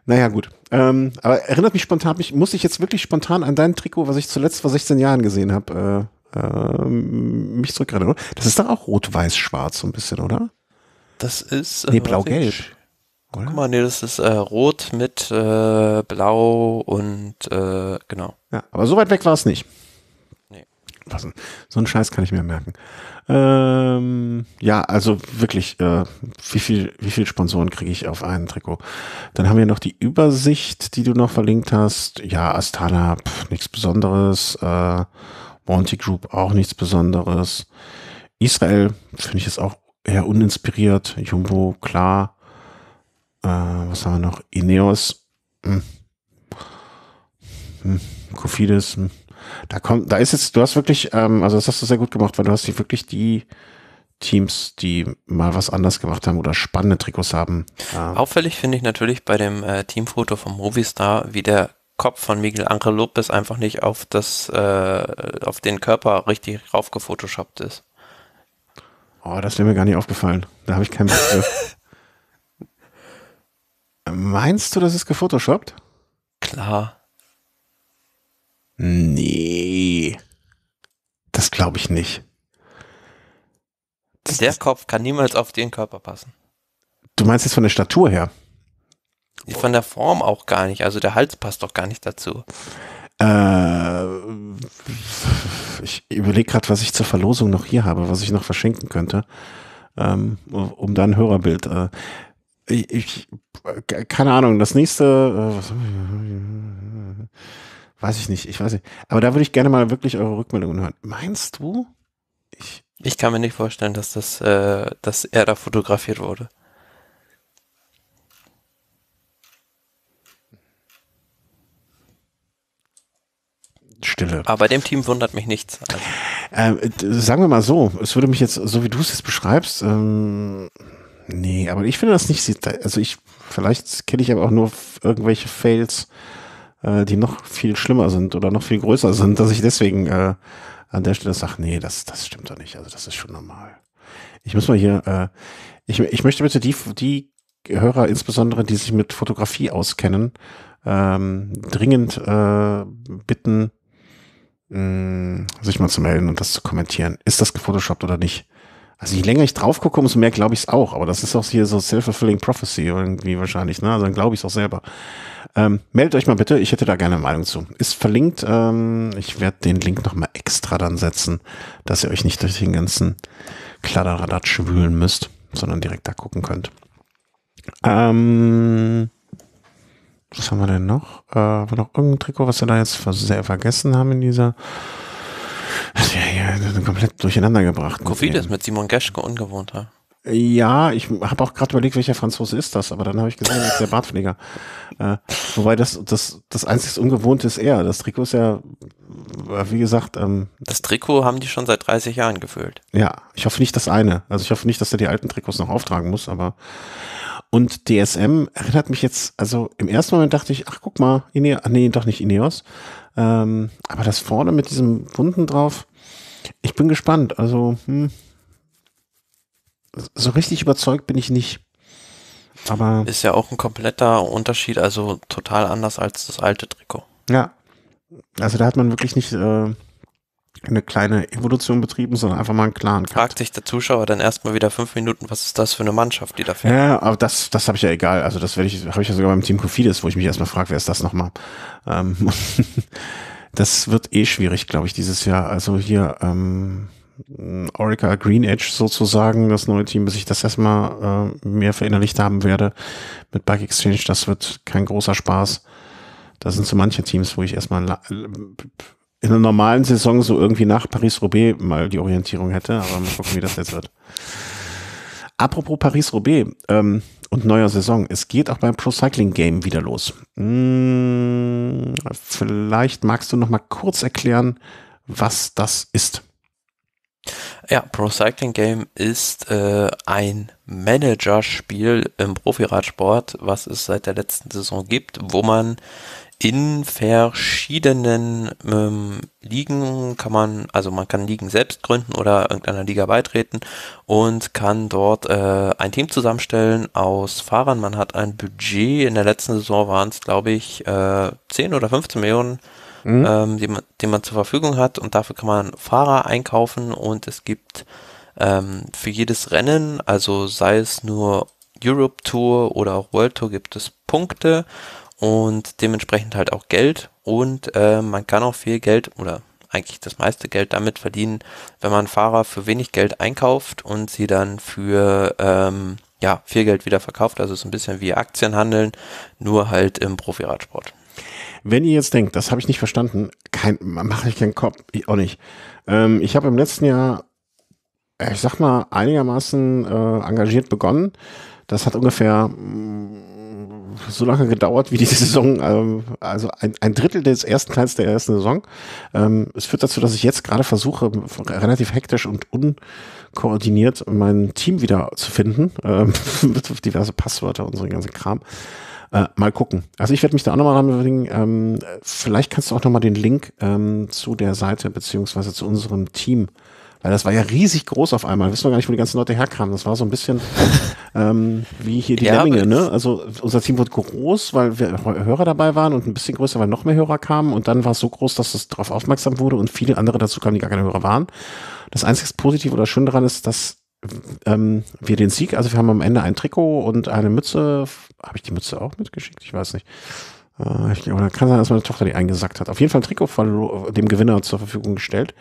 naja, gut. Ähm, aber erinnert mich spontan, mich, muss ich jetzt wirklich spontan an dein Trikot, was ich zuletzt vor 16 Jahren gesehen habe, äh, äh, mich zurückerinnern. Das ist doch auch rot-weiß-schwarz so ein bisschen, oder? Das ist. Äh, nee, blau-gelb. Oder? Guck mal, nee, das ist äh, rot mit äh, blau und äh, genau. Ja, aber so weit weg war es nicht. Nee. Was, so einen Scheiß kann ich mir merken. Ähm, ja, also wirklich, äh, wie viel, wie viel Sponsoren kriege ich auf einen Trikot? Dann haben wir noch die Übersicht, die du noch verlinkt hast. Ja, Astana, nichts Besonderes. Äh, Monty Group auch nichts Besonderes. Israel finde ich jetzt auch eher uninspiriert. Jumbo, klar. Äh, was haben wir noch? Ineos. Hm. Hm. Kofidis. Hm. Da kommt, da ist jetzt, du hast wirklich, ähm, also das hast du sehr gut gemacht, weil du hast hier wirklich die Teams, die mal was anders gemacht haben oder spannende Trikots haben. Ähm. Auffällig finde ich natürlich bei dem äh, Teamfoto vom Movistar, wie der Kopf von Miguel Angel Lopez einfach nicht auf das, äh, auf den Körper richtig raufgefotoshoppt ist. Oh, das wäre mir gar nicht aufgefallen. Da habe ich keinen Begriff. Meinst du, das ist gefotoshoppt? Klar. Nee. Das glaube ich nicht. Das, der Kopf kann niemals auf den Körper passen. Du meinst jetzt von der Statur her? Von der Form auch gar nicht. Also der Hals passt doch gar nicht dazu. Äh, ich überlege gerade, was ich zur Verlosung noch hier habe, was ich noch verschenken könnte, ähm, um dann Hörerbild. Äh, ich, äh, keine Ahnung, das nächste, äh, was, weiß ich nicht, ich weiß nicht. Aber da würde ich gerne mal wirklich eure Rückmeldungen hören. Meinst du? Ich, ich kann mir nicht vorstellen, dass das, äh, dass er da fotografiert wurde. Stille. Aber dem Team wundert mich nichts. Also. Ähm, sagen wir mal so, es würde mich jetzt, so wie du es jetzt beschreibst, ähm, Nee, aber ich finde das nicht, also ich, vielleicht kenne ich aber auch nur irgendwelche Fails, äh, die noch viel schlimmer sind oder noch viel größer sind, dass ich deswegen äh, an der Stelle sage, nee, das, das stimmt doch nicht. Also das ist schon normal. Ich muss mal hier, äh, ich, ich möchte bitte die, die Hörer, insbesondere die sich mit Fotografie auskennen, ähm, dringend äh, bitten, mh, mm, sich mal zu melden und das zu kommentieren. Ist das gefotoshoppt oder nicht? Also je länger ich drauf gucke, umso mehr glaube ich es auch. Aber das ist auch hier so self-fulfilling prophecy irgendwie wahrscheinlich. Ne? Also dann glaube ich es auch selber. Ähm, meldet euch mal bitte, ich hätte da gerne eine Meinung zu. Ist verlinkt. Ähm, ich werde den Link nochmal extra dann setzen, dass ihr euch nicht durch den ganzen Kladderadatsch schwülen müsst, sondern direkt da gucken könnt. Ähm, was haben wir denn noch? Äh, haben wir noch irgendein Trikot, was wir da jetzt sehr vergessen haben in dieser... Ja, komplett durcheinander gebracht. Covid ist mit Simon Geschke ungewohnt, ja? Ja, ich habe auch gerade überlegt, welcher Franzose ist das, aber dann habe ich gesehen, das ist der Bartpfleger. Äh, wobei das, das, das einzig Ungewohnte ist er. Das Trikot ist ja, äh, wie gesagt. Ähm, das Trikot haben die schon seit 30 Jahren gefüllt. Ja, ich hoffe nicht das eine. Also ich hoffe nicht, dass er die alten Trikots noch auftragen muss, aber. Und DSM erinnert mich jetzt, also im ersten Moment dachte ich, ach guck mal, Ineos, nee, doch nicht Ineos. Ähm, aber das vorne mit diesem Wunden drauf, ich bin gespannt. Also, hm. so richtig überzeugt bin ich nicht. Aber ist ja auch ein kompletter Unterschied, also total anders als das alte Trikot. Ja. Also da hat man wirklich nicht äh, eine kleine Evolution betrieben, sondern einfach mal einen klaren Cut. Fragt sich der Zuschauer dann erstmal wieder fünf Minuten, was ist das für eine Mannschaft, die da fährt? Ja, aber das, das habe ich ja egal. Also das werde ich, habe ich ja sogar beim Team Kofidis, wo ich mich erstmal frage, wer ist das nochmal? Ähm Das wird eh schwierig, glaube ich, dieses Jahr. Also hier ähm, Orica Green Edge sozusagen, das neue Team, bis ich das erstmal äh, mehr verinnerlicht haben werde mit Bike Exchange, das wird kein großer Spaß. Da sind so manche Teams, wo ich erstmal in einer normalen Saison so irgendwie nach Paris-Roubaix mal die Orientierung hätte, aber mal gucken, wie das jetzt wird. Apropos Paris-Roubaix ähm, und neuer Saison, es geht auch beim Pro Cycling Game wieder los. Hm, vielleicht magst du noch mal kurz erklären, was das ist. Ja, Pro Cycling Game ist äh, ein Managerspiel im Profiradsport, was es seit der letzten Saison gibt, wo man in verschiedenen ähm, Ligen kann man, also man kann Ligen selbst gründen oder irgendeiner Liga beitreten und kann dort äh, ein Team zusammenstellen aus Fahrern. Man hat ein Budget, in der letzten Saison waren es, glaube ich, äh, 10 oder 15 Millionen, mhm. ähm, die, man, die man zur Verfügung hat und dafür kann man Fahrer einkaufen und es gibt ähm, für jedes Rennen, also sei es nur Europe Tour oder auch World Tour, gibt es Punkte und dementsprechend halt auch Geld. Und äh, man kann auch viel Geld oder eigentlich das meiste Geld damit verdienen, wenn man Fahrer für wenig Geld einkauft und sie dann für ähm, ja, viel Geld wieder verkauft. Also es ist ein bisschen wie Aktienhandeln, nur halt im Profiradsport. Wenn ihr jetzt denkt, das habe ich nicht verstanden, kein, mache ich keinen Kopf, ich auch nicht. Ähm, ich habe im letzten Jahr, äh, ich sag mal, einigermaßen äh, engagiert begonnen. Das hat ungefähr mh, mm, so lange gedauert wie die Saison, ähm, also ein, ein Drittel des ersten Teils der ersten Saison. Ähm, es führt dazu, dass ich jetzt gerade versuche, relativ hektisch und unkoordiniert mein Team wieder zu finden, ähm, mit diverse Passwörter und so einen ganzen Kram. Äh, mal gucken. Also ich werde mich da auch nochmal dran bewegen. Ähm, vielleicht kannst du auch nochmal den Link ähm, zu der Seite beziehungsweise zu unserem Team weil das war ja riesig groß auf einmal. wissen wir gar nicht, wo die ganzen Leute herkamen. Das war so ein bisschen ähm, wie hier die ja, Lemminge, ne? Also unser Team wurde groß, weil wir Hörer dabei waren und ein bisschen größer, weil noch mehr Hörer kamen. Und dann war es so groß, dass es darauf aufmerksam wurde und viele andere dazu kamen, die gar keine Hörer waren. Das einzige Positive oder Schöne daran ist, dass ähm, wir den Sieg, also wir haben am Ende ein Trikot und eine Mütze. Habe ich die Mütze auch mitgeschickt? Ich weiß nicht. Äh, ich, oder kann sein, dass meine Tochter die eingesackt hat. Auf jeden Fall ein Trikot von dem Gewinner zur Verfügung gestellt.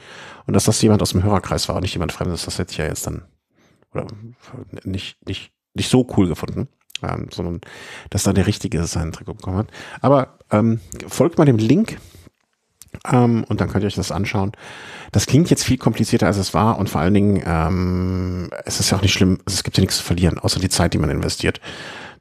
Und dass das jemand aus dem Hörerkreis war und nicht jemand Fremdes, das hätte ich ja jetzt dann oder nicht, nicht, nicht so cool gefunden. Ähm, sondern dass da der Richtige seinen Trikot bekommen hat. Aber ähm, folgt mal dem Link ähm, und dann könnt ihr euch das anschauen. Das klingt jetzt viel komplizierter, als es war und vor allen Dingen, ähm, es ist ja auch nicht schlimm, also es gibt ja nichts zu verlieren, außer die Zeit, die man investiert.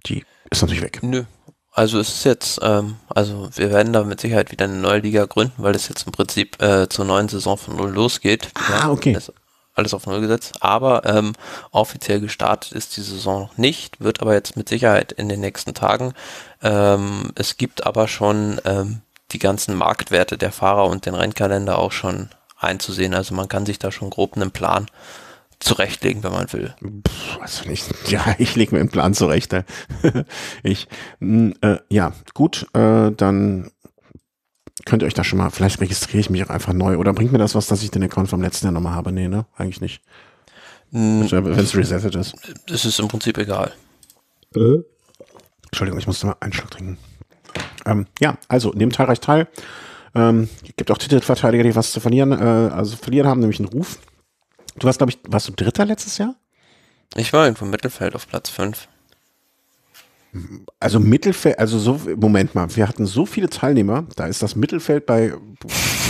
Die ist natürlich weg. Nö, also es ist jetzt, ähm, also wir werden da mit Sicherheit wieder eine neue Liga gründen, weil es jetzt im Prinzip äh, zur neuen Saison von null losgeht. Ah, okay. Alles, alles auf null gesetzt. Aber ähm, offiziell gestartet ist die Saison noch nicht, wird aber jetzt mit Sicherheit in den nächsten Tagen. Ähm, es gibt aber schon ähm, die ganzen Marktwerte der Fahrer und den Rennkalender auch schon einzusehen. Also man kann sich da schon grob einen Plan zurechtlegen, wenn man will. Pff, weiß nicht. Ja, ich lege mir einen Plan zurecht. ich, hm, äh, ja, gut, äh, dann könnt ihr euch da schon mal, vielleicht registriere ich mich auch einfach neu oder bringt mir das was, dass ich den Account vom letzten Jahr nochmal habe? Nee, ne? Eigentlich nicht. Hm. Wenn es resettet ist. Es ist im Prinzip egal. Äh? Entschuldigung, ich musste mal einen Schluck trinken. Ähm, ja, also nehmt teilreich teil. Ähm, gibt auch Titelverteidiger, die was zu verlieren, äh, also verlieren haben, nämlich einen Ruf. Du warst, glaube ich, warst du Dritter letztes Jahr? Ich war irgendwo im Mittelfeld auf Platz 5. Also Mittelfeld, also so, Moment mal, wir hatten so viele Teilnehmer, da ist das Mittelfeld bei,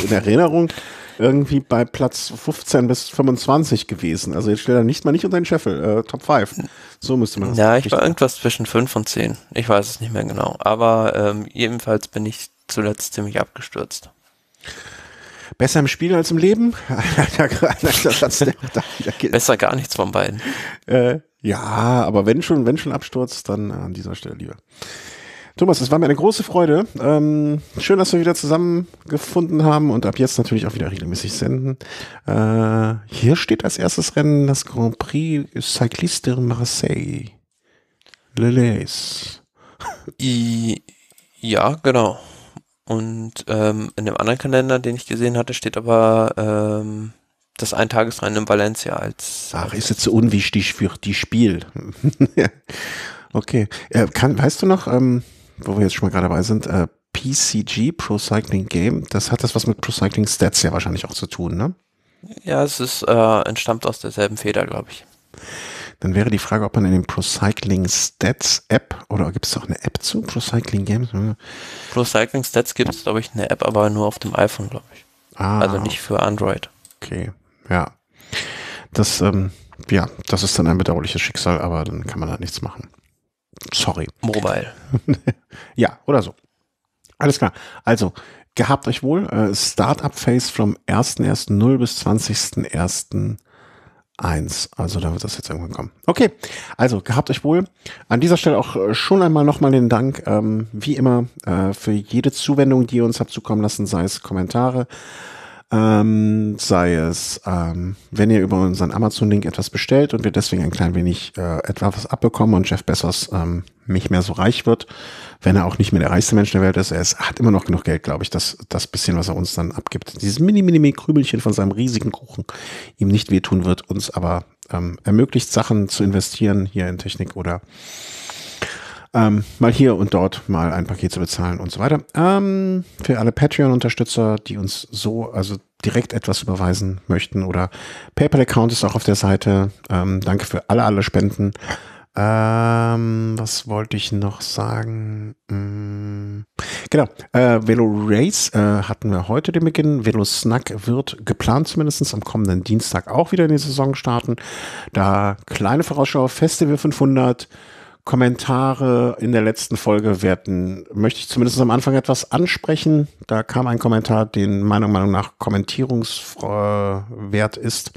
in Erinnerung, irgendwie bei Platz 15 bis 25 gewesen. Also jetzt stell da nicht mal nicht unter den Scheffel, äh, Top 5. So müsste man das Ja, ich war irgendwas zwischen 5 und 10. Ich weiß es nicht mehr genau. Aber ähm, jedenfalls bin ich zuletzt ziemlich abgestürzt. Besser im Spiel als im Leben? Besser gar nichts von beiden. Äh, ja, aber wenn schon, wenn schon Absturz, dann an dieser Stelle lieber. Thomas, es war mir eine große Freude. Ähm, schön, dass wir wieder zusammengefunden haben und ab jetzt natürlich auch wieder regelmäßig senden. Äh, hier steht als erstes Rennen das Grand Prix Cycliste de Marseille. Le Lelais. ja, genau. Und ähm, in dem anderen Kalender, den ich gesehen hatte, steht aber ähm, das Eintagesrennen in Valencia als. Ach, als ist jetzt so unwichtig für die Spiel. okay. Äh, kann, weißt du noch, ähm, wo wir jetzt schon mal gerade dabei sind, äh, PCG, Pro Cycling Game, das hat das was mit Pro Cycling Stats ja wahrscheinlich auch zu tun, ne? Ja, es ist, äh, entstammt aus derselben Feder, glaube ich. Dann wäre die Frage, ob man in den Procycling Stats App oder gibt es auch eine App zu Procycling Games? Procycling Stats gibt es, glaube ich, eine App, aber nur auf dem iPhone, glaube ich. Ah, also nicht für Android. Okay, ja. Das, ähm, ja, das ist dann ein bedauerliches Schicksal, aber dann kann man da halt nichts machen. Sorry. Mobile. ja, oder so. Alles klar. Also, gehabt euch wohl. Äh, Startup Phase vom 1.1.0 bis 20.01. 1. Also da wird das jetzt irgendwann kommen. Okay, also gehabt euch wohl. An dieser Stelle auch äh, schon einmal nochmal den Dank, ähm, wie immer, äh, für jede Zuwendung, die ihr uns habt zukommen lassen, sei es Kommentare, ähm, sei es, ähm, wenn ihr über unseren Amazon-Link etwas bestellt und wir deswegen ein klein wenig äh, etwas abbekommen und Jeff Bessers ähm, nicht mehr so reich wird, wenn er auch nicht mehr der reichste Mensch der Welt ist. Er ist, hat immer noch genug Geld, glaube ich, dass das bisschen, was er uns dann abgibt, dieses mini, mini, mini Krümelchen von seinem riesigen Kuchen ihm nicht wehtun wird, uns aber ähm, ermöglicht, Sachen zu investieren hier in Technik oder ähm, mal hier und dort mal ein Paket zu bezahlen und so weiter. Ähm, für alle Patreon-Unterstützer, die uns so, also direkt etwas überweisen möchten oder PayPal-Account ist auch auf der Seite. Ähm, danke für alle, alle Spenden. Ähm, was wollte ich noch sagen? Hm, genau, äh, Velo Race äh, hatten wir heute den Beginn. Velo Snack wird geplant zumindest am kommenden Dienstag auch wieder in die Saison starten. Da kleine Vorausschau, Festival 500. Kommentare in der letzten Folge werden, möchte ich zumindest am Anfang etwas ansprechen. Da kam ein Kommentar, den meiner Meinung nach Kommentierungswert ist.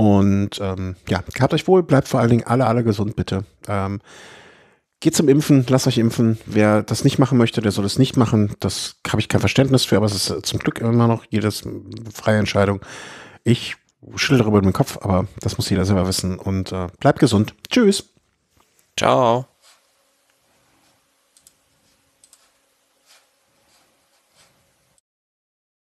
Und ähm, ja, gehabt euch wohl, bleibt vor allen Dingen alle, alle gesund, bitte. Ähm, geht zum Impfen, lasst euch impfen. Wer das nicht machen möchte, der soll es nicht machen. Das habe ich kein Verständnis für, aber es ist äh, zum Glück immer noch jedes freie Entscheidung. Ich schüttel darüber den Kopf, aber das muss jeder selber wissen. Und äh, bleibt gesund. Tschüss. Ciao.